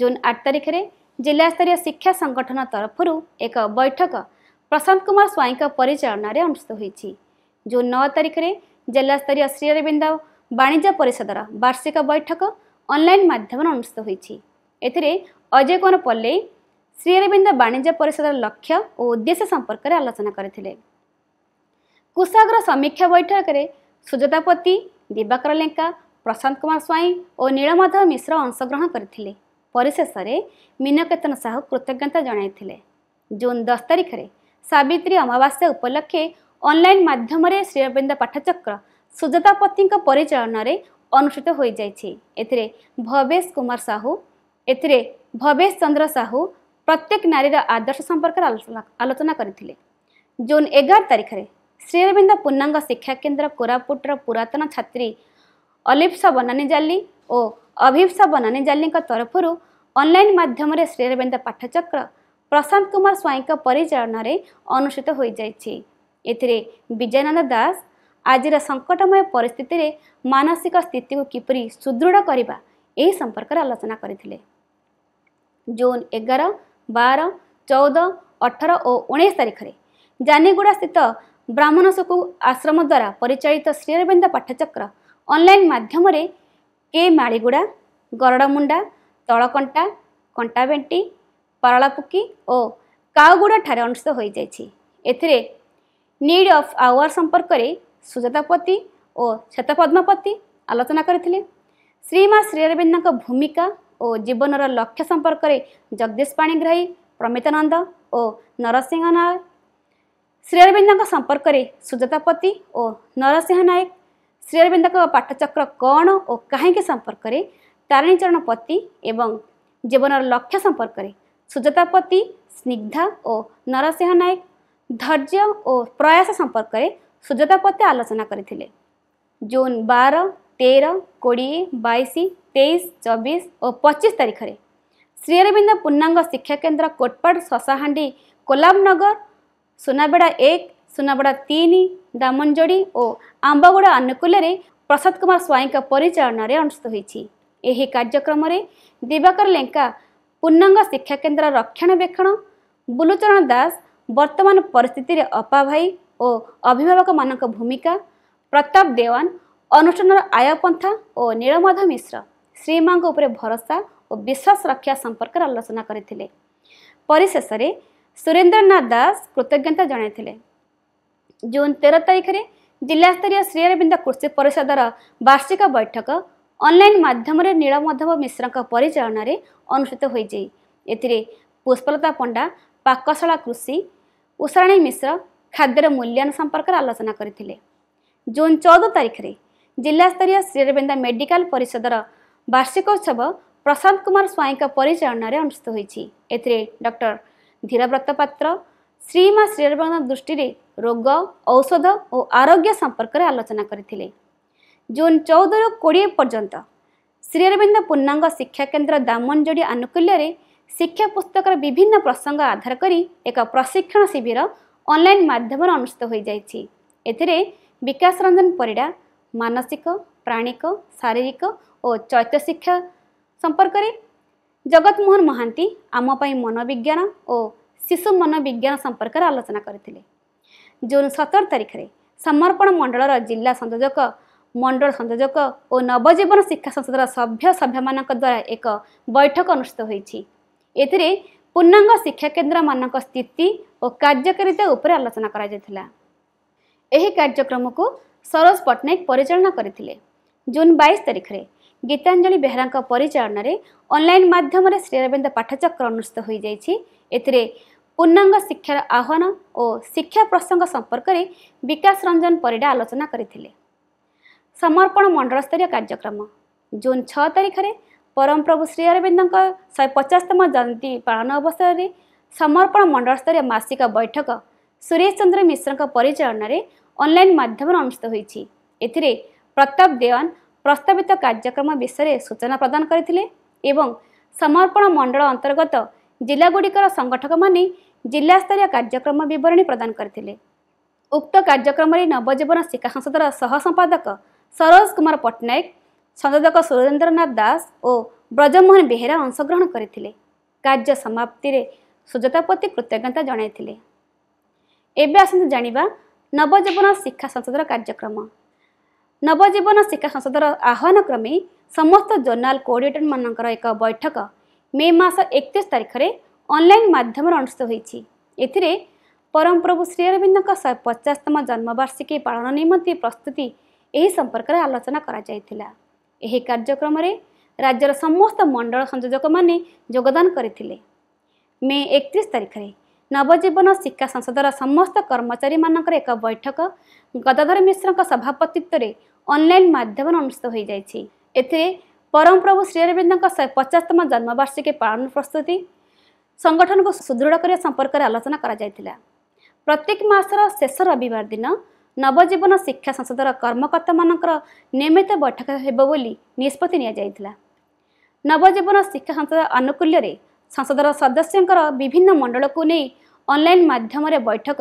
ଜୁନ୍ ଆଠ ତାରିଖରେ ଜିଲ୍ଲାସ୍ତରୀୟ ଶିକ୍ଷା ସଂଗଠନ ତରଫରୁ ଏକ ବୈଠକ ପ୍ରଶାନ୍ତ କୁମାର ସ୍ୱାଇଁଙ୍କ ପରିଚାଳନାରେ ଅନୁଷ୍ଠିତ ହୋଇଛି ଜୁନ୍ ନଅ ତାରିଖରେ ଜିଲ୍ଲାସ୍ତରୀୟ ଶ୍ରୀ ଅରବିନ୍ଦ ବାଣିଜ୍ୟ ପରିଷଦର ବାର୍ଷିକ ବୈଠକ ଅନଲାଇନ୍ ମାଧ୍ୟମରେ ଅନୁଷ୍ଠିତ ହୋଇଛି ଏଥିରେ ଅଜୟ କୁମାର ପଲ୍ଲେଇ ଶ୍ରୀ ଅରବିନ୍ଦ ବାଣିଜ୍ୟ ପରିଷଦର ଲକ୍ଷ୍ୟ ଓ ଉଦ୍ଦେଶ୍ୟ ସମ୍ପର୍କରେ ଆଲୋଚନା କରିଥିଲେ କୃଷକର ସମୀକ୍ଷା ବୈଠକରେ ସୁଜତାପତି ଦିବାକର ଲେଙ୍କା ପ୍ରଶାନ୍ତ କୁମାର ସ୍ୱାଇଁ ଓ ନୀଳମାଧବ ମିଶ୍ର ଅଂଶଗ୍ରହଣ କରିଥିଲେ ପରିଶେଷରେ ମୀନକେତନ ସାହୁ କୃତଜ୍ଞତା ଜଣାଇଥିଲେ ଜୁନ୍ ଦଶ ତାରିଖରେ ସାବିତ୍ରୀ ଅମାବାସ୍ୟା ଉପଲକ୍ଷେ ଅନ୍ଲାଇନ୍ ମାଧ୍ୟମରେ ଶ୍ରୀରବିନ୍ଦ ପାଠଚକ୍ର ସୁଜତା ପତିଙ୍କ ପରିଚାଳନାରେ ଅନୁଷ୍ଠିତ ହୋଇଯାଇଛି ଏଥିରେ ଭବେଶ କୁମାର ସାହୁ ଏଥିରେ ଭବେଶ ଚନ୍ଦ୍ର ସାହୁ ପ୍ରତ୍ୟେକ ନାରୀର ଆଦର୍ଶ ସମ୍ପର୍କରେ ଆଲୋଚନା କରିଥିଲେ ଜୁନ୍ ଏଗାର ତାରିଖରେ ଶ୍ରୀରବିନ୍ଦ ପୂର୍ଣ୍ଣାଙ୍ଗ ଶିକ୍ଷା କେନ୍ଦ୍ର କୋରାପୁଟର ପୁରାତନ ଛାତ୍ରୀ ଅଲିପ୍ସା ବନାନୀ ଜାଲି ଓ ଅଭିପ୍ସା ବନାନୀ ଜାଲିଙ୍କ ତରଫରୁ ଅନଲାଇନ୍ ମାଧ୍ୟମରେ ଶ୍ରୀରବିନ୍ଦ ପାଠଚକ୍ର ପ୍ରଶାନ୍ତ କୁମାର ସ୍ୱାଇଁଙ୍କ ପରିଚାଳନାରେ ଅନୁଷ୍ଠିତ ହୋଇଯାଇଛି ଏଥିରେ ବିଜୟନନ୍ଦ ଦାସ ଆଜିର ସଙ୍କଟମୟ ପରିସ୍ଥିତିରେ ମାନସିକ ସ୍ଥିତିକୁ କିପରି ସୁଦୃଢ଼ କରିବା ଏହି ସମ୍ପର୍କରେ ଆଲୋଚନା କରିଥିଲେ ଜୁନ୍ ଏଗାର ବାର ଚଉଦ ଅଠର ଓ ଉଣେଇଶ ତାରିଖରେ ଜାନିଗୁଡ଼ା ସ୍ଥିତ ବ୍ରାହ୍ମଣ ଶୁକୁ ଆଶ୍ରମ ଦ୍ୱାରା ପରିଚାଳିତ ଶ୍ରୀରବିନ୍ଦ ପାଠଚକ୍ର ଅନଲାଇନ୍ ମାଧ୍ୟମରେ କେ ମାଳିଗୁଡ଼ା ଗରଡ଼ମୁଣ୍ଡା ତଳକଣ୍ଟା କଣ୍ଟାବେଣ୍ଟି ପାରଳାପୁକି ଓ କାଉଗୁଡ଼ାଠାରେ ଅନୁଷ୍ଠିତ ହୋଇଯାଇଛି ଏଥିରେ ନିଡ୍ ଅଫ୍ ଆୱାର ସମ୍ପର୍କରେ ସୁଜାତାପତି ଓ ଶ୍ୱେତପଦ୍ମପତି ଆଲୋଚନା କରିଥିଲେ ଶ୍ରୀମା ଶ୍ରୀଅରବିନ୍ଦଙ୍କ ଭୂମିକା ଓ ଜୀବନର ଲକ୍ଷ୍ୟ ସମ୍ପର୍କରେ ଜଗଦୀଶ ପାଣିଗ୍ରାହୀ ପ୍ରମିତାନନ୍ଦ ଓ ନରସିଂହ ନାୟକ ଶ୍ରୀଅରବିନ୍ଦଙ୍କ ସମ୍ପର୍କରେ ସୁଜାତାପତି ଓ ନରସିଂହ ନାୟକ ଶ୍ରୀଅରବିନ୍ଦଙ୍କ ପାଠଚକ୍ର କ'ଣ ଓ କାହିଁକି ସମ୍ପର୍କରେ ତାରିଣୀଚରଣ ପତି ଏବଂ ଜୀବନର ଲକ୍ଷ୍ୟ ସମ୍ପର୍କରେ ସୁଜାତା ପତି ସ୍ନିଗ୍ଧା ଓ ନରସିଂହ ନାୟକ ଧୈର୍ଯ୍ୟ ଓ ପ୍ରୟାସ ସମ୍ପର୍କରେ ସୁଜାତା ପତି ଆଲୋଚନା କରିଥିଲେ ଜୁନ୍ ବାର ତେର କୋଡ଼ିଏ ବାଇଶ ତେଇଶ ଚବିଶ ଓ ପଚିଶ ତାରିଖରେ ଶ୍ରୀଅରବିନ୍ଦ ପୂର୍ଣ୍ଣାଙ୍ଗ ଶିକ୍ଷାକେନ୍ଦ୍ର କୋଟପାଡ଼ ଶଶାହାଣ୍ଡି କୋଲାମନଗର ସୁନାବେଡ଼ା ଏକ ସୁନାବଡ଼ା ତିନି ଦାମନଯୋଡ଼ି ଓ ଆମ୍ବଗୁଡ଼ା ଆନୁକୂଲ୍ୟରେ ପ୍ରସାଦ କୁମାର ସ୍ୱାଇଁଙ୍କ ପରିଚାଳନାରେ ଅନୁଷ୍ଠିତ ହୋଇଛି ଏହି କାର୍ଯ୍ୟକ୍ରମରେ ଦିବାକର ଲେଙ୍କା ପୂର୍ଣ୍ଣାଙ୍ଗ ଶିକ୍ଷା କେନ୍ଦ୍ର ରକ୍ଷଣାବେକ୍ଷଣ ବୁଲୁଚରଣ ଦାସ ବର୍ତ୍ତମାନ ପରିସ୍ଥିତିରେ ଅପା ଭାଇ ଓ ଅଭିଭାବକମାନଙ୍କ ଭୂମିକା ପ୍ରତାପ ଦେୱାନ ଅନୁଷ୍ଠାନର ଆୟପନ୍ଥା ଓ ନୀଳମାଧ ମିଶ୍ର ଶ୍ରୀମାଙ୍କ ଉପରେ ଭରସା ଓ ବିଶ୍ୱାସ ରକ୍ଷା ସମ୍ପର୍କରେ ଆଲୋଚନା କରିଥିଲେ ପରିଶେଷରେ ସୁରେନ୍ଦ୍ରନାଥ ଦାସ କୃତଜ୍ଞତା ଜଣାଇଥିଲେ ଜୁନ୍ ତେର ତାରିଖରେ ଜିଲ୍ଲାସ୍ତରୀୟ ଶ୍ରୀ ଅରବିନ୍ଦ କୃଷି ପରିଷଦର ବାର୍ଷିକ ବୈଠକ ଅନ୍ଲାଇନ୍ ମାଧ୍ୟମରେ ନୀଳମାଧବ ମିଶ୍ରଙ୍କ ପରିଚାଳନାରେ ଅନୁଷ୍ଠିତ ହୋଇଛି ଏଥିରେ ପୁଷ୍ପଲତା ପଣ୍ଡା ପାକଶଳା କୃଷି ଉଷାରାଣୀ ମିଶ୍ର ଖାଦ୍ୟର ମୂଲ୍ୟାୟନ ସମ୍ପର୍କରେ ଆଲୋଚନା କରିଥିଲେ ଜୁନ୍ ଚଉଦ ତାରିଖରେ ଜିଲ୍ଲାସ୍ତରୀୟ ଶ୍ରୀ ଅରବିନ୍ଦ ମେଡ଼ିକାଲ ପରିଷଦର ବାର୍ଷିକୋତ୍ସବ ପ୍ରଶାନ୍ତ କୁମାର ସ୍ୱାଇଁଙ୍କ ପରିଚାଳନାରେ ଅନୁଷ୍ଠିତ ହୋଇଛି ଏଥିରେ ଡକ୍ଟର ଧୀରବ୍ରତ ପାତ୍ର ଶ୍ରୀମା ଶ୍ରୀରବିନ୍ଦ ଦୃଷ୍ଟିରେ ରୋଗ ଔଷଧ ଓ ଆରୋଗ୍ୟ ସମ୍ପର୍କରେ ଆଲୋଚନା କରିଥିଲେ ଜୁନ୍ ଚଉଦରୁ କୋଡ଼ିଏ ପର୍ଯ୍ୟନ୍ତ ଶ୍ରୀ ଅରବିନ୍ଦ ପୂର୍ଣ୍ଣାଙ୍ଗ ଶିକ୍ଷା କେନ୍ଦ୍ର ଦାମନଯୋଡ଼ି ଆନୁକୂଲ୍ୟରେ ଶିକ୍ଷା ପୁସ୍ତକର ବିଭିନ୍ନ ପ୍ରସଙ୍ଗ ଆଧାର କରି ଏକ ପ୍ରଶିକ୍ଷଣ ଶିବିର ଅନଲାଇନ୍ ମାଧ୍ୟମରେ ଅନୁଷ୍ଠିତ ହୋଇଯାଇଛି ଏଥିରେ ବିକାଶ ରଞ୍ଜନ ପରିଡ଼ା ମାନସିକ ପ୍ରାଣିକ ଶାରୀରିକ ଓ ଚୈତ ଶିକ୍ଷା ସମ୍ପର୍କରେ ଜଗତମୋହନ ମହାନ୍ତି ଆମ ପାଇଁ ମନୋବିଜ୍ଞାନ ଓ ଶିଶୁ ମନୋବିଜ୍ଞାନ ସମ୍ପର୍କରେ ଆଲୋଚନା କରିଥିଲେ ଜୁନ୍ ସତର ତାରିଖରେ ସମର୍ପଣ ମଣ୍ଡଳର ଜିଲ୍ଲା ସଂଯୋଜକ ମଣ୍ଡଳ ସଂଯୋଜକ ଓ ନବଜୀବନ ଶିକ୍ଷା ସଂସଦର ସଭ୍ୟ ସଭ୍ୟମାନଙ୍କ ଦ୍ୱାରା ଏକ ବୈଠକ ଅନୁଷ୍ଠିତ ହୋଇଛି ଏଥିରେ ପୂର୍ଣ୍ଣାଙ୍ଗ ଶିକ୍ଷାକେନ୍ଦ୍ରମାନଙ୍କ ସ୍ଥିତି ଓ କାର୍ଯ୍ୟକାରିତା ଉପରେ ଆଲୋଚନା କରାଯାଇଥିଲା ଏହି କାର୍ଯ୍ୟକ୍ରମକୁ ସରୋଜ ପଟ୍ଟନାୟକ ପରିଚାଳନା କରିଥିଲେ ଜୁନ୍ ବାଇଶ ତାରିଖରେ ଗୀତାଞ୍ଜଳି ବେହେରାଙ୍କ ପରିଚାଳନାରେ ଅନଲାଇନ୍ ମାଧ୍ୟମରେ ଶ୍ରୀରବିନ୍ଦ ପାଠଚକ୍ର ଅନୁଷ୍ଠିତ ହୋଇଯାଇଛି ଏଥିରେ ପୂର୍ଣ୍ଣାଙ୍ଗ ଶିକ୍ଷାର ଆହ୍ୱାନ ଓ ଶିକ୍ଷା ପ୍ରସଙ୍ଗ ସମ୍ପର୍କରେ ବିକାଶ ରଞ୍ଜନ ପରିଡ଼ା ଆଲୋଚନା କରିଥିଲେ ସମର୍ପଣ ମଣ୍ଡଳସ୍ତରୀୟ କାର୍ଯ୍ୟକ୍ରମ ଜୁନ୍ ଛଅ ତାରିଖରେ ପରମପ୍ରଭୁ ଶ୍ରୀ ଅରବିନ୍ଦଙ୍କ ଶହେ ପଚାଶତମ ଜୟନ୍ତୀ ପାଳନ ଅବସରରେ ସମର୍ପଣ ମଣ୍ଡଳସ୍ତରୀୟ ମାସିକ ବୈଠକ ସୁରେଶ ଚନ୍ଦ୍ର ମିଶ୍ରଙ୍କ ପରିଚାଳନାରେ ଅନ୍ଲାଇନ୍ ମାଧ୍ୟମରେ ଅନୁଷ୍ଠିତ ହୋଇଛି ଏଥିରେ ପ୍ରତାପ ଦେୱାନ ପ୍ରସ୍ତାବିତ କାର୍ଯ୍ୟକ୍ରମ ବିଷୟରେ ସୂଚନା ପ୍ରଦାନ କରିଥିଲେ ଏବଂ ସମର୍ପଣ ମଣ୍ଡଳ ଅନ୍ତର୍ଗତ ଜିଲ୍ଲାଗୁଡ଼ିକର ସଂଗଠକମାନେ ଜିଲ୍ଲାସ୍ତରୀୟ କାର୍ଯ୍ୟକ୍ରମ ବିବରଣୀ ପ୍ରଦାନ କରିଥିଲେ ଉକ୍ତ କାର୍ଯ୍ୟକ୍ରମରେ ନବଜୀବନ ଶିକ୍ଷା ସଂସଦର ସହସମ୍ପାଦକ ସରୋଜ କୁମାର ପଟ୍ଟନାୟକ ସଂଯୋଜକ ସୁରେନ୍ଦ୍ରନାଥ ଦାସ ଓ ବ୍ରଜମୋହନ ବେହେରା ଅଂଶଗ୍ରହଣ କରିଥିଲେ କାର୍ଯ୍ୟ ସମାପ୍ତିରେ ସୁଜତା ପ୍ରତି କୃତଜ୍ଞତା ଜଣାଇଥିଲେ ଏବେ ଆସନ୍ତୁ ଜାଣିବା ନବଜୀବନ ଶିକ୍ଷା ସଂସଦର କାର୍ଯ୍ୟକ୍ରମ ନବଜୀବନ ଶିକ୍ଷା ସଂସଦର ଆହ୍ୱାନ କ୍ରମେ ସମସ୍ତ ଜୋନାଲ କୋଅର୍ଡିନେଟରମାନଙ୍କର ଏକ ବୈଠକ ମେ ମାସ ଏକତିରିଶ ତାରିଖରେ ଅନଲାଇନ୍ ମାଧ୍ୟମରେ ଅନୁଷ୍ଠିତ ହୋଇଛି ଏଥିରେ ପରମପ୍ରଭୁ ଶ୍ରୀଅରବିନ୍ଦଙ୍କ ଶହେ ପଚାଶତମ ଜନ୍ମବାର୍ଷିକୀ ପାଳନ ନିମନ୍ତେ ପ୍ରସ୍ତୁତି ଏହି ସମ୍ପର୍କରେ ଆଲୋଚନା କରାଯାଇଥିଲା ଏହି କାର୍ଯ୍ୟକ୍ରମରେ ରାଜ୍ୟର ସମସ୍ତ ମଣ୍ଡଳ ସଂଯୋଜକମାନେ ଯୋଗଦାନ କରିଥିଲେ ମେ ଏକତିରିଶ ତାରିଖରେ ନବଜୀବନ ଶିକ୍ଷା ସଂସଦର ସମସ୍ତ କର୍ମଚାରୀମାନଙ୍କର ଏକ ବୈଠକ ଗଦାଧର ମିଶ୍ରଙ୍କ ସଭାପତିତ୍ୱରେ ଅନ୍ଲାଇନ୍ ମାଧ୍ୟମରେ ଅନୁଷ୍ଠିତ ହୋଇଯାଇଛି ଏଥିରେ ପରମପ୍ରଭୁ ଶ୍ରୀଅରବିନ୍ଦଙ୍କ ଶହେ ପଚାଶତମ ଜନ୍ମବାର୍ଷିକୀ ପାଳନ ପ୍ରସ୍ତୁତି ସଂଗଠନକୁ ସୁଦୃଢ଼ କରିବା ସମ୍ପର୍କରେ ଆଲୋଚନା କରାଯାଇଥିଲା ପ୍ରତ୍ୟେକ ମାସର ଶେଷ ରବିବାର ଦିନ ନବଜୀବନ ଶିକ୍ଷା ସଂସଦର କର୍ମକର୍ତ୍ତାମାନଙ୍କର ନିୟମିତ ବୈଠକ ହେବ ବୋଲି ନିଷ୍ପତ୍ତି ନିଆଯାଇଥିଲା ନବଜୀବନ ଶିକ୍ଷା ସଂସଦ ଆନୁକୂଲ୍ୟରେ ସଂସଦର ସଦସ୍ୟଙ୍କର ବିଭିନ୍ନ ମଣ୍ଡଳକୁ ନେଇ ଅନଲାଇନ୍ ମାଧ୍ୟମରେ ବୈଠକ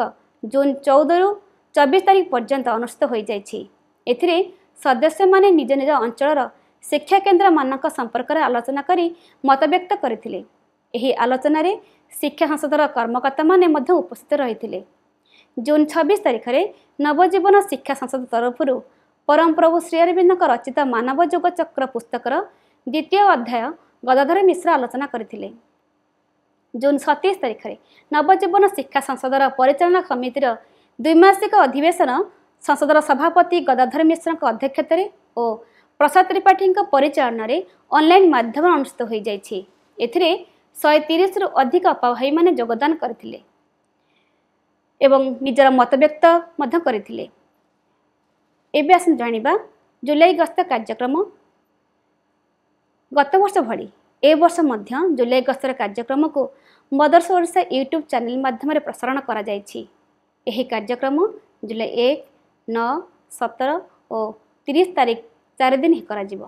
ଜୁନ୍ ଚଉଦରୁ ଚବିଶ ତାରିଖ ପର୍ଯ୍ୟନ୍ତ ଅନୁଷ୍ଠିତ ହୋଇଯାଇଛି ଏଥିରେ ସଦସ୍ୟମାନେ ନିଜ ନିଜ ଅଞ୍ଚଳର ଶିକ୍ଷାକେନ୍ଦ୍ରମାନଙ୍କ ସମ୍ପର୍କରେ ଆଲୋଚନା କରି ମତବ୍ୟକ୍ତ କରିଥିଲେ ଏହି ଆଲୋଚନାରେ ଶିକ୍ଷା ସଂସଦର କର୍ମକର୍ତ୍ତାମାନେ ମଧ୍ୟ ଉପସ୍ଥିତ ରହିଥିଲେ ଜୁନ୍ ଛବିଶ ତାରିଖରେ ନବଜୀବନ ଶିକ୍ଷା ସଂସଦ ତରଫରୁ ପରମ ପରମପ୍ରଭୁ ଶ୍ରୀଅରବିନ୍ଦଙ୍କ ରଚିତ ମାନବ ଯୋଗ ଚକ୍ର ପୁସ୍ତକର ଦ୍ୱିତୀୟ ଅଧ୍ୟାୟ ଗଦାଧର ମିଶ୍ର ଆଲୋଚନା କରିଥିଲେ ଜୁନ୍ ସତେଇଶ ତାରିଖରେ ନବଜୀବନ ଶିକ୍ଷା ସଂସଦର ପରିଚାଳନା କମିଟିର ଦ୍ୱିମାସିକ ଅଧିବେଶନ ସଂସଦର ସଭାପତି ଗଦାଧର ମିଶ୍ରଙ୍କ ଅଧ୍ୟକ୍ଷତାରେ ଓ ପ୍ରସାଦ ତ୍ରିପାଠୀଙ୍କ ପରିଚାଳନାରେ ଅନଲାଇନ୍ ମାଧ୍ୟମରେ ଅନୁଷ୍ଠିତ ହୋଇଯାଇଛି ଏଥିରେ ଶହେ ତିରିଶରୁ ଅଧିକ ଅପାଭାଇମାନେ ଯୋଗଦାନ କରିଥିଲେ ଏବଂ ନିଜର ମତବ୍ୟକ୍ତ ମଧ୍ୟ କରିଥିଲେ ଏବେ ଆସ ଜାଣିବା ଜୁଲାଇ ଗସ୍ତ କାର୍ଯ୍ୟକ୍ରମ ଗତବର୍ଷ ଭଳି ଏ ବର୍ଷ ମଧ୍ୟ ଜୁଲାଇ ଗସ୍ତର କାର୍ଯ୍ୟକ୍ରମକୁ ମଦର୍ସ ଓଡ଼ିଶା ୟୁଟ୍ୟୁବ୍ ଚ୍ୟାନେଲ୍ ମାଧ୍ୟମରେ ପ୍ରସାରଣ କରାଯାଇଛି ଏହି କାର୍ଯ୍ୟକ୍ରମ ଜୁଲାଇ ଏକ ନଅ ସତର ଓ ତିରିଶ ତାରିଖ ଚାରିଦିନ କରାଯିବ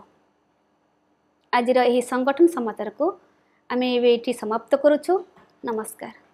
ଆଜିର ଏହି ସଂଗଠନ ସମାଚାରକୁ आम्ही वेळेची समाप्त करूचू नमस्कार